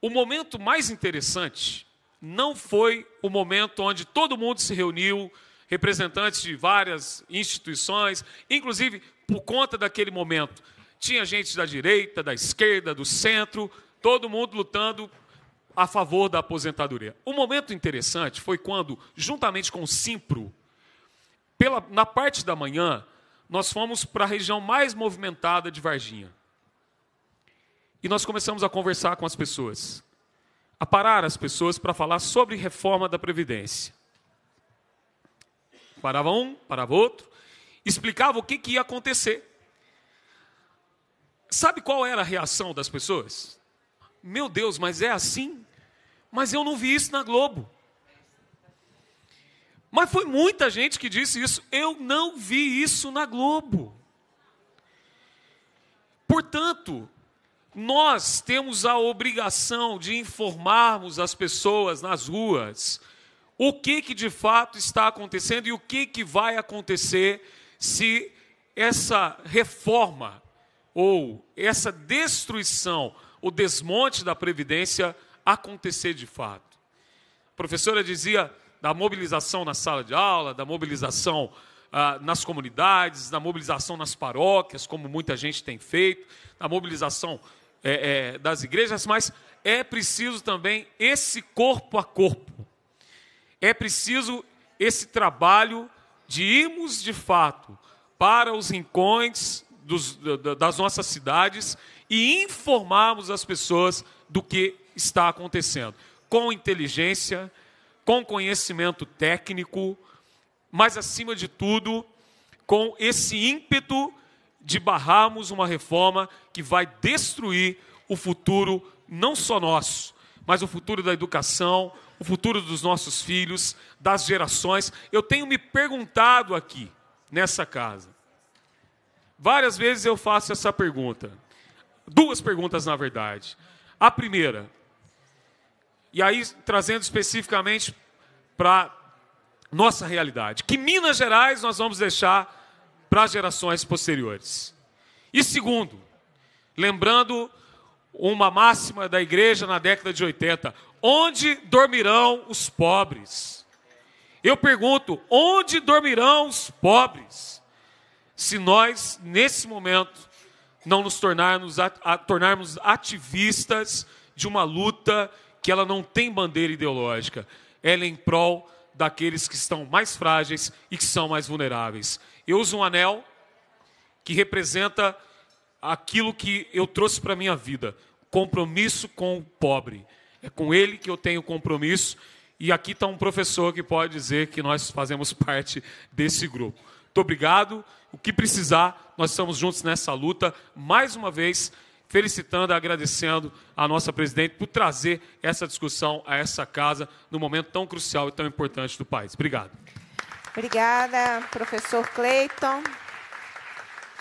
o momento mais interessante não foi o momento onde todo mundo se reuniu, representantes de várias instituições, inclusive por conta daquele momento. Tinha gente da direita, da esquerda, do centro, todo mundo lutando a favor da aposentadoria. Um momento interessante foi quando, juntamente com o Simpro, pela, na parte da manhã, nós fomos para a região mais movimentada de Varginha. E nós começamos a conversar com as pessoas, a parar as pessoas para falar sobre reforma da Previdência. Parava um, parava outro, explicava o que, que ia acontecer. Sabe qual era a reação das pessoas? meu Deus, mas é assim? Mas eu não vi isso na Globo. Mas foi muita gente que disse isso. Eu não vi isso na Globo. Portanto, nós temos a obrigação de informarmos as pessoas nas ruas o que, que de fato está acontecendo e o que, que vai acontecer se essa reforma ou essa destruição o desmonte da Previdência acontecer de fato. A professora dizia da mobilização na sala de aula, da mobilização ah, nas comunidades, da mobilização nas paróquias, como muita gente tem feito, da mobilização é, é, das igrejas, mas é preciso também esse corpo a corpo. É preciso esse trabalho de irmos de fato para os rincões dos, das nossas cidades e informarmos as pessoas do que está acontecendo, com inteligência, com conhecimento técnico, mas acima de tudo, com esse ímpeto de barrarmos uma reforma que vai destruir o futuro não só nosso, mas o futuro da educação, o futuro dos nossos filhos, das gerações. Eu tenho me perguntado aqui nessa casa. Várias vezes eu faço essa pergunta. Duas perguntas, na verdade. A primeira, e aí trazendo especificamente para nossa realidade, que Minas Gerais nós vamos deixar para gerações posteriores. E segundo, lembrando uma máxima da igreja na década de 80, onde dormirão os pobres? Eu pergunto, onde dormirão os pobres? Se nós, nesse momento, não nos tornarmos, a, a, tornarmos ativistas de uma luta que ela não tem bandeira ideológica. Ela é em prol daqueles que estão mais frágeis e que são mais vulneráveis. Eu uso um anel que representa aquilo que eu trouxe para a minha vida: compromisso com o pobre. É com ele que eu tenho compromisso. E aqui está um professor que pode dizer que nós fazemos *laughs* parte desse grupo. Muito obrigado. O que precisar, nós estamos juntos nessa luta. Mais uma vez, felicitando, agradecendo a nossa presidente por trazer essa discussão a essa casa no momento tão crucial e tão importante do país. Obrigado. Obrigada, professor Cleiton.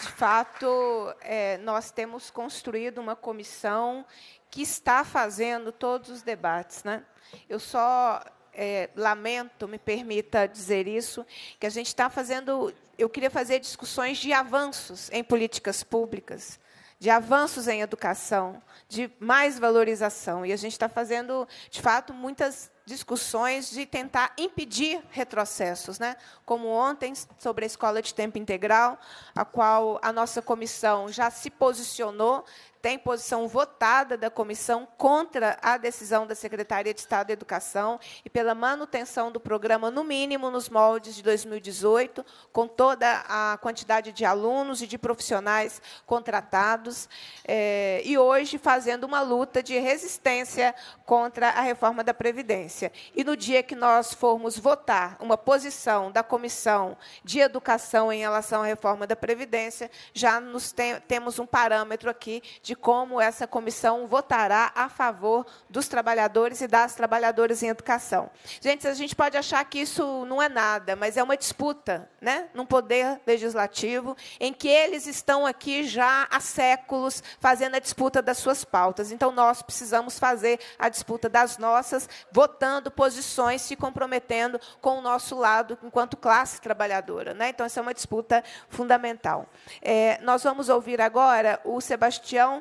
De fato, é, nós temos construído uma comissão que está fazendo todos os debates. Né? Eu só é, lamento, me permita dizer isso, que a gente está fazendo. Eu queria fazer discussões de avanços em políticas públicas, de avanços em educação, de mais valorização. E a gente está fazendo, de fato, muitas discussões de tentar impedir retrocessos, né? Como ontem sobre a escola de tempo integral, a qual a nossa comissão já se posicionou tem posição votada da comissão contra a decisão da Secretaria de Estado da Educação e pela manutenção do programa, no mínimo, nos moldes de 2018, com toda a quantidade de alunos e de profissionais contratados, é, e hoje fazendo uma luta de resistência contra a reforma da Previdência. E no dia que nós formos votar uma posição da Comissão de Educação em relação à reforma da Previdência, já nos tem, temos um parâmetro aqui de de como essa comissão votará a favor dos trabalhadores e das trabalhadoras em educação. Gente, a gente pode achar que isso não é nada, mas é uma disputa né, num poder legislativo em que eles estão aqui já há séculos fazendo a disputa das suas pautas. Então, nós precisamos fazer a disputa das nossas, votando posições, se comprometendo com o nosso lado enquanto classe trabalhadora. Né? Então, essa é uma disputa fundamental. É, nós vamos ouvir agora o Sebastião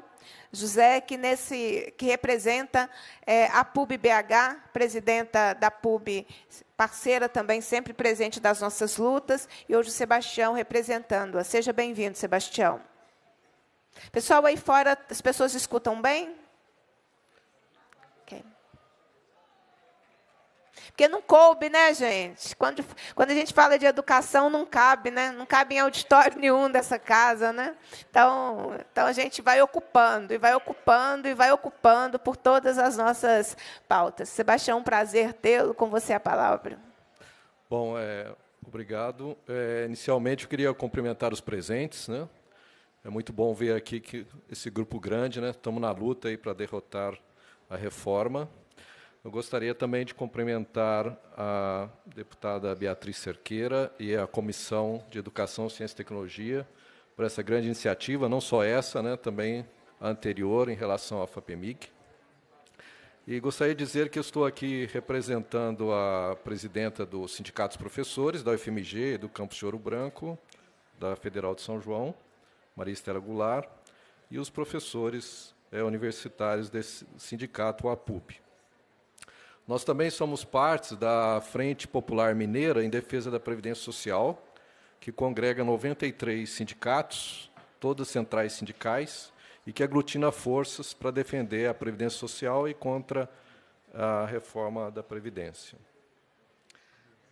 José, que, nesse, que representa é, a PUB BH, presidenta da PUB, parceira também, sempre presente das nossas lutas, e hoje o Sebastião representando-a. Seja bem-vindo, Sebastião. Pessoal, aí fora, as pessoas escutam bem? Porque não coube, né, gente? Quando, quando a gente fala de educação, não cabe, né? Não cabe em auditório *laughs* nenhum dessa casa, né? Então, então a gente vai ocupando, e vai ocupando, e vai ocupando por todas as nossas pautas. Sebastião, um prazer tê-lo. Com você a palavra. Bom, é, obrigado. É, inicialmente, eu queria cumprimentar os presentes, né? É muito bom ver aqui que esse grupo grande, né? Estamos na luta aí para derrotar a reforma. Eu gostaria também de cumprimentar a deputada Beatriz Cerqueira e a Comissão de Educação, Ciência e Tecnologia por essa grande iniciativa, não só essa, né, também a anterior em relação à FAPEMIC. E gostaria de dizer que estou aqui representando a presidenta do Sindicato dos Professores, da UFMG, do Campus de Ouro Branco, da Federal de São João, Maria Estela Goulart, e os professores é, universitários desse sindicato, o APUP. Nós também somos parte da Frente Popular Mineira em Defesa da Previdência Social, que congrega 93 sindicatos, todas centrais sindicais, e que aglutina forças para defender a Previdência Social e contra a reforma da Previdência.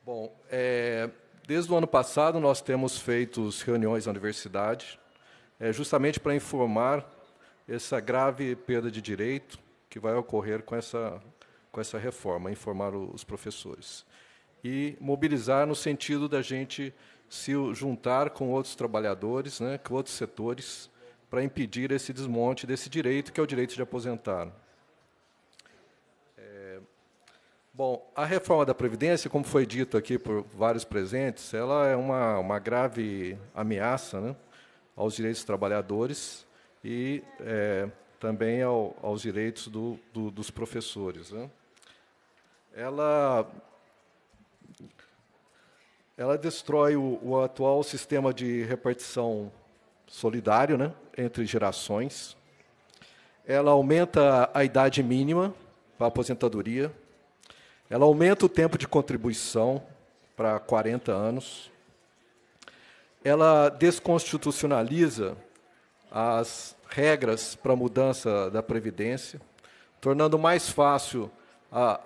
Bom, é, desde o ano passado nós temos feito reuniões na universidade, é, justamente para informar essa grave perda de direito que vai ocorrer com essa com essa reforma, informar os professores. E mobilizar no sentido da gente se juntar com outros trabalhadores, né, com outros setores, para impedir esse desmonte desse direito, que é o direito de aposentar. É, bom, a reforma da Previdência, como foi dito aqui por vários presentes, ela é uma, uma grave ameaça né, aos direitos dos trabalhadores e é, também ao, aos direitos do, do, dos professores. Né? Ela, ela destrói o, o, atual sistema de repartição solidário né, entre gerações. Ela aumenta a idade mínima para a aposentadoria. Ela aumenta o tempo de contribuição para 40 anos. Ela desconstitucionaliza as regras para a mudança da Previdência, tornando mais fácil a,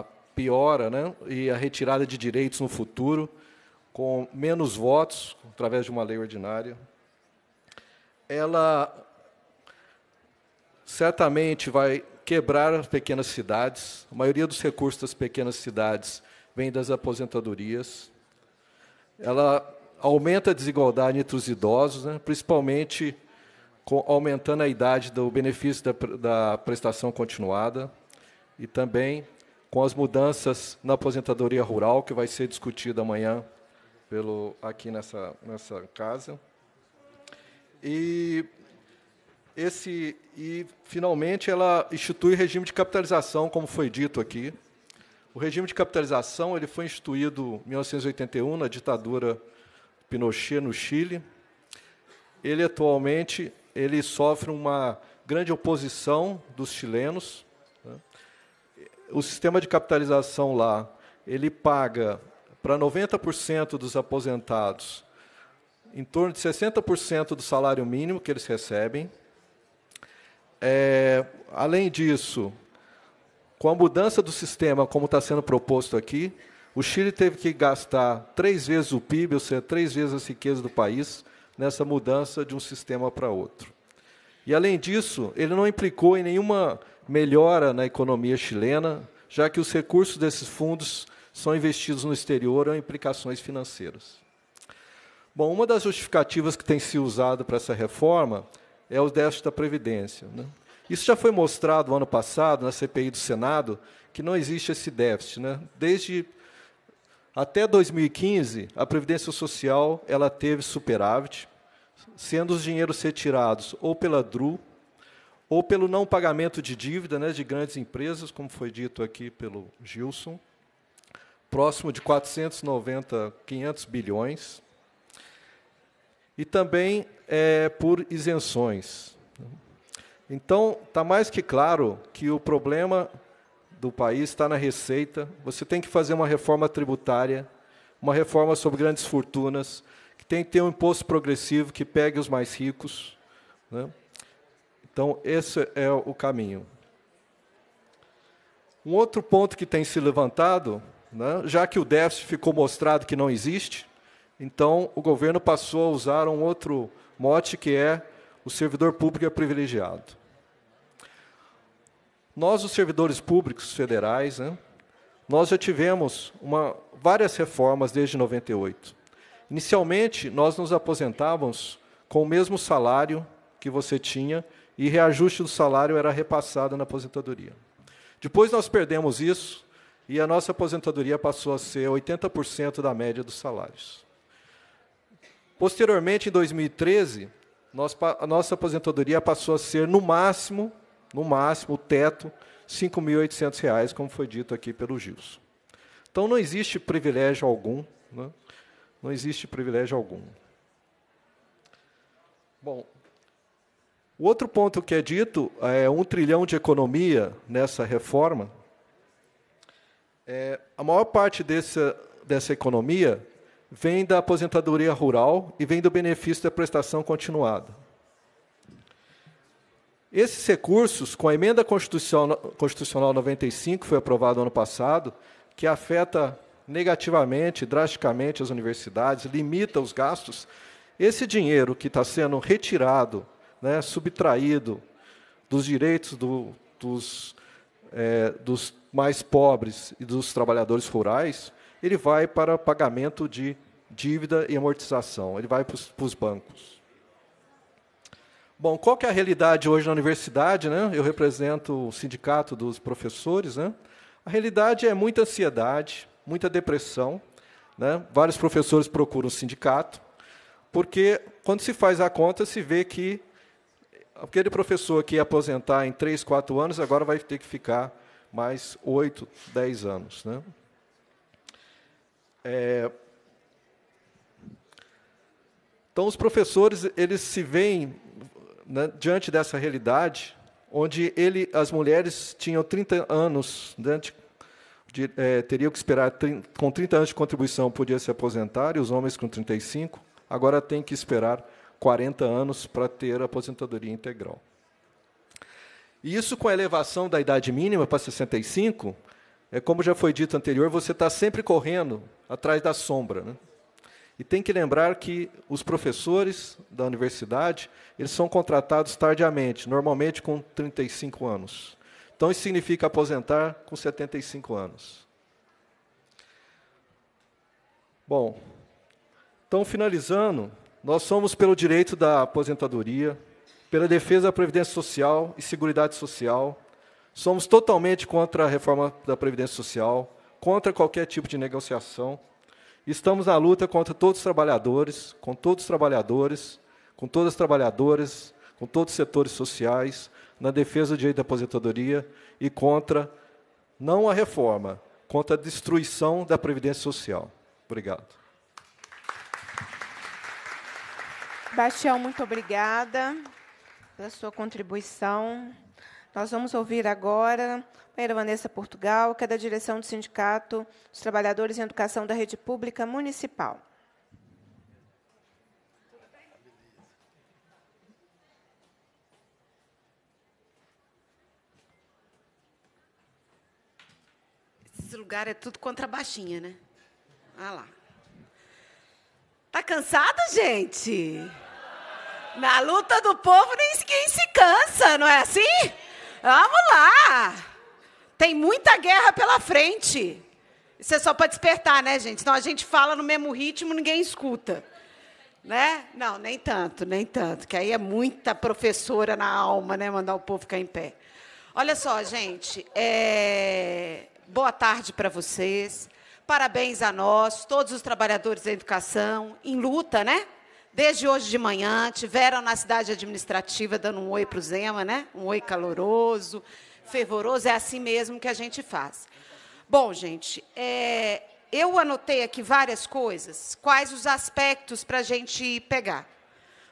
a piora né, e a retirada de direitos no futuro, com menos votos, através de uma lei ordinária. Ela certamente vai quebrar as pequenas cidades. A maioria dos recursos das pequenas cidades vem das aposentadorias. Ela aumenta a desigualdade entre os idosos, né, principalmente aumentando a idade do benefício da, da prestação continuada e também com as mudanças na aposentadoria rural, que vai ser discutida amanhã pelo, aqui nessa, nessa casa. E, esse, e, finalmente, ela institui regime de capitalização, como foi dito aqui. O regime de capitalização ele foi instituído em 1981, na ditadura Pinochet, no Chile. Ele atualmente ele sofre uma grande oposição dos chilenos. Né? O sistema de capitalização lá, ele paga para 90% dos aposentados em torno de 60% do salário mínimo que eles recebem. É, além disso, com a mudança do sistema, como está sendo proposto aqui, o Chile teve que gastar três vezes o PIB, ou seja, três vezes a riqueza do país, nessa mudança de um sistema para outro. E, além disso, ele não implicou em nenhuma melhora na economia chilena, já que os recursos desses fundos são investidos no exterior ou implicações financeiras. Bom, uma das justificativas que tem se usado para essa reforma é o déficit da Previdência. Né? Isso já foi mostrado ano passado, na CPI do Senado, que não existe esse déficit. Né? Desde até 2015, a Previdência Social ela teve superávit, sendo os dinheiros retirados ou pela DRU, ou pelo não pagamento de dívida né, de grandes empresas, como foi dito aqui pelo Gilson, próximo de 490, 500 bilhões, e também é, por isenções. Então, está mais que claro que o problema do país, está na receita. Você tem que fazer uma reforma tributária, uma reforma sobre grandes fortunas, que tem que ter um imposto progressivo que pegue os mais ricos. Né? Então, esse é o caminho. Um outro ponto que tem se levantado, né, já que o déficit ficou mostrado que não existe, então o governo passou a usar um outro mote que é o servidor público é privilegiado. Nós, os servidores públicos federais, né, nós já tivemos uma, várias reformas desde 98. Inicialmente, nós nos aposentávamos com o mesmo salário que você tinha e reajuste do salário era repassado na aposentadoria. Depois nós perdemos isso e a nossa aposentadoria passou a ser 80% da média dos salários. Posteriormente, em 2013, nós, a nossa aposentadoria passou a ser, no máximo, no máximo, o teto, R$ 5.800, como foi dito aqui pelo Gilson. Então, não existe privilégio algum, né? não existe privilégio algum. Bom, o outro ponto que é dito é um trilhão de economia nessa reforma. É, a maior parte dessa, dessa economia vem da aposentadoria rural e vem do benefício da prestação continuada. Esses recursos, com a emenda constitucional, 95, que foi aprovada ano passado, que afeta negativamente, drasticamente as universidades, limita os gastos, esse dinheiro que está sendo retirado, né, subtraído dos direitos do, dos, é, dos mais pobres e dos trabalhadores rurais, ele vai para pagamento de dívida e amortização, ele vai para os bancos. Bom, qual que é a realidade hoje na universidade? Né? Eu represento o sindicato dos professores. Né? A realidade é muita ansiedade, muita depressão. Né? Vários professores procuram o sindicato, porque quando se faz a conta, se vê que aquele professor que ia aposentar em três, quatro anos, agora vai ter que ficar mais oito, dez anos. Né? É... Então, os professores eles se veem né, diante dessa realidade, onde ele, as mulheres tinham 30 anos, né, de, é, teriam que esperar com 30 anos de contribuição podia se aposentar, e os homens com 35, agora tem que esperar 40 anos para ter aposentadoria integral. E isso com a elevação da idade mínima para 65, é como já foi dito anterior, você está sempre correndo atrás da sombra. Né? E tem que lembrar que os professores da universidade, eles são contratados tardiamente, normalmente com 35 anos. Então isso significa aposentar com 75 anos. Bom, então finalizando, nós somos pelo direito da aposentadoria, pela defesa da previdência social e seguridade social. Somos totalmente contra a reforma da previdência social, contra qualquer tipo de negociação. Estamos na luta contra todos os trabalhadores, com todos os trabalhadores, com todas as trabalhadoras, com todos os setores sociais, na defesa do direito da aposentadoria e contra, não a reforma, contra a destruição da Previdência Social. Obrigado. Bastião, muito obrigada pela sua contribuição. Nós vamos ouvir agora Vanessa Portugal, que é da direção do Sindicato dos Trabalhadores em Educação da Rede Pública Municipal. Esse lugar é tudo contra baixinha, né? Olha lá. Tá cansado, gente? Na luta do povo, ninguém se cansa, não é assim? Vamos lá! Tem muita guerra pela frente. Isso é só para despertar, né, gente? Senão a gente fala no mesmo ritmo, ninguém escuta. Né? Não, nem tanto, nem tanto, que aí é muita professora na alma, né, mandar o povo ficar em pé. Olha só, gente, é... boa tarde para vocês. Parabéns a nós, todos os trabalhadores da educação, em luta, né? Desde hoje de manhã, tiveram na cidade administrativa dando um oi para o Zema, né? Um oi caloroso fervoroso, é assim mesmo que a gente faz. Bom, gente, é, eu anotei aqui várias coisas, quais os aspectos para a gente pegar.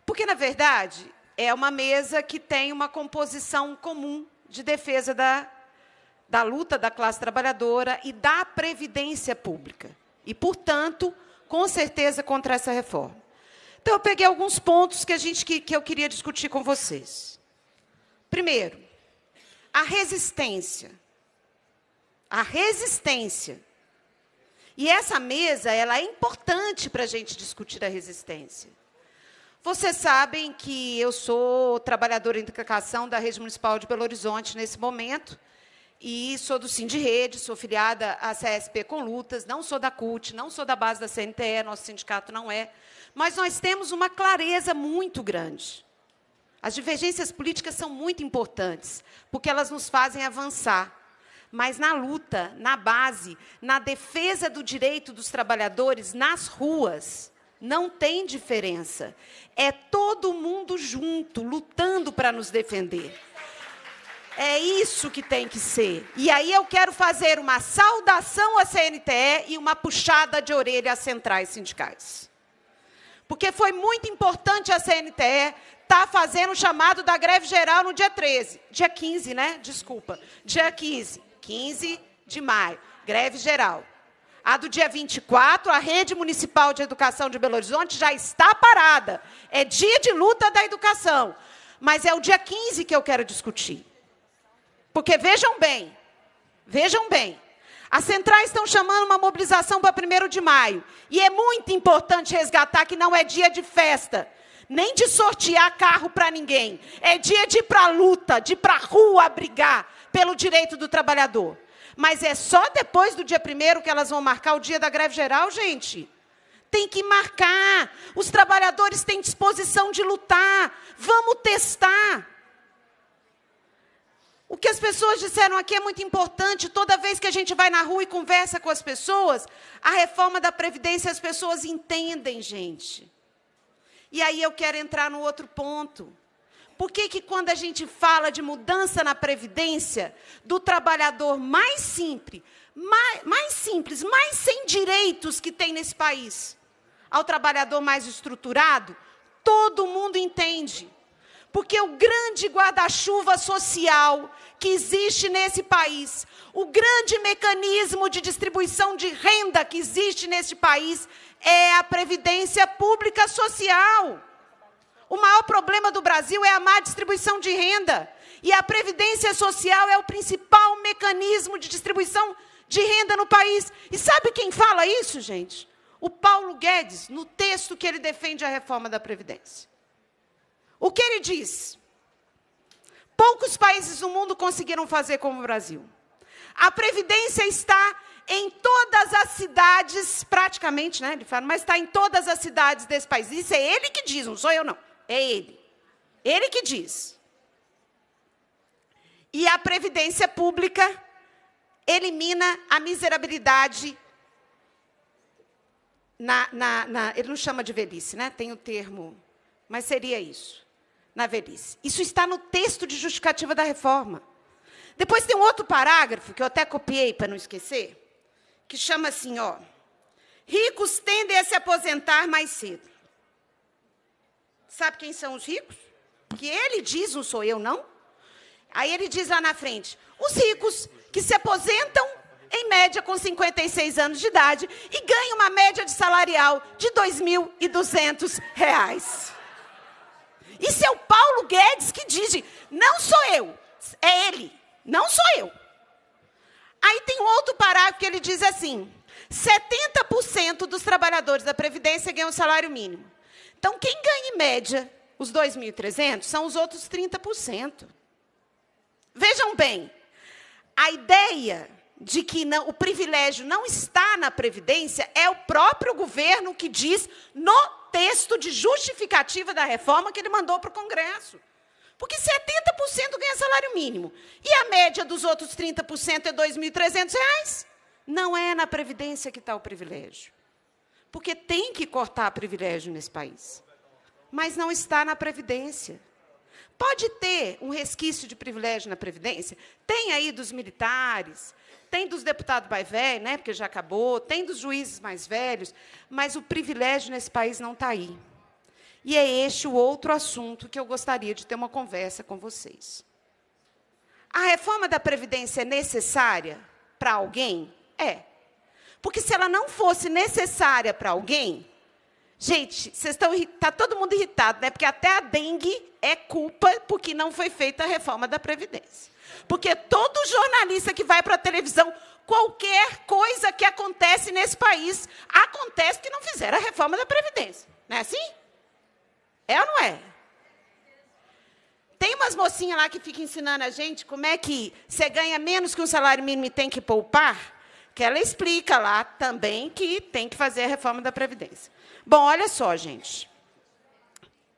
Porque, na verdade, é uma mesa que tem uma composição comum de defesa da, da luta da classe trabalhadora e da previdência pública. E, portanto, com certeza contra essa reforma. Então, eu peguei alguns pontos que, a gente, que, que eu queria discutir com vocês. Primeiro, a resistência. A resistência. E essa mesa, ela é importante para a gente discutir a resistência. Vocês sabem que eu sou trabalhadora em educação da Rede Municipal de Belo Horizonte nesse momento. E sou do de Rede, sou filiada à CSP com lutas, não sou da CUT, não sou da base da CNTE, nosso sindicato não é. Mas nós temos uma clareza muito grande. As divergências políticas são muito importantes, porque elas nos fazem avançar. Mas na luta, na base, na defesa do direito dos trabalhadores, nas ruas, não tem diferença. É todo mundo junto, lutando para nos defender. É isso que tem que ser. E aí eu quero fazer uma saudação à CNTE e uma puxada de orelha às centrais sindicais. Porque foi muito importante a CNTE está fazendo o chamado da greve geral no dia 13. Dia 15, né? Desculpa. Dia 15. 15 de maio. Greve geral. A do dia 24, a rede municipal de educação de Belo Horizonte já está parada. É dia de luta da educação. Mas é o dia 15 que eu quero discutir. Porque vejam bem, vejam bem. As centrais estão chamando uma mobilização para 1 de maio. E é muito importante resgatar que não é dia de festa nem de sortear carro para ninguém. É dia de ir para a luta, de ir para a rua brigar pelo direito do trabalhador. Mas é só depois do dia primeiro que elas vão marcar o dia da greve geral, gente. Tem que marcar. Os trabalhadores têm disposição de lutar. Vamos testar. O que as pessoas disseram aqui é muito importante. Toda vez que a gente vai na rua e conversa com as pessoas, a reforma da Previdência as pessoas entendem, gente. E aí eu quero entrar no outro ponto. Por que, que quando a gente fala de mudança na Previdência, do trabalhador mais simples, mais, mais simples, mais sem direitos que tem nesse país, ao trabalhador mais estruturado, todo mundo entende. Porque o grande guarda-chuva social que existe nesse país, o grande mecanismo de distribuição de renda que existe nesse país, é a previdência pública social. O maior problema do Brasil é a má distribuição de renda. E a previdência social é o principal mecanismo de distribuição de renda no país. E sabe quem fala isso, gente? O Paulo Guedes, no texto que ele defende a reforma da Previdência. O que ele diz? Poucos países do mundo conseguiram fazer como o Brasil. A Previdência está em todas as cidades, praticamente, né? Ele fala, mas está em todas as cidades desse país. Isso é ele que diz, não sou eu, não. É ele. Ele que diz. E a previdência pública elimina a miserabilidade. Na, na, na, ele não chama de velhice, né? Tem o termo, mas seria isso, na velhice. Isso está no texto de justificativa da reforma. Depois tem um outro parágrafo que eu até copiei para não esquecer que chama assim, ó. Ricos tendem a se aposentar mais cedo. Sabe quem são os ricos? Que ele diz, não sou eu, não. Aí ele diz lá na frente: os ricos que se aposentam em média com 56 anos de idade e ganham uma média de salarial de R$ 2.200. Isso é o Paulo Guedes que diz: não sou eu, é ele, não sou eu. Aí tem um outro parágrafo que ele diz assim: 70% dos trabalhadores da Previdência ganham salário mínimo. Então, quem ganha em média os 2.300 são os outros 30%. Vejam bem, a ideia de que não, o privilégio não está na Previdência é o próprio governo que diz no texto de justificativa da reforma que ele mandou para o Congresso. Porque 70% ganha salário mínimo. E a média dos outros 30% é R$ 2.300? Não é na Previdência que está o privilégio. Porque tem que cortar privilégio nesse país. Mas não está na Previdência. Pode ter um resquício de privilégio na Previdência? Tem aí dos militares, tem dos deputados mais velhos, né, porque já acabou, tem dos juízes mais velhos, mas o privilégio nesse país não está aí. E é este o outro assunto que eu gostaria de ter uma conversa com vocês. A reforma da Previdência é necessária para alguém? É. Porque se ela não fosse necessária para alguém. Gente, vocês estão. Está todo mundo irritado, né? Porque até a dengue é culpa porque não foi feita a reforma da Previdência. Porque todo jornalista que vai para a televisão, qualquer coisa que acontece nesse país, acontece que não fizeram a reforma da Previdência. Não é assim? É ou não é? Tem umas mocinhas lá que ficam ensinando a gente como é que você ganha menos que um salário mínimo e tem que poupar, que ela explica lá também que tem que fazer a reforma da Previdência. Bom, olha só, gente.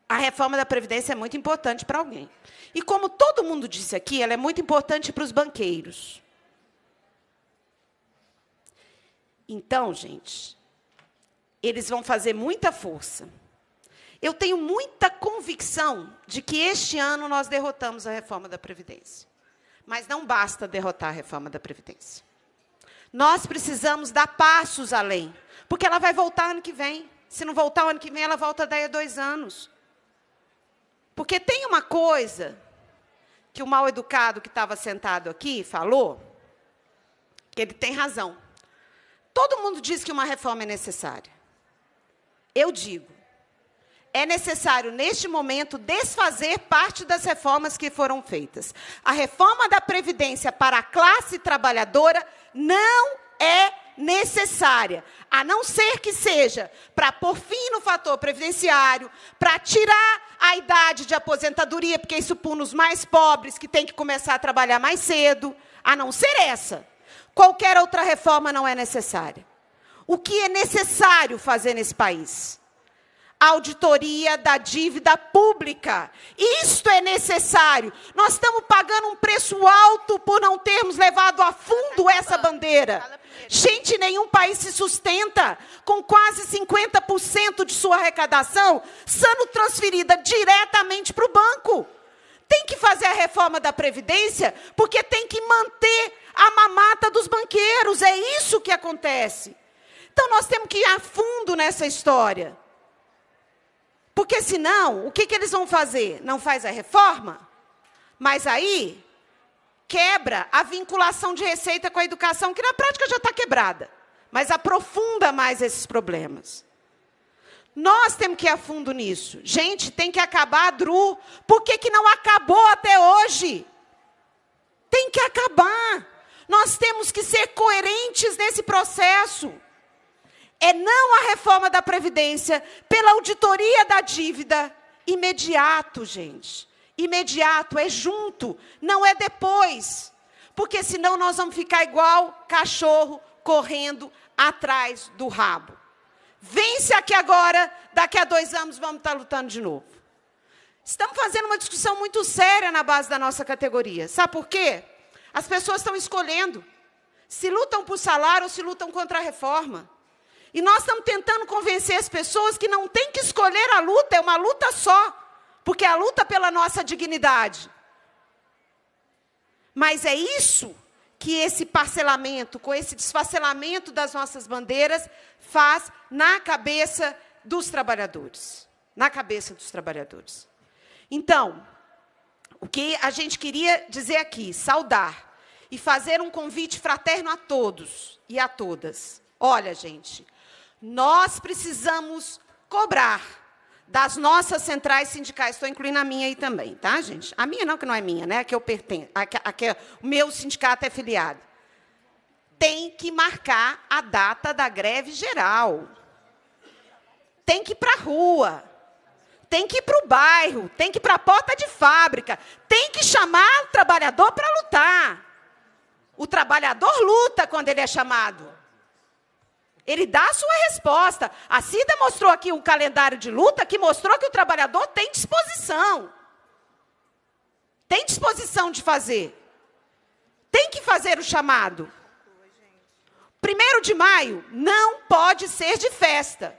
A reforma da Previdência é muito importante para alguém. E como todo mundo disse aqui, ela é muito importante para os banqueiros. Então, gente, eles vão fazer muita força eu tenho muita convicção de que este ano nós derrotamos a reforma da Previdência. Mas não basta derrotar a reforma da Previdência. Nós precisamos dar passos além, porque ela vai voltar ano que vem. Se não voltar ano que vem, ela volta daí a dois anos. Porque tem uma coisa que o mal educado que estava sentado aqui falou, que ele tem razão. Todo mundo diz que uma reforma é necessária. Eu digo, é necessário, neste momento, desfazer parte das reformas que foram feitas. A reforma da Previdência para a classe trabalhadora não é necessária, a não ser que seja para pôr fim no fator previdenciário, para tirar a idade de aposentadoria, porque isso pune os mais pobres, que têm que começar a trabalhar mais cedo, a não ser essa. Qualquer outra reforma não é necessária. O que é necessário fazer nesse país? auditoria da dívida pública. Isto é necessário. Nós estamos pagando um preço alto por não termos levado a fundo essa bandeira. Gente, nenhum país se sustenta com quase 50% de sua arrecadação sendo transferida diretamente para o banco. Tem que fazer a reforma da Previdência, porque tem que manter a mamata dos banqueiros. É isso que acontece. Então, nós temos que ir a fundo nessa história. Porque senão, o que, que eles vão fazer? Não faz a reforma? Mas aí quebra a vinculação de receita com a educação, que na prática já está quebrada, mas aprofunda mais esses problemas. Nós temos que ir a fundo nisso. Gente, tem que acabar a DRU. Por que, que não acabou até hoje? Tem que acabar. Nós temos que ser coerentes nesse processo é não a reforma da Previdência, pela auditoria da dívida. Imediato, gente. Imediato, é junto, não é depois. Porque senão nós vamos ficar igual cachorro correndo atrás do rabo. Vence aqui agora, daqui a dois anos vamos estar lutando de novo. Estamos fazendo uma discussão muito séria na base da nossa categoria. Sabe por quê? As pessoas estão escolhendo se lutam por salário ou se lutam contra a reforma. E nós estamos tentando convencer as pessoas que não tem que escolher a luta, é uma luta só, porque é a luta pela nossa dignidade. Mas é isso que esse parcelamento, com esse desfacelamento das nossas bandeiras, faz na cabeça dos trabalhadores. Na cabeça dos trabalhadores. Então, o que a gente queria dizer aqui, saudar e fazer um convite fraterno a todos e a todas. Olha, gente, nós precisamos cobrar das nossas centrais sindicais, estou incluindo a minha aí também, tá, gente? A minha não, que não é minha, né? A que eu pertenço, a que, a que é, o meu sindicato é filiado. Tem que marcar a data da greve geral. Tem que ir para a rua. Tem que ir para o bairro. Tem que ir para a porta de fábrica. Tem que chamar o trabalhador para lutar. O trabalhador luta quando ele é chamado. Ele dá a sua resposta. A Cida mostrou aqui um calendário de luta que mostrou que o trabalhador tem disposição. Tem disposição de fazer. Tem que fazer o chamado. Primeiro de maio não pode ser de festa.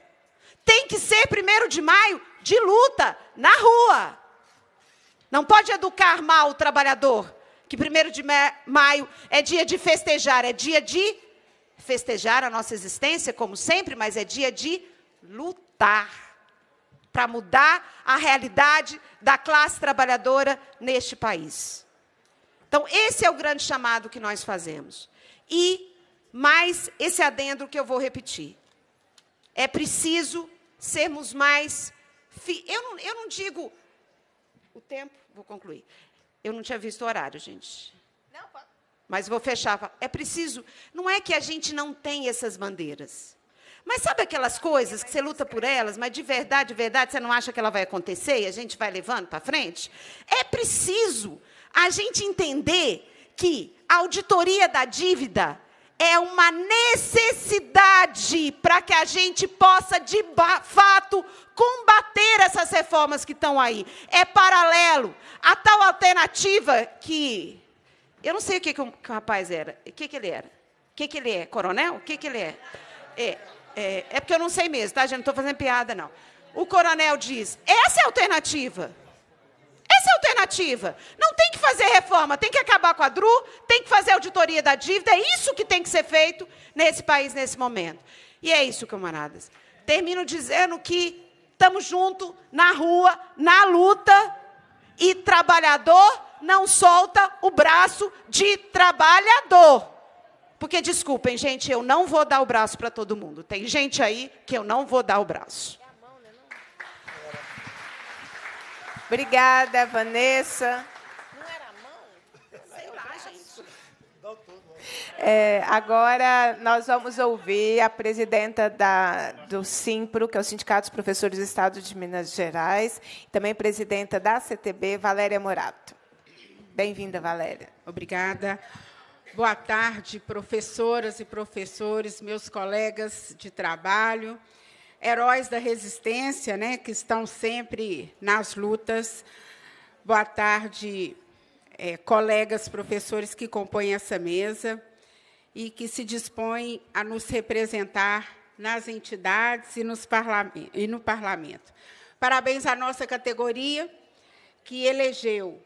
Tem que ser primeiro de maio de luta, na rua. Não pode educar mal o trabalhador, que primeiro de maio é dia de festejar, é dia de festejar a nossa existência, como sempre, mas é dia de lutar para mudar a realidade da classe trabalhadora neste país. Então, esse é o grande chamado que nós fazemos. E mais esse adendo que eu vou repetir. É preciso sermos mais. Fi... Eu, não, eu não digo. O tempo, vou concluir. Eu não tinha visto o horário, gente mas vou fechar. É preciso. Não é que a gente não tem essas bandeiras. Mas sabe aquelas coisas que você luta por elas, mas de verdade, de verdade, você não acha que ela vai acontecer e a gente vai levando para frente? É preciso a gente entender que a auditoria da dívida é uma necessidade para que a gente possa, de fato, combater essas reformas que estão aí. É paralelo. A tal alternativa que eu não sei o que, que, o, que o rapaz era. O que, que ele era? O que, que ele é? Coronel? O que, que ele é? É, é? é porque eu não sei mesmo, tá, gente? Não estou fazendo piada, não. O coronel diz: essa é a alternativa. Essa é a alternativa. Não tem que fazer reforma, tem que acabar com a DRU, tem que fazer auditoria da dívida. É isso que tem que ser feito nesse país, nesse momento. E é isso, camaradas. Termino dizendo que estamos juntos na rua, na luta, e trabalhador não solta o braço de trabalhador. Porque, desculpem, gente, eu não vou dar o braço para todo mundo. Tem gente aí que eu não vou dar o braço. Obrigada, Vanessa. Não era a mão? Sei lá, gente. É, agora nós vamos ouvir a presidenta da, do SIMPRO, que é o Sindicato dos Professores do Estado de Minas Gerais, e também presidenta da CTB, Valéria Morato. Bem-vinda, Valéria. Obrigada. Boa tarde, professoras e professores, meus colegas de trabalho, heróis da resistência, né, que estão sempre nas lutas. Boa tarde, é, colegas professores que compõem essa mesa e que se dispõem a nos representar nas entidades e, nos e no parlamento. Parabéns à nossa categoria, que elegeu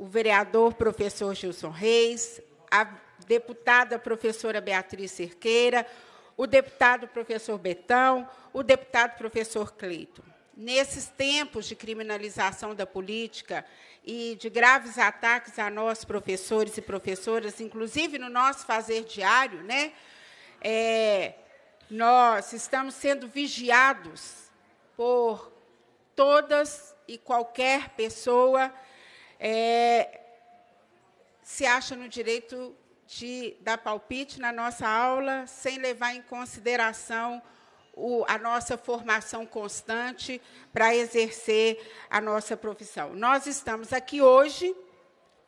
o vereador professor Gilson Reis, a deputada professora Beatriz Cerqueira, o deputado professor Betão, o deputado professor Cleito. Nesses tempos de criminalização da política e de graves ataques a nós, professores e professoras, inclusive no nosso fazer diário, né, é, nós estamos sendo vigiados por todas e qualquer pessoa é, se acha no direito de dar palpite na nossa aula, sem levar em consideração o, a nossa formação constante para exercer a nossa profissão. Nós estamos aqui hoje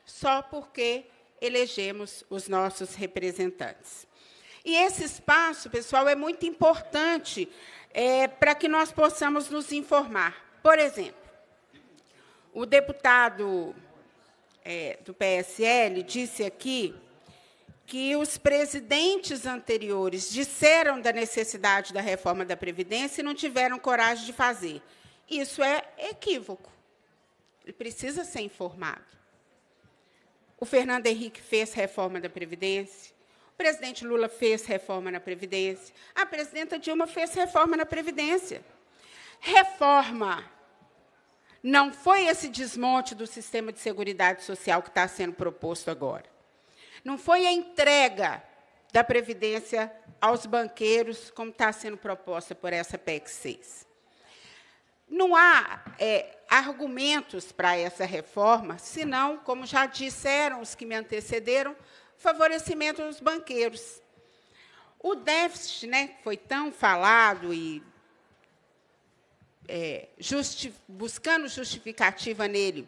só porque elegemos os nossos representantes. E esse espaço, pessoal, é muito importante é, para que nós possamos nos informar. Por exemplo, o deputado é, do PSL disse aqui que os presidentes anteriores disseram da necessidade da reforma da Previdência e não tiveram coragem de fazer. Isso é equívoco. Ele precisa ser informado. O Fernando Henrique fez reforma da Previdência, o presidente Lula fez reforma na Previdência, a presidenta Dilma fez reforma na Previdência. Reforma não foi esse desmonte do sistema de seguridade social que está sendo proposto agora. Não foi a entrega da Previdência aos banqueiros, como está sendo proposta por essa PEC 6. Não há é, argumentos para essa reforma, senão, como já disseram os que me antecederam, favorecimento dos banqueiros. O déficit né, foi tão falado e é, justi buscando justificativa nele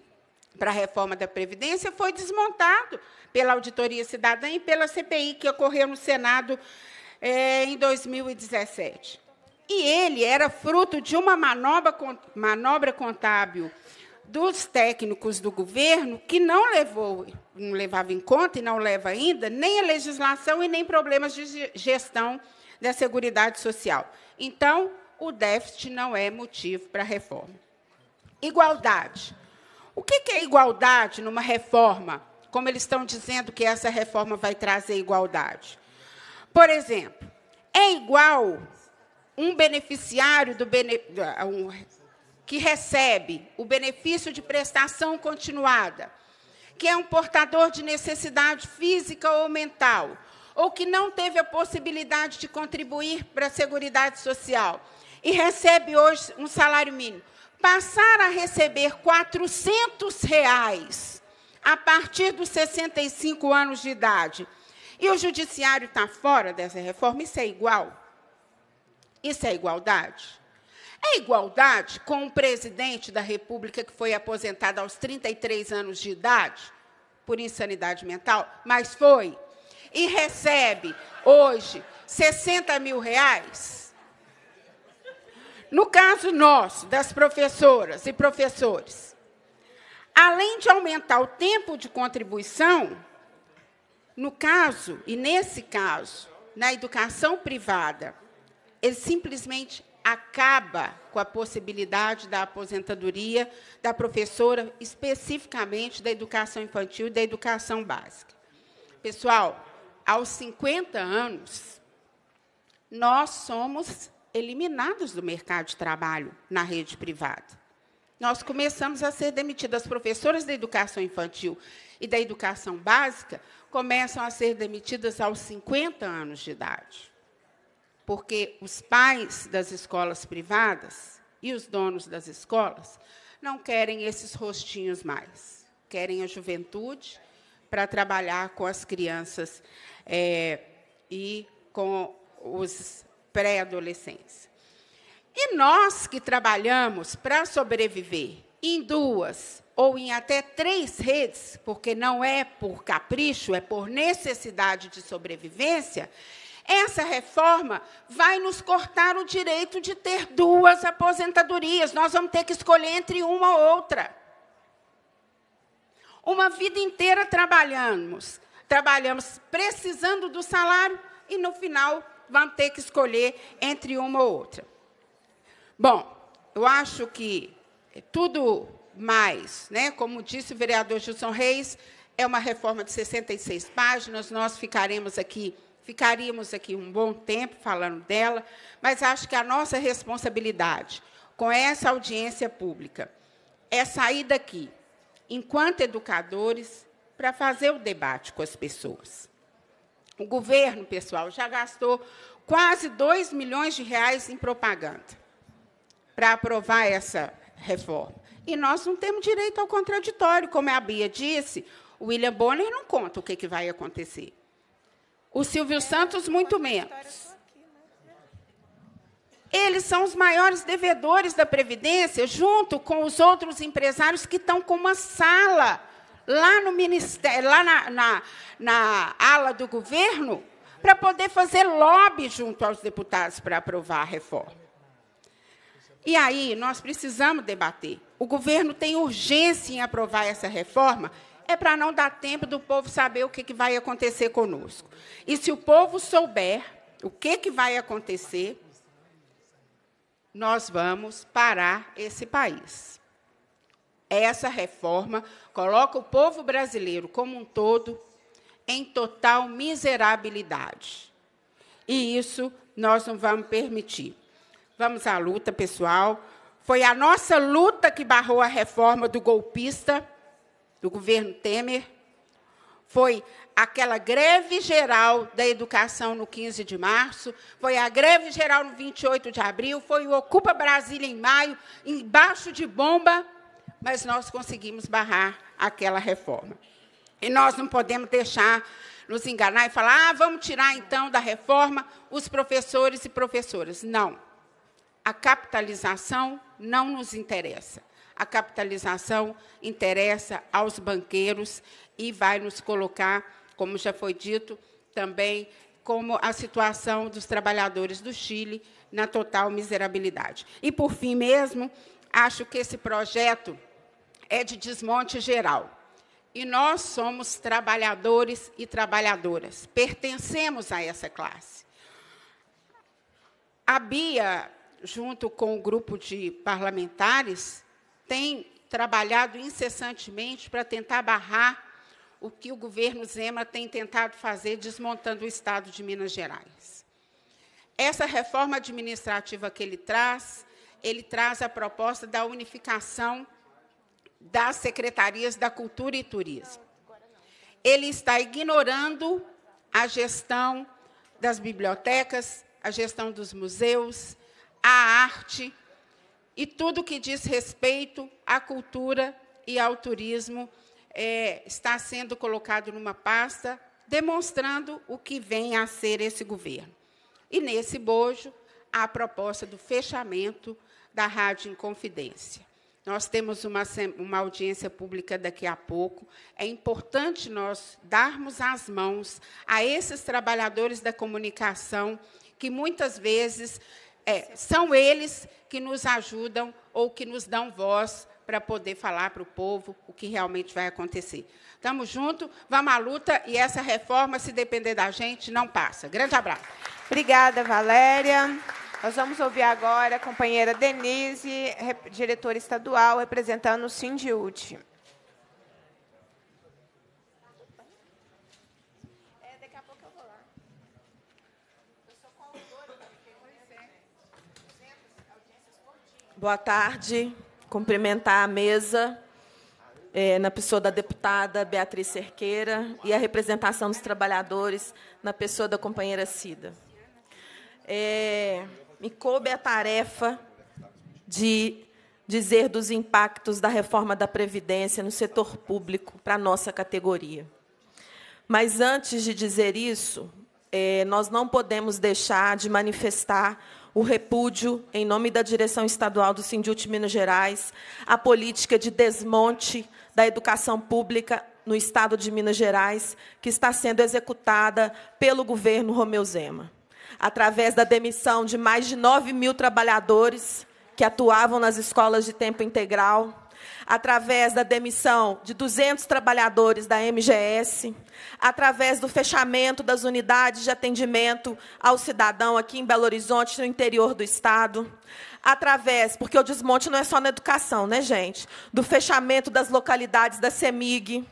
para a reforma da Previdência foi desmontado pela Auditoria Cidadã e pela CPI que ocorreu no Senado é, em 2017. E ele era fruto de uma manobra, manobra contábil dos técnicos do governo que não levou, não levava em conta e não leva ainda nem a legislação e nem problemas de gestão da Seguridade Social. Então, o déficit não é motivo para reforma. Igualdade. O que é igualdade numa reforma? Como eles estão dizendo que essa reforma vai trazer igualdade. Por exemplo, é igual um beneficiário do bene... Ah, que recebe o benefício de prestação continuada, que é um portador de necessidade física ou mental, ou que não teve a possibilidade de contribuir para a Seguridade Social e recebe hoje um salário mínimo, passar a receber 400 reais a partir dos 65 anos de idade, e o judiciário está fora dessa reforma, isso é igual? Isso é igualdade? É igualdade com um presidente da República que foi aposentado aos 33 anos de idade por insanidade mental, mas foi, e recebe hoje 60 mil reais? No caso nosso, das professoras e professores, além de aumentar o tempo de contribuição, no caso, e nesse caso, na educação privada, ele simplesmente acaba com a possibilidade da aposentadoria da professora, especificamente da educação infantil e da educação básica. Pessoal, aos 50 anos, nós somos eliminadas do mercado de trabalho na rede privada. Nós começamos a ser demitidas. As professoras da educação infantil e da educação básica começam a ser demitidas aos 50 anos de idade. Porque os pais das escolas privadas e os donos das escolas não querem esses rostinhos mais. Querem a juventude para trabalhar com as crianças é, e com os pré-adolescência. E nós que trabalhamos para sobreviver em duas ou em até três redes, porque não é por capricho, é por necessidade de sobrevivência, essa reforma vai nos cortar o direito de ter duas aposentadorias. Nós vamos ter que escolher entre uma ou outra. Uma vida inteira trabalhamos, trabalhamos precisando do salário e no final vão ter que escolher entre uma ou outra. Bom, eu acho que tudo mais, né, como disse o vereador Gilson Reis, é uma reforma de 66 páginas, nós ficaremos aqui, ficaríamos aqui um bom tempo falando dela, mas acho que a nossa responsabilidade com essa audiência pública é sair daqui, enquanto educadores, para fazer o debate com as pessoas. O governo, pessoal, já gastou quase 2 milhões de reais em propaganda para aprovar essa reforma. E nós não temos direito ao contraditório. Como a Bia disse, o William Bonner não conta o que, que vai acontecer. O Silvio Santos, muito menos. Né? Eles são os maiores devedores da Previdência, junto com os outros empresários que estão com uma sala lá no ministério, lá na, na, na ala do governo, para poder fazer lobby junto aos deputados para aprovar a reforma. E aí nós precisamos debater. O governo tem urgência em aprovar essa reforma. É para não dar tempo do povo saber o que, vai acontecer conosco. E se o povo souber o que vai acontecer, nós vamos parar esse país essa reforma coloca o povo brasileiro como um todo em total miserabilidade. E isso nós não vamos permitir. Vamos à luta, pessoal. Foi a nossa luta que barrou a reforma do golpista, do governo Temer. Foi aquela greve geral da educação no 15 de março, foi a greve geral no 28 de abril, foi o Ocupa Brasília em maio, embaixo de bomba mas nós conseguimos barrar aquela reforma. E nós não podemos deixar nos enganar e falar: ah, vamos tirar então da reforma os professores e professoras. Não. A capitalização não nos interessa. A capitalização interessa aos banqueiros e vai nos colocar, como já foi dito, também como a situação dos trabalhadores do Chile na total miserabilidade. E por fim mesmo, acho que esse projeto é de desmonte geral. E nós somos trabalhadores e trabalhadoras, pertencemos a essa classe. A Bia, junto com o grupo de parlamentares, tem trabalhado incessantemente para tentar barrar o que o governo Zema tem tentado fazer desmontando o Estado de Minas Gerais. Essa reforma administrativa que ele traz ele traz a proposta da unificação das secretarias da Cultura e Turismo. Ele está ignorando a gestão das bibliotecas, a gestão dos museus, a arte e tudo que diz respeito à cultura e ao turismo é, está sendo colocado numa pasta, demonstrando o que vem a ser esse governo. E nesse bojo, a proposta do fechamento da Rádio Inconfidência. Nós temos uma, uma audiência pública daqui a pouco. É importante nós darmos as mãos a esses trabalhadores da comunicação que muitas vezes é, são eles que nos ajudam ou que nos dão voz para poder falar para o povo o que realmente vai acontecer. Estamos juntos, vamos à luta e essa reforma, se depender da gente, não passa. Grande abraço. Obrigada, Valéria. Nós vamos ouvir agora a companheira Denise, diretora estadual, representando o Sindiúte. É, né? Boa tarde. Cumprimentar a mesa, é, na pessoa da deputada Beatriz Cerqueira, e a representação dos trabalhadores, na pessoa da companheira Cida. É, me coube a tarefa de dizer dos impactos da reforma da Previdência no setor público para a nossa categoria. Mas, antes de dizer isso, é, nós não podemos deixar de manifestar o repúdio, em nome da direção estadual do Sindhute Minas Gerais, à política de desmonte da educação pública no estado de Minas Gerais, que está sendo executada pelo governo Romeu Zema através da demissão de mais de 9 mil trabalhadores que atuavam nas escolas de tempo integral através da demissão de 200 trabalhadores da MGS, através do fechamento das unidades de atendimento ao cidadão aqui em Belo Horizonte, no interior do Estado, através, porque o desmonte não é só na educação, né, gente? Do fechamento das localidades da CEMIG,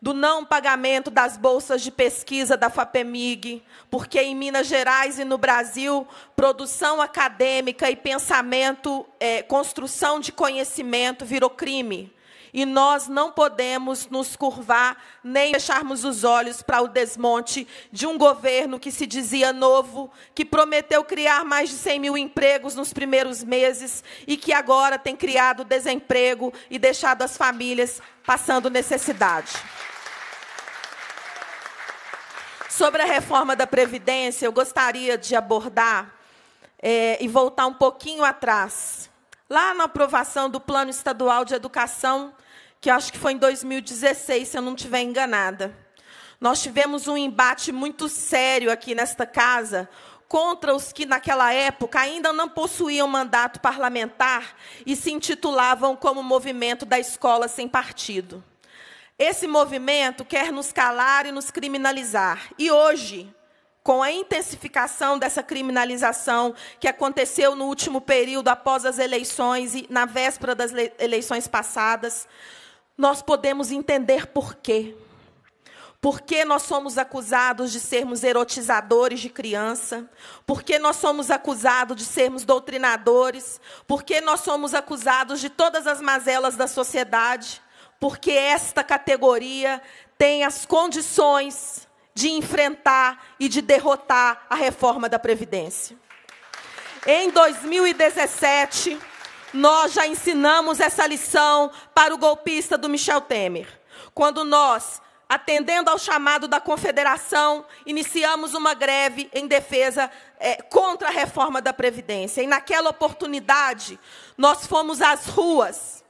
do não pagamento das bolsas de pesquisa da FAPEMIG, porque em Minas Gerais e no Brasil, produção acadêmica e pensamento, é, construção de conhecimento virou crime. E nós não podemos nos curvar nem fecharmos os olhos para o desmonte de um governo que se dizia novo, que prometeu criar mais de 100 mil empregos nos primeiros meses e que agora tem criado desemprego e deixado as famílias passando necessidade. Sobre a reforma da Previdência, eu gostaria de abordar é, e voltar um pouquinho atrás. Lá na aprovação do Plano Estadual de Educação, que acho que foi em 2016, se eu não estiver enganada, nós tivemos um embate muito sério aqui nesta casa contra os que naquela época ainda não possuíam mandato parlamentar e se intitulavam como movimento da escola sem partido. Esse movimento quer nos calar e nos criminalizar. E hoje, com a intensificação dessa criminalização que aconteceu no último período após as eleições e na véspera das eleições passadas, nós podemos entender por quê. Por que nós somos acusados de sermos erotizadores de criança? Por que nós somos acusados de sermos doutrinadores? Por que nós somos acusados de todas as mazelas da sociedade? Porque esta categoria tem as condições de enfrentar e de derrotar a reforma da Previdência. Em 2017, nós já ensinamos essa lição para o golpista do Michel Temer. Quando nós atendendo ao chamado da confederação, iniciamos uma greve em defesa é, contra a reforma da Previdência. E, naquela oportunidade, nós fomos às ruas,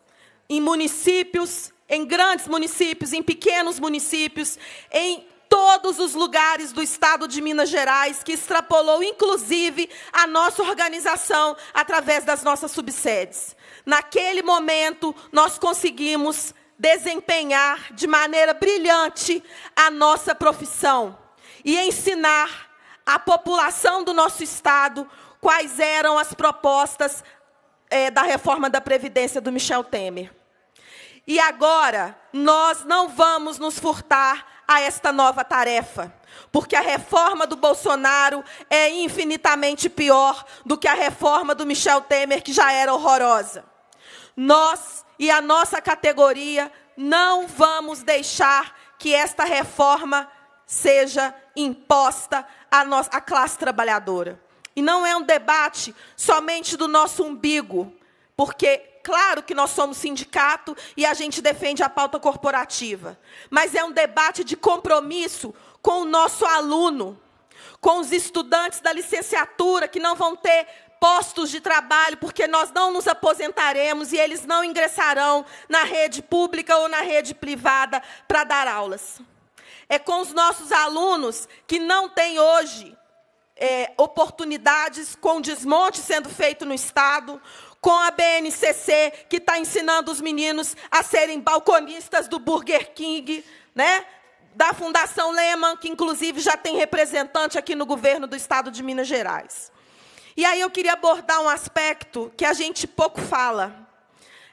em municípios, em grandes municípios, em pequenos municípios, em todos os lugares do estado de Minas Gerais, que extrapolou inclusive a nossa organização através das nossas subsedes. Naquele momento, nós conseguimos desempenhar de maneira brilhante a nossa profissão e ensinar à população do nosso Estado quais eram as propostas é, da reforma da Previdência do Michel Temer. E agora, nós não vamos nos furtar a esta nova tarefa, porque a reforma do Bolsonaro é infinitamente pior do que a reforma do Michel Temer, que já era horrorosa. Nós e a nossa categoria, não vamos deixar que esta reforma seja imposta à, nossa, à classe trabalhadora. E não é um debate somente do nosso umbigo, porque, claro que nós somos sindicato e a gente defende a pauta corporativa, mas é um debate de compromisso com o nosso aluno, com os estudantes da licenciatura que não vão ter postos de trabalho, porque nós não nos aposentaremos e eles não ingressarão na rede pública ou na rede privada para dar aulas. É com os nossos alunos que não têm hoje é, oportunidades com o desmonte sendo feito no Estado, com a BNCC, que está ensinando os meninos a serem balconistas do Burger King, né? da Fundação Lehman, que inclusive já tem representante aqui no governo do Estado de Minas Gerais. E aí eu queria abordar um aspecto que a gente pouco fala.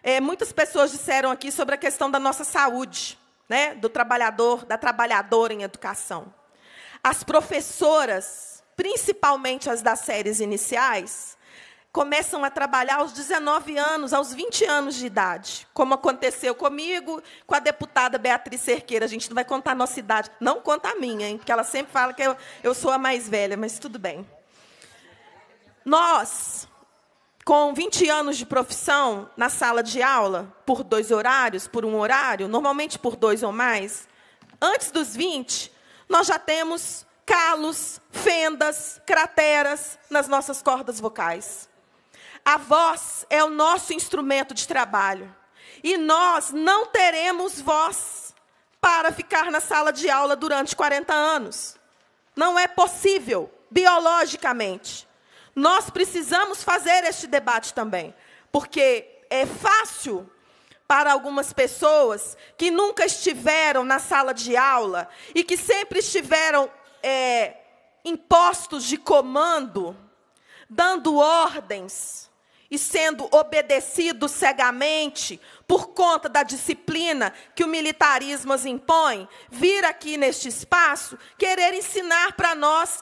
É, muitas pessoas disseram aqui sobre a questão da nossa saúde, né? do trabalhador, da trabalhadora em educação. As professoras, principalmente as das séries iniciais, começam a trabalhar aos 19 anos, aos 20 anos de idade, como aconteceu comigo, com a deputada Beatriz Cerqueira. A gente não vai contar a nossa idade, não conta a minha, hein? porque ela sempre fala que eu, eu sou a mais velha, mas tudo bem. Nós, com 20 anos de profissão na sala de aula, por dois horários, por um horário, normalmente por dois ou mais, antes dos 20, nós já temos calos, fendas, crateras nas nossas cordas vocais. A voz é o nosso instrumento de trabalho. E nós não teremos voz para ficar na sala de aula durante 40 anos. Não é possível, biologicamente. Nós precisamos fazer este debate também, porque é fácil para algumas pessoas que nunca estiveram na sala de aula e que sempre estiveram é, em postos de comando, dando ordens e sendo obedecidos cegamente por conta da disciplina que o militarismo as impõe, vir aqui neste espaço querer ensinar para nós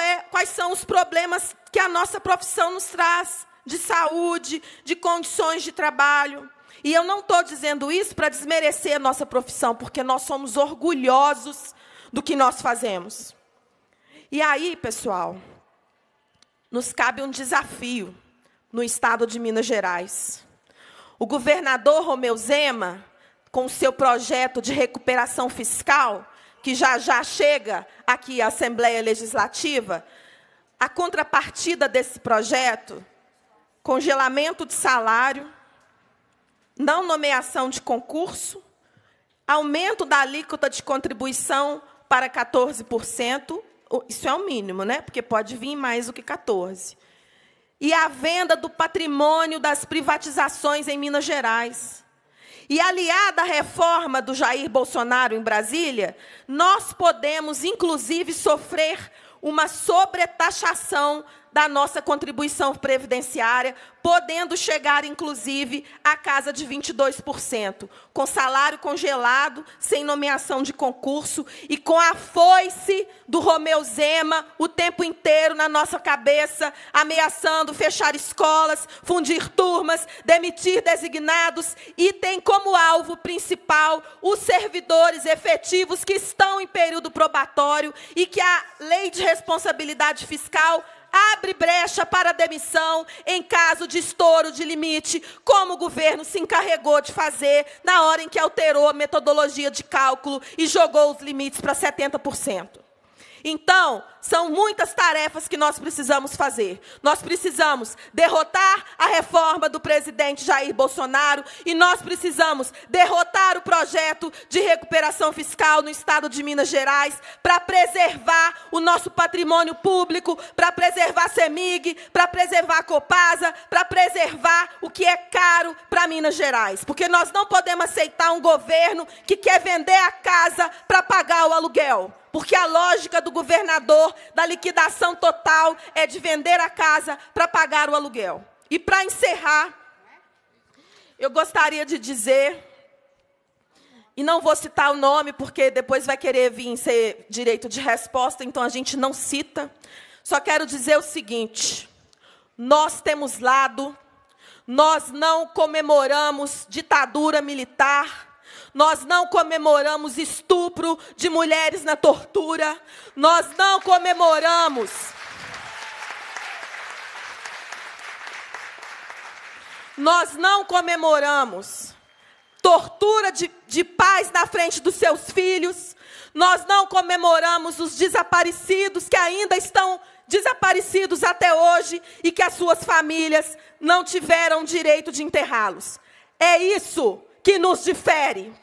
é, quais são os problemas que a nossa profissão nos traz de saúde, de condições de trabalho. E eu não estou dizendo isso para desmerecer a nossa profissão, porque nós somos orgulhosos do que nós fazemos. E aí, pessoal, nos cabe um desafio no estado de Minas Gerais. O governador Romeu Zema, com seu projeto de recuperação fiscal, que já já chega aqui à Assembleia Legislativa, a contrapartida desse projeto, congelamento de salário, não nomeação de concurso, aumento da alíquota de contribuição para 14%, isso é o mínimo, né? Porque pode vir mais do que 14 e a venda do patrimônio das privatizações em Minas Gerais. E aliada à reforma do Jair Bolsonaro em Brasília, nós podemos, inclusive, sofrer uma sobretaxação da nossa contribuição previdenciária, podendo chegar, inclusive, à casa de 22%, com salário congelado, sem nomeação de concurso e com a foice do Romeu Zema o tempo inteiro na nossa cabeça, ameaçando fechar escolas, fundir turmas, demitir designados e tem como alvo principal os servidores efetivos que estão em período probatório e que a lei de responsabilidade fiscal abre brecha para demissão em caso de estouro de limite, como o governo se encarregou de fazer na hora em que alterou a metodologia de cálculo e jogou os limites para 70%. Então, são muitas tarefas que nós precisamos fazer. Nós precisamos derrotar a reforma do presidente Jair Bolsonaro e nós precisamos derrotar o projeto de recuperação fiscal no estado de Minas Gerais para preservar o nosso patrimônio público, para preservar a CEMIG, para preservar a Copasa, para preservar o que é caro para Minas Gerais. Porque nós não podemos aceitar um governo que quer vender a casa para pagar o aluguel porque a lógica do governador da liquidação total é de vender a casa para pagar o aluguel. E para encerrar, eu gostaria de dizer, e não vou citar o nome, porque depois vai querer vir ser direito de resposta, então a gente não cita. Só quero dizer o seguinte: nós temos lado, nós não comemoramos ditadura militar, nós não comemoramos estupro de mulheres na tortura. Nós não comemoramos. Nós não comemoramos tortura de, de pais na frente dos seus filhos. Nós não comemoramos os desaparecidos que ainda estão desaparecidos até hoje e que as suas famílias não tiveram direito de enterrá-los. É isso que nos difere.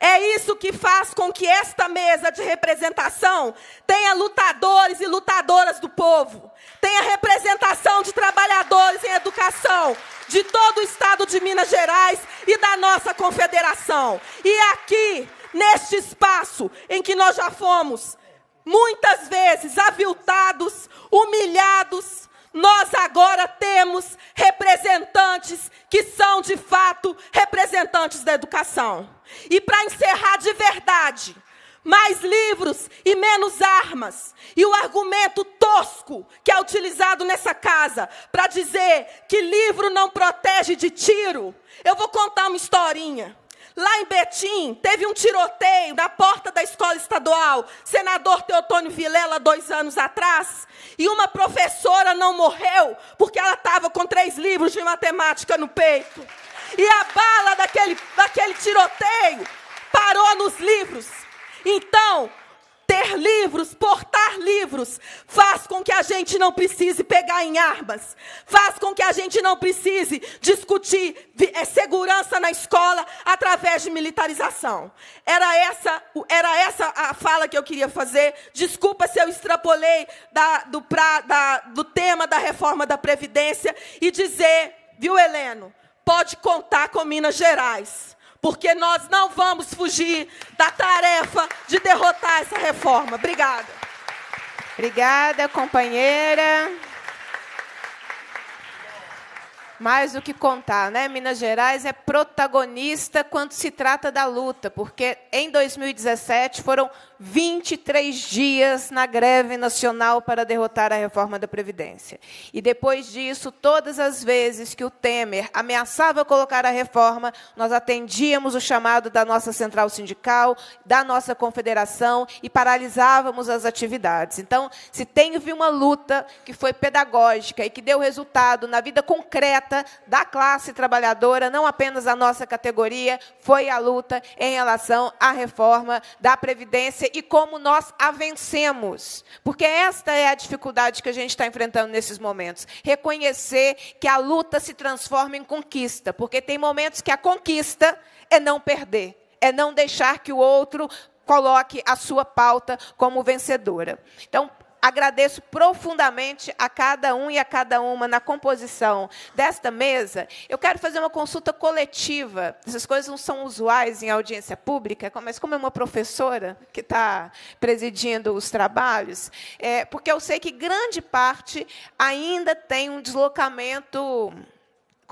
É isso que faz com que esta mesa de representação tenha lutadores e lutadoras do povo, tenha representação de trabalhadores em educação, de todo o estado de Minas Gerais e da nossa confederação. E aqui, neste espaço em que nós já fomos muitas vezes aviltados, humilhados, nós agora temos representantes que são de fato representantes da educação. E para encerrar de verdade, mais livros e menos armas. E o argumento tosco que é utilizado nessa casa para dizer que livro não protege de tiro. Eu vou contar uma historinha. Lá em Betim, teve um tiroteio na porta da escola estadual, senador Teotônio Vilela, dois anos atrás, e uma professora não morreu porque ela estava com três livros de matemática no peito. E a bala daquele, daquele tiroteio parou nos livros. Então, ter livros, portar livros, faz com que a gente não precise pegar em armas, faz com que a gente não precise discutir é, segurança na escola através de militarização. Era essa, era essa a fala que eu queria fazer. Desculpa se eu extrapolei da, do, pra, da, do tema da reforma da Previdência e dizer, viu, Heleno, pode contar com Minas Gerais porque nós não vamos fugir da tarefa de derrotar essa reforma. Obrigada. Obrigada, companheira. Mais do que contar, né? Minas Gerais é protagonista quando se trata da luta, porque em 2017 foram 23 dias na greve nacional para derrotar a reforma da Previdência. E depois disso, todas as vezes que o Temer ameaçava colocar a reforma, nós atendíamos o chamado da nossa central sindical, da nossa confederação e paralisávamos as atividades. Então, se teve uma luta que foi pedagógica e que deu resultado na vida concreta da classe trabalhadora, não apenas da nossa categoria, foi a luta em relação à reforma da Previdência e como nós a vencemos. Porque esta é a dificuldade que a gente está enfrentando nesses momentos. Reconhecer que a luta se transforma em conquista. Porque tem momentos que a conquista é não perder, é não deixar que o outro coloque a sua pauta como vencedora. Então, agradeço profundamente a cada um e a cada uma na composição desta mesa. Eu quero fazer uma consulta coletiva. Essas coisas não são usuais em audiência pública, mas como é uma professora que está presidindo os trabalhos, é, porque eu sei que grande parte ainda tem um deslocamento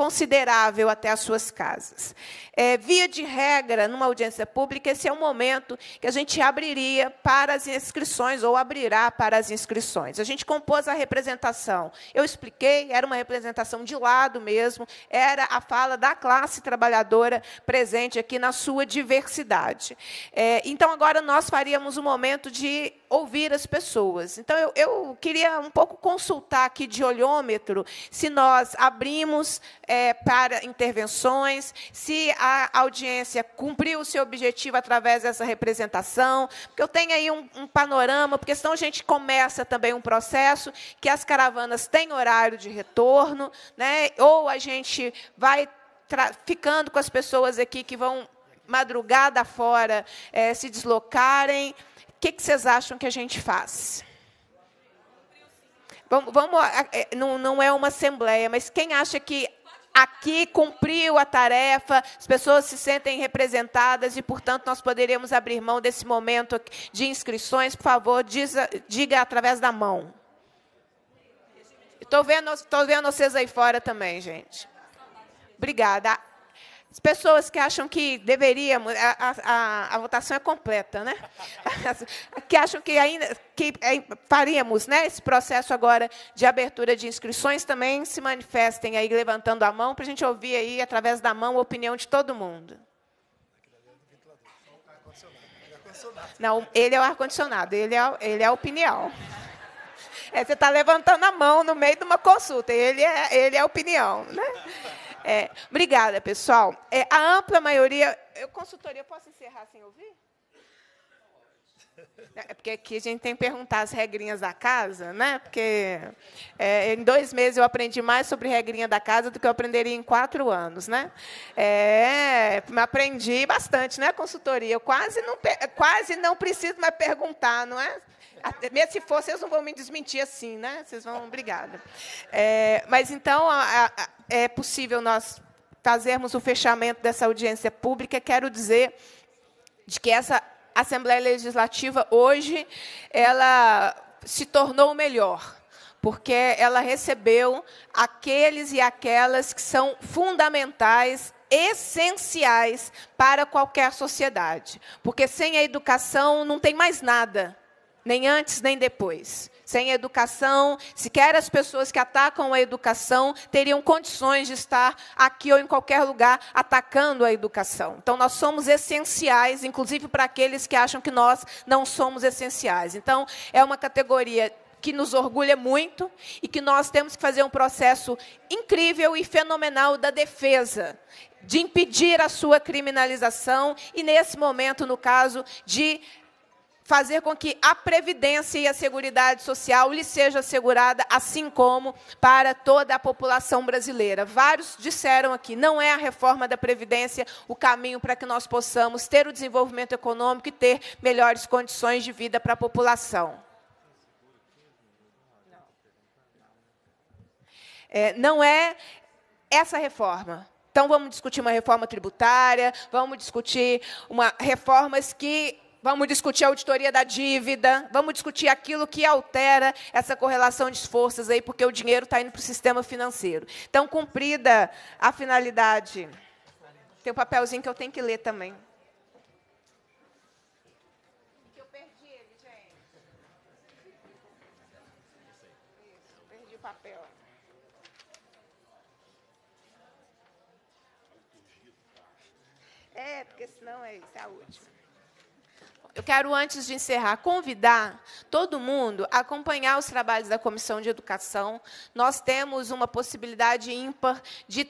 considerável até as suas casas. É, via de regra, numa audiência pública, esse é o momento que a gente abriria para as inscrições, ou abrirá para as inscrições. A gente compôs a representação. Eu expliquei, era uma representação de lado mesmo, era a fala da classe trabalhadora presente aqui na sua diversidade. É, então, agora nós faríamos um momento de ouvir as pessoas. Então, eu, eu queria um pouco consultar aqui de olhômetro se nós abrimos é, para intervenções, se a audiência cumpriu o seu objetivo através dessa representação, porque eu tenho aí um, um panorama, porque senão a gente começa também um processo que as caravanas têm horário de retorno, né? ou a gente vai ficando com as pessoas aqui que vão madrugada fora é, se deslocarem que, que vocês acham que a gente faz? Vamos, vamos é, não, não é uma assembleia, mas quem acha que aqui cumpriu a tarefa, as pessoas se sentem representadas e, portanto, nós poderíamos abrir mão desse momento de inscrições, por favor, diz, diga através da mão. Estou vendo, vendo vocês aí fora também, gente. Obrigada. As pessoas que acham que deveríamos, a, a, a votação é completa, né? *laughs* que acham que ainda que é, faríamos né, esse processo agora de abertura de inscrições também se manifestem aí levantando a mão para a gente ouvir aí através da mão a opinião de todo mundo. Não, ele é o ar-condicionado, ele é, ele é a opinião. *laughs* É, você está levantando a mão no meio de uma consulta, ele é, ele é a opinião. Né? É, obrigada, pessoal. É, a ampla maioria. Eu, consultoria, posso encerrar sem ouvir? É porque aqui a gente tem que perguntar as regrinhas da casa, né? Porque é, em dois meses eu aprendi mais sobre regrinha da casa do que eu aprenderia em quatro anos, né? É, aprendi bastante, né? Consultoria, eu quase não quase não preciso mais perguntar, não é? Mesmo se for, vocês não vão me desmentir assim, né? Vocês vão, obrigada. É, mas então a, a, é possível nós fazermos o fechamento dessa audiência pública, quero dizer de que essa Assembleia Legislativa hoje ela se tornou melhor, porque ela recebeu aqueles e aquelas que são fundamentais essenciais para qualquer sociedade, porque sem a educação não tem mais nada nem antes nem depois. Sem educação, sequer as pessoas que atacam a educação teriam condições de estar aqui ou em qualquer lugar atacando a educação. Então, nós somos essenciais, inclusive para aqueles que acham que nós não somos essenciais. Então, é uma categoria que nos orgulha muito e que nós temos que fazer um processo incrível e fenomenal da defesa, de impedir a sua criminalização e, nesse momento, no caso, de fazer com que a previdência e a seguridade social lhe seja assegurada, assim como para toda a população brasileira. Vários disseram aqui, não é a reforma da previdência o caminho para que nós possamos ter o desenvolvimento econômico e ter melhores condições de vida para a população. É, não é essa reforma. Então, vamos discutir uma reforma tributária, vamos discutir uma, reformas que Vamos discutir a auditoria da dívida, vamos discutir aquilo que altera essa correlação de forças aí, porque o dinheiro está indo para o sistema financeiro. Então, cumprida a finalidade. Tem um papelzinho que eu tenho que ler também. Eu perdi ele, gente. Isso, perdi o papel. É, porque senão é isso, é a última eu quero, antes de encerrar, convidar todo mundo a acompanhar os trabalhos da Comissão de Educação. Nós temos uma possibilidade ímpar de,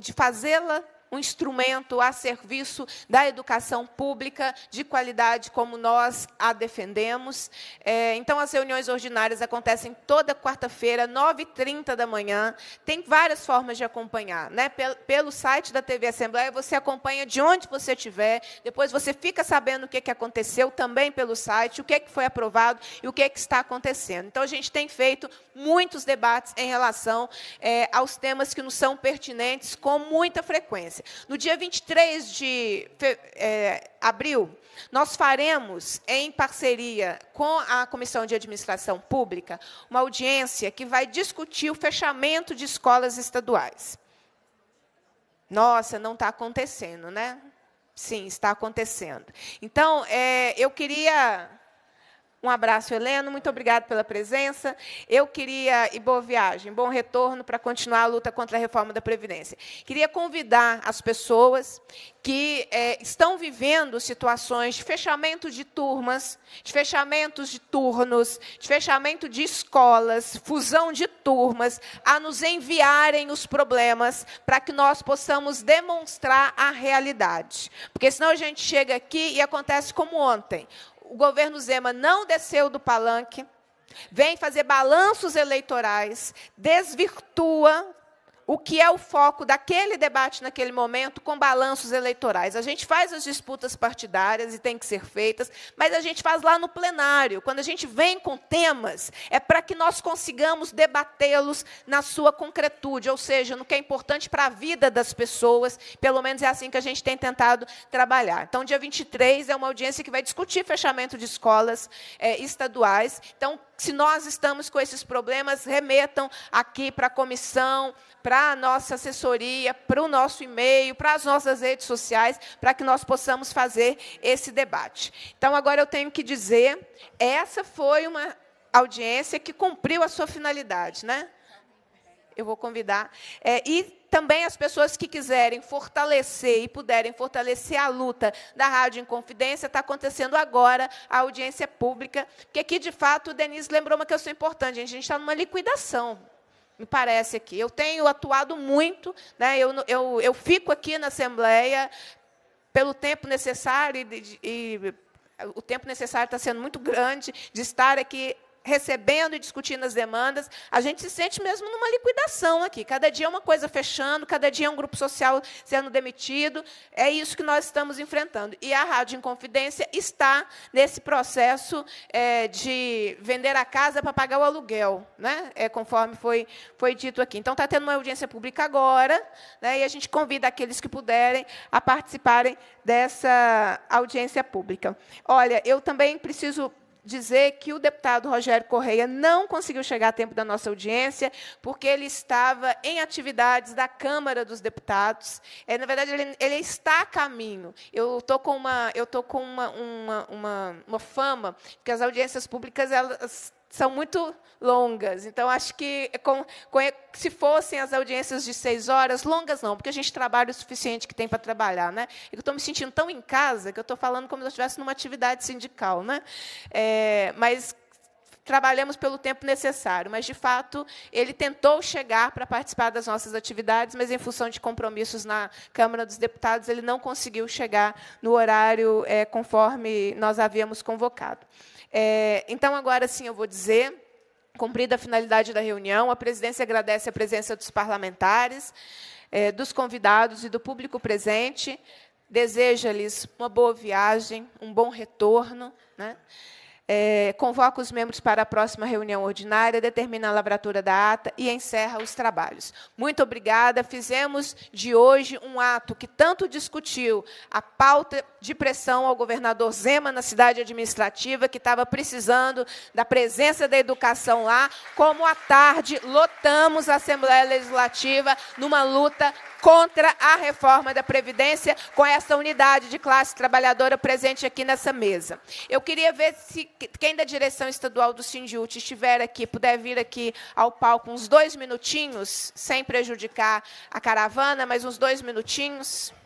de fazê-la um instrumento a serviço da educação pública de qualidade como nós a defendemos. É, então, as reuniões ordinárias acontecem toda quarta-feira, 9h30 da manhã. Tem várias formas de acompanhar. Né? Pelo, pelo site da TV Assembleia, você acompanha de onde você estiver, depois você fica sabendo o que, que aconteceu também pelo site, o que, que foi aprovado e o que, que está acontecendo. Então, a gente tem feito muitos debates em relação é, aos temas que nos são pertinentes com muita frequência conferência. No dia 23 de é, abril, nós faremos, em parceria com a Comissão de Administração Pública, uma audiência que vai discutir o fechamento de escolas estaduais. Nossa, não está acontecendo, né? Sim, está acontecendo. Então, é, eu queria um abraço, Heleno. Muito obrigado pela presença. Eu queria, e boa viagem, bom retorno para continuar a luta contra a reforma da Previdência. Queria convidar as pessoas que é, estão vivendo situações de fechamento de turmas, de fechamentos de turnos, de fechamento de escolas, fusão de turmas, a nos enviarem os problemas para que nós possamos demonstrar a realidade. Porque senão a gente chega aqui e acontece como ontem o governo Zema não desceu do palanque, vem fazer balanços eleitorais, desvirtua o que é o foco daquele debate naquele momento com balanços eleitorais. A gente faz as disputas partidárias e tem que ser feitas, mas a gente faz lá no plenário. Quando a gente vem com temas, é para que nós consigamos debatê-los na sua concretude, ou seja, no que é importante para a vida das pessoas. Pelo menos é assim que a gente tem tentado trabalhar. Então, dia 23 é uma audiência que vai discutir fechamento de escolas é, estaduais. Então, se nós estamos com esses problemas, remetam aqui para a comissão, para a nossa assessoria, para o nosso e-mail, para as nossas redes sociais, para que nós possamos fazer esse debate. Então, agora eu tenho que dizer, essa foi uma audiência que cumpriu a sua finalidade, né? Eu vou convidar. É, e também as pessoas que quiserem fortalecer e puderem fortalecer a luta da Rádio Inconfidência, está acontecendo agora a audiência pública, que aqui, de fato, o Denise lembrou uma questão importante, a gente está numa liquidação, me parece aqui. Eu tenho atuado muito, né? eu, eu, eu fico aqui na Assembleia pelo tempo necessário e, e o tempo necessário está sendo muito grande de estar aqui recebendo e discutindo as demandas, a gente se sente mesmo numa liquidação aqui. Cada dia é uma coisa fechando, cada dia é um grupo social sendo demitido. É isso que nós estamos enfrentando. E a Rádio Inconfidência está nesse processo é, de vender a casa para pagar o aluguel, né? é, conforme foi, foi dito aqui. Então, está tendo uma audiência pública agora, né? e a gente convida aqueles que puderem a participarem dessa audiência pública. Olha, eu também preciso dizer que o deputado Rogério Correia não conseguiu chegar a tempo da nossa audiência, porque ele estava em atividades da Câmara dos Deputados. É, na verdade, ele, ele está a caminho. Eu estou com, uma, eu tô com uma, uma, uma, uma fama que as audiências públicas elas são muito longas. Então, acho que é com, com, se fossem as audiências de seis horas, longas não, porque a gente trabalha o suficiente que tem para trabalhar. Né? Eu estou me sentindo tão em casa que eu estou falando como se eu estivesse numa atividade sindical. Né? É, mas trabalhamos pelo tempo necessário, mas de fato ele tentou chegar para participar das nossas atividades, mas em função de compromissos na Câmara dos Deputados ele não conseguiu chegar no horário é, conforme nós havíamos convocado. É, então, agora sim, eu vou dizer. Cumprida a finalidade da reunião, a presidência agradece a presença dos parlamentares, é, dos convidados e do público presente. Deseja-lhes uma boa viagem, um bom retorno. Né? é, convoca os membros para a próxima reunião ordinária, determina a lavratura da ata e encerra os trabalhos. Muito obrigada. Fizemos de hoje um ato que tanto discutiu a pauta de pressão ao governador Zema na cidade administrativa, que estava precisando da presença da educação lá, como à tarde lotamos a Assembleia Legislativa numa luta contra a reforma da Previdência com essa unidade de classe trabalhadora presente aqui nessa mesa. Eu queria ver se quem da direção estadual do Sindiut estiver aqui, puder vir aqui ao palco uns dois minutinhos, sem prejudicar a caravana, mas uns dois minutinhos.